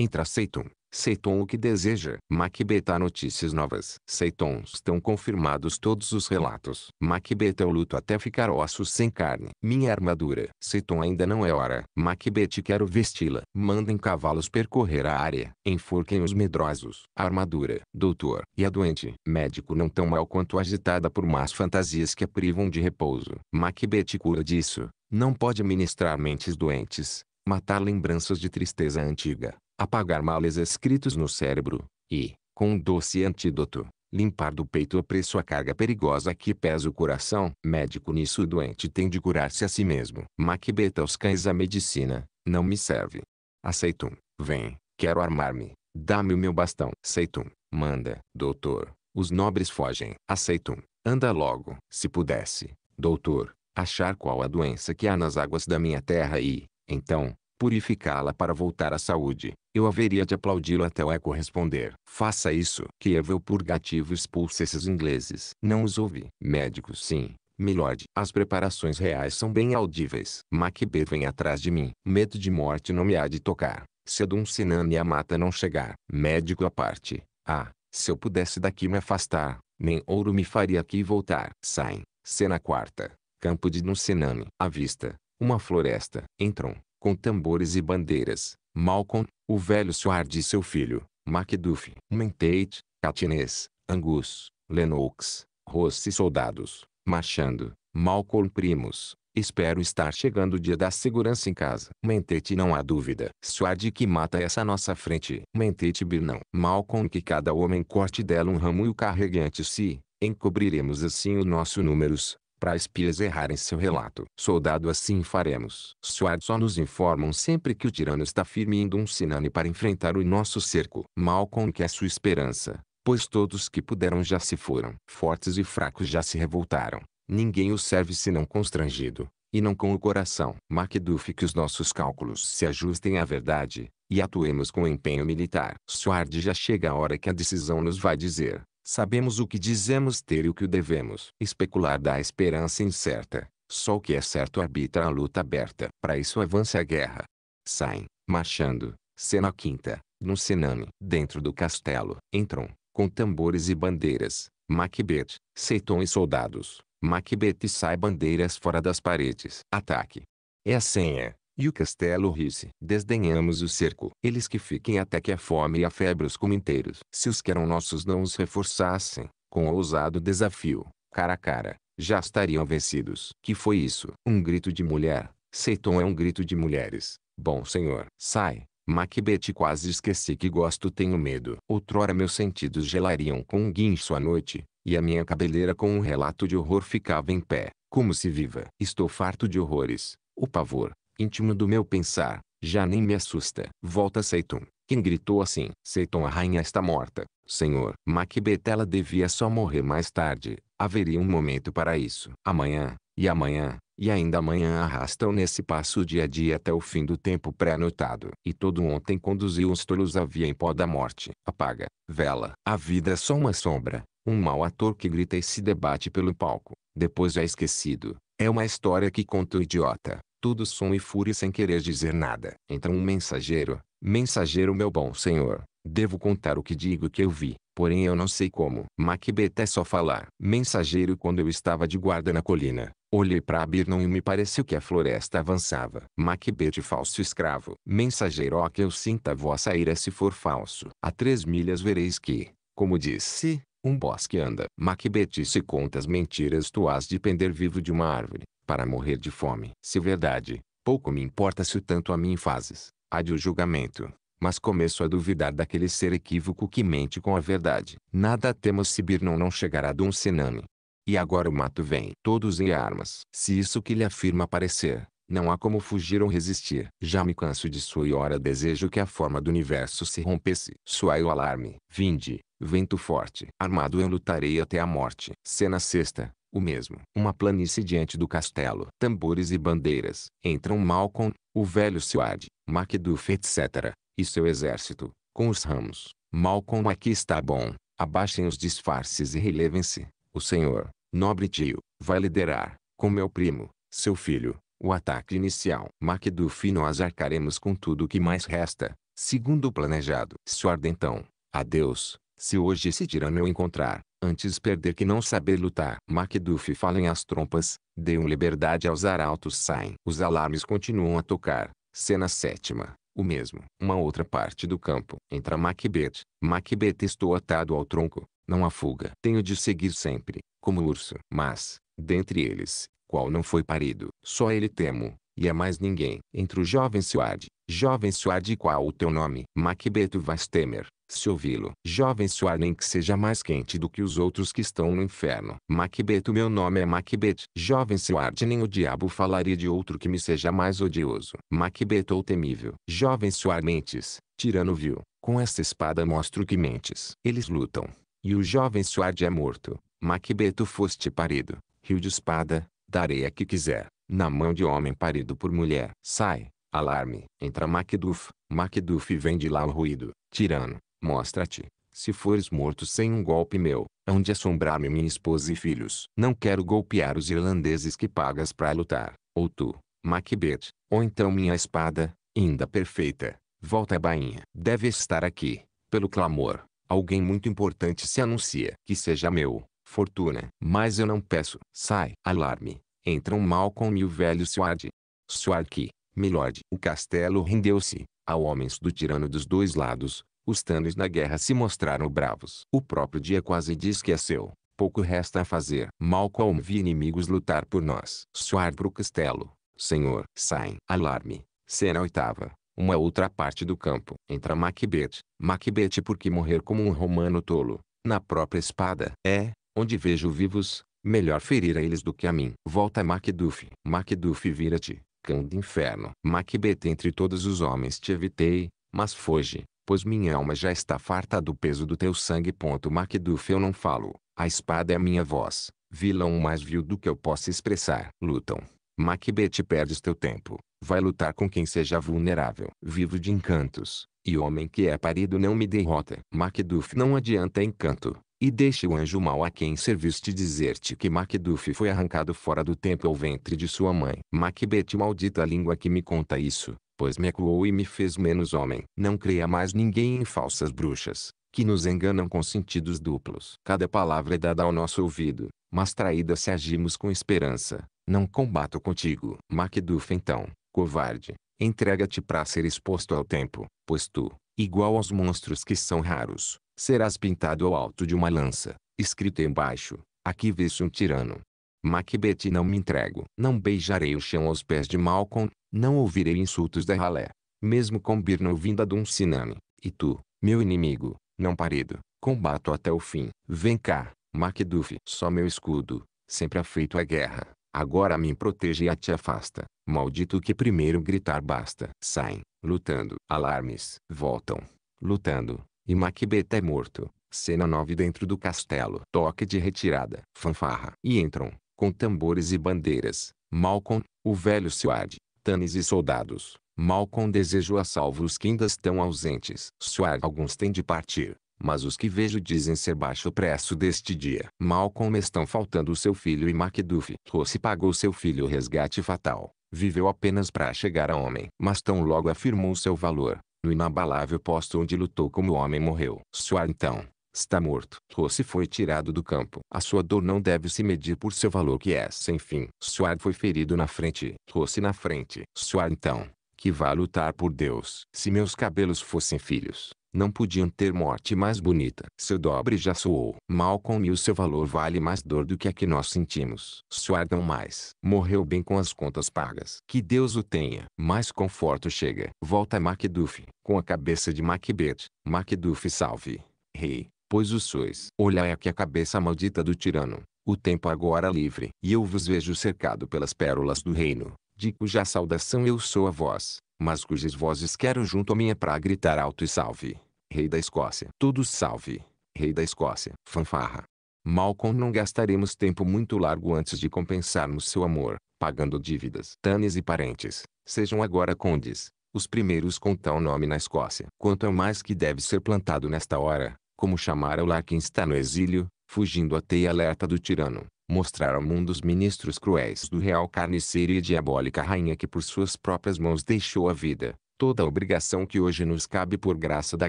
Entra Seiton. Seiton o que deseja. Macbeth notícias novas. Seitons estão confirmados todos os relatos. Macbeth é o luto até ficar ossos sem carne. Minha armadura. Seiton ainda não é hora. Macbeth quero vesti-la. Mandem cavalos percorrer a área. Enforquem os medrosos. Armadura. Doutor. E a doente. Médico não tão mal quanto agitada por más fantasias que a privam de repouso. Macbeth cura disso. Não pode ministrar mentes doentes. Matar lembranças de tristeza antiga apagar males escritos no cérebro, e, com um doce antídoto, limpar do peito a preço a carga perigosa que pesa o coração. Médico nisso o doente tem de curar-se a si mesmo. Macbeth aos cães a medicina, não me serve. Aceitum, vem, quero armar-me, dá-me o meu bastão. Aceitum, manda, doutor, os nobres fogem. Aceitum, anda logo. Se pudesse, doutor, achar qual a doença que há nas águas da minha terra e, então, purificá-la para voltar à saúde eu haveria de aplaudi-lo até o eco responder. Faça isso. Que Evel Purgativo expulse esses ingleses. Não os ouvi. Médicos sim, milord. As preparações reais são bem audíveis. Macbeth vem atrás de mim. Medo de morte não me há de tocar. Sedum e a mata não chegar. Médico à parte. Ah, se eu pudesse daqui me afastar, nem ouro me faria aqui voltar. Saem. Cena quarta. Campo de Dunsinane. À vista. Uma floresta. Entram, com tambores e bandeiras, Malcolm, o velho Sward e seu filho, Macduff, Mentate, Catines, Angus, Lennox, Ross e soldados, marchando, Malcolm primos. Espero estar chegando o dia da segurança em casa. Mentate não há dúvida. Sward que mata essa nossa frente. Mentate Birnão. Malcolm que cada homem corte dela um ramo e o carregue ante si. Encobriremos assim os nossos números, para as errarem seu relato. Soldado assim faremos. Suad só nos informam sempre que o tirano está firme indo um sinane para enfrentar o nosso cerco. mal com que é sua esperança, pois todos que puderam já se foram. Fortes e fracos já se revoltaram. Ninguém o serve senão constrangido, e não com o coração. Macduff que os nossos cálculos se ajustem à verdade, e atuemos com empenho militar. Suard já chega a hora que a decisão nos vai dizer. Sabemos o que dizemos ter e o que devemos. Especular dá esperança incerta. Só o que é certo arbitra a luta aberta. Para isso avança a guerra. Saem, marchando, cena quinta, no cename. Dentro do castelo, entram, com tambores e bandeiras, Macbeth, Seiton e soldados. Macbeth sai bandeiras fora das paredes. Ataque. É a assim, senha. É. E o castelo ri-se. Desdenhamos o cerco. Eles que fiquem até que a fome e a febre os comam inteiros. Se os que eram nossos não os reforçassem, com ousado desafio, cara a cara, já estariam vencidos. Que foi isso? Um grito de mulher. Seiton é um grito de mulheres. Bom senhor, sai. Macbeth quase esqueci que gosto tenho medo. Outrora meus sentidos gelariam com um guincho à noite, e a minha cabeleira com um relato de horror ficava em pé, como se viva. Estou farto de horrores. O pavor, íntimo do meu pensar, já nem me assusta. Volta Seiton, quem gritou assim. Seiton a rainha está morta, senhor. Macbeth ela devia só morrer mais tarde, haveria um momento para isso. Amanhã, e amanhã, e ainda amanhã arrastam nesse passo o dia a dia até o fim do tempo pré-anotado. E todo ontem conduziu os tolos à via em pó da morte. Apaga, vela. A vida é só uma sombra, um mau ator que grita e se debate pelo palco. Depois é esquecido. É uma história que conta o idiota tudo som e fúria sem querer dizer nada. entra um mensageiro, mensageiro meu bom senhor, devo contar o que digo que eu vi, porém eu não sei como. Macbeth é só falar. Mensageiro quando eu estava de guarda na colina, olhei para Abirnon e me pareceu que a floresta avançava. Macbeth falso escravo. Mensageiro ó que eu sinta a vossa ira se for falso. A três milhas vereis que, como disse, um bosque anda. Macbeth se contas mentiras tu has de pender vivo de uma árvore para morrer de fome. Se verdade, pouco me importa se o tanto a mim fazes, há de o julgamento. Mas começo a duvidar daquele ser equívoco que mente com a verdade. Nada temo se Birnon não chegará de um sename. E agora o mato vem, todos em armas. Se isso que lhe afirma parecer, não há como fugir ou resistir. Já me canso de sua e ora desejo que a forma do universo se rompesse. Suai o alarme. Vinde, vento forte. Armado eu lutarei até a morte. Cena sexta. O mesmo. Uma planície diante do castelo. Tambores e bandeiras. Entram Malcolm, o velho Suad, Macduff etc. E seu exército, com os ramos. Malcolm aqui está bom. Abaixem os disfarces e relevem-se. O senhor, nobre tio, vai liderar, com meu primo, seu filho, o ataque inicial. Macduff e nós arcaremos com tudo o que mais resta, segundo o planejado. Suarda então, adeus, se hoje esse tirano eu encontrar, Antes perder que não saber lutar. Macduff falem as trompas, deu liberdade aos arautos saem. Os alarmes continuam a tocar. Cena sétima. O mesmo. Uma outra parte do campo. Entra Macbeth. Macbeth estou atado ao tronco. Não há fuga. Tenho de seguir sempre, como urso. Mas, dentre eles, qual não foi parido? Só ele temo, e a é mais ninguém. Entre o jovem Suad, jovem Suad qual o teu nome? Macbeto vais temer, se ouvi-lo, jovem suar nem que seja mais quente do que os outros que estão no inferno. Macbeth, o meu nome é Macbeth. Jovem suarde nem o diabo falaria de outro que me seja mais odioso. Macbeth ou temível. Jovem suar mentes, tirano vil. Com esta espada mostro que mentes. Eles lutam. E o jovem suarde é morto. Macbeth foste parido. Rio de espada, darei a que quiser. Na mão de homem parido por mulher. Sai, alarme. Entra Macduff. Macduff vem de lá o ruído. Tirano, Mostra-te, se fores morto sem um golpe meu, onde assombrar-me minha esposa e filhos. Não quero golpear os irlandeses que pagas para lutar, ou tu, Macbeth, ou então minha espada, ainda perfeita, volta à bainha. Deve estar aqui, pelo clamor, alguém muito importante se anuncia. Que seja meu, fortuna. Mas eu não peço. Sai. Alarme. entra Entram Malcolm e o velho Suad. Suarque, milord. O castelo rendeu-se, a homens do tirano dos dois lados, os tanos na guerra se mostraram bravos. O próprio dia quase diz que é seu. Pouco resta a fazer. Mal qual vi inimigos lutar por nós. Soar pro castelo. Senhor, saem. Alarme. Cena oitava. Uma outra parte do campo. Entra Macbeth. Macbeth porque morrer como um romano tolo. Na própria espada. É, onde vejo vivos, melhor ferir a eles do que a mim. Volta Macduff. Macduff vira-te, cão do inferno. Macbeth entre todos os homens te evitei, mas foge pois minha alma já está farta do peso do teu sangue. Macduff eu não falo, a espada é a minha voz, vilão mais vil do que eu possa expressar. Lutam. Macbeth perdes teu tempo, vai lutar com quem seja vulnerável. Vivo de encantos, e homem que é parido não me derrota. Macduff não adianta encanto, e deixe o anjo mau a quem serviste dizer-te que Macduff foi arrancado fora do templo ao ventre de sua mãe. Macbeth maldita a língua que me conta isso, pois me acuou e me fez menos homem. Não creia mais ninguém em falsas bruxas, que nos enganam com sentidos duplos. Cada palavra é dada ao nosso ouvido, mas traída se agimos com esperança. Não combato contigo. Macduff então, covarde, entrega-te para ser exposto ao tempo, pois tu, igual aos monstros que são raros, serás pintado ao alto de uma lança, escrito embaixo, aqui vê-se um tirano. Macbeth não me entrego. Não beijarei o chão aos pés de Malcolm, não ouvirei insultos da ralé, mesmo com birna vinda de um Sinane. E tu, meu inimigo, não parido, combato até o fim. Vem cá, Macduff. Só meu escudo, sempre afeito à guerra. Agora me protege e a te afasta. Maldito que primeiro gritar basta. Saem, lutando. Alarmes. Voltam, lutando. E Macbeth é morto. Cena 9 dentro do castelo. Toque de retirada. Fanfarra. E entram, com tambores e bandeiras, Malcolm, o velho Suad, capitanes e soldados, mal com desejo a salvo os que ainda estão ausentes. Suar alguns têm de partir, mas os que vejo dizem ser baixo preço deste dia. Malcolm estão faltando seu filho e Macduff. Rossi pagou seu filho o resgate fatal. Viveu apenas para chegar a homem. Mas tão logo afirmou seu valor. No inabalável posto onde lutou como homem morreu. Suar então, Está morto. Rossi foi tirado do campo. A sua dor não deve se medir por seu valor que é sem fim. Suar foi ferido na frente. Rossi na frente. Suar então, que vai lutar por Deus. Se meus cabelos fossem filhos, não podiam ter morte mais bonita. Seu dobre já soou. Malcolm e o seu valor vale mais dor do que a que nós sentimos. não mais. Morreu bem com as contas pagas. Que Deus o tenha. Mais conforto chega. Volta Macduff. Com a cabeça de Macbeth. Macduff salve. Rei pois o sois. Olhai aqui a cabeça maldita do tirano, o tempo agora livre. E eu vos vejo cercado pelas pérolas do reino, de cuja saudação eu sou a voz, mas cujas vozes quero junto a minha pra gritar alto e salve. Rei da Escócia. Todos salve. Rei da Escócia. Fanfarra. Malcolm não gastaremos tempo muito largo antes de compensarmos seu amor, pagando dívidas. Tanes e parentes, sejam agora condes, os primeiros com tal nome na Escócia. Quanto ao mais que deve ser plantado nesta hora, como chamar ao lar quem está no exílio, fugindo a teia alerta do tirano, mostrar ao mundo os ministros cruéis do real carniceiro e diabólica rainha que por suas próprias mãos deixou a vida, toda a obrigação que hoje nos cabe por graça da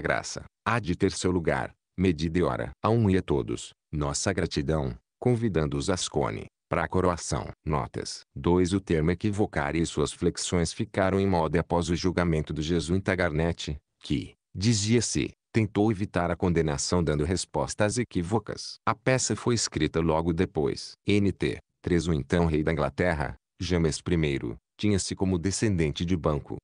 graça, há de ter seu lugar, medida e hora. A um e a todos, nossa gratidão, convidando-os a Ascone, para a coroação. Notas 2. O termo equivocar e suas flexões ficaram em moda após o julgamento do Jesuíta Tagarnete, que, dizia-se, tentou evitar a condenação dando respostas equívocas. A peça foi escrita logo depois. N.T. 3 O então rei da Inglaterra, James I, tinha-se como descendente de Banco,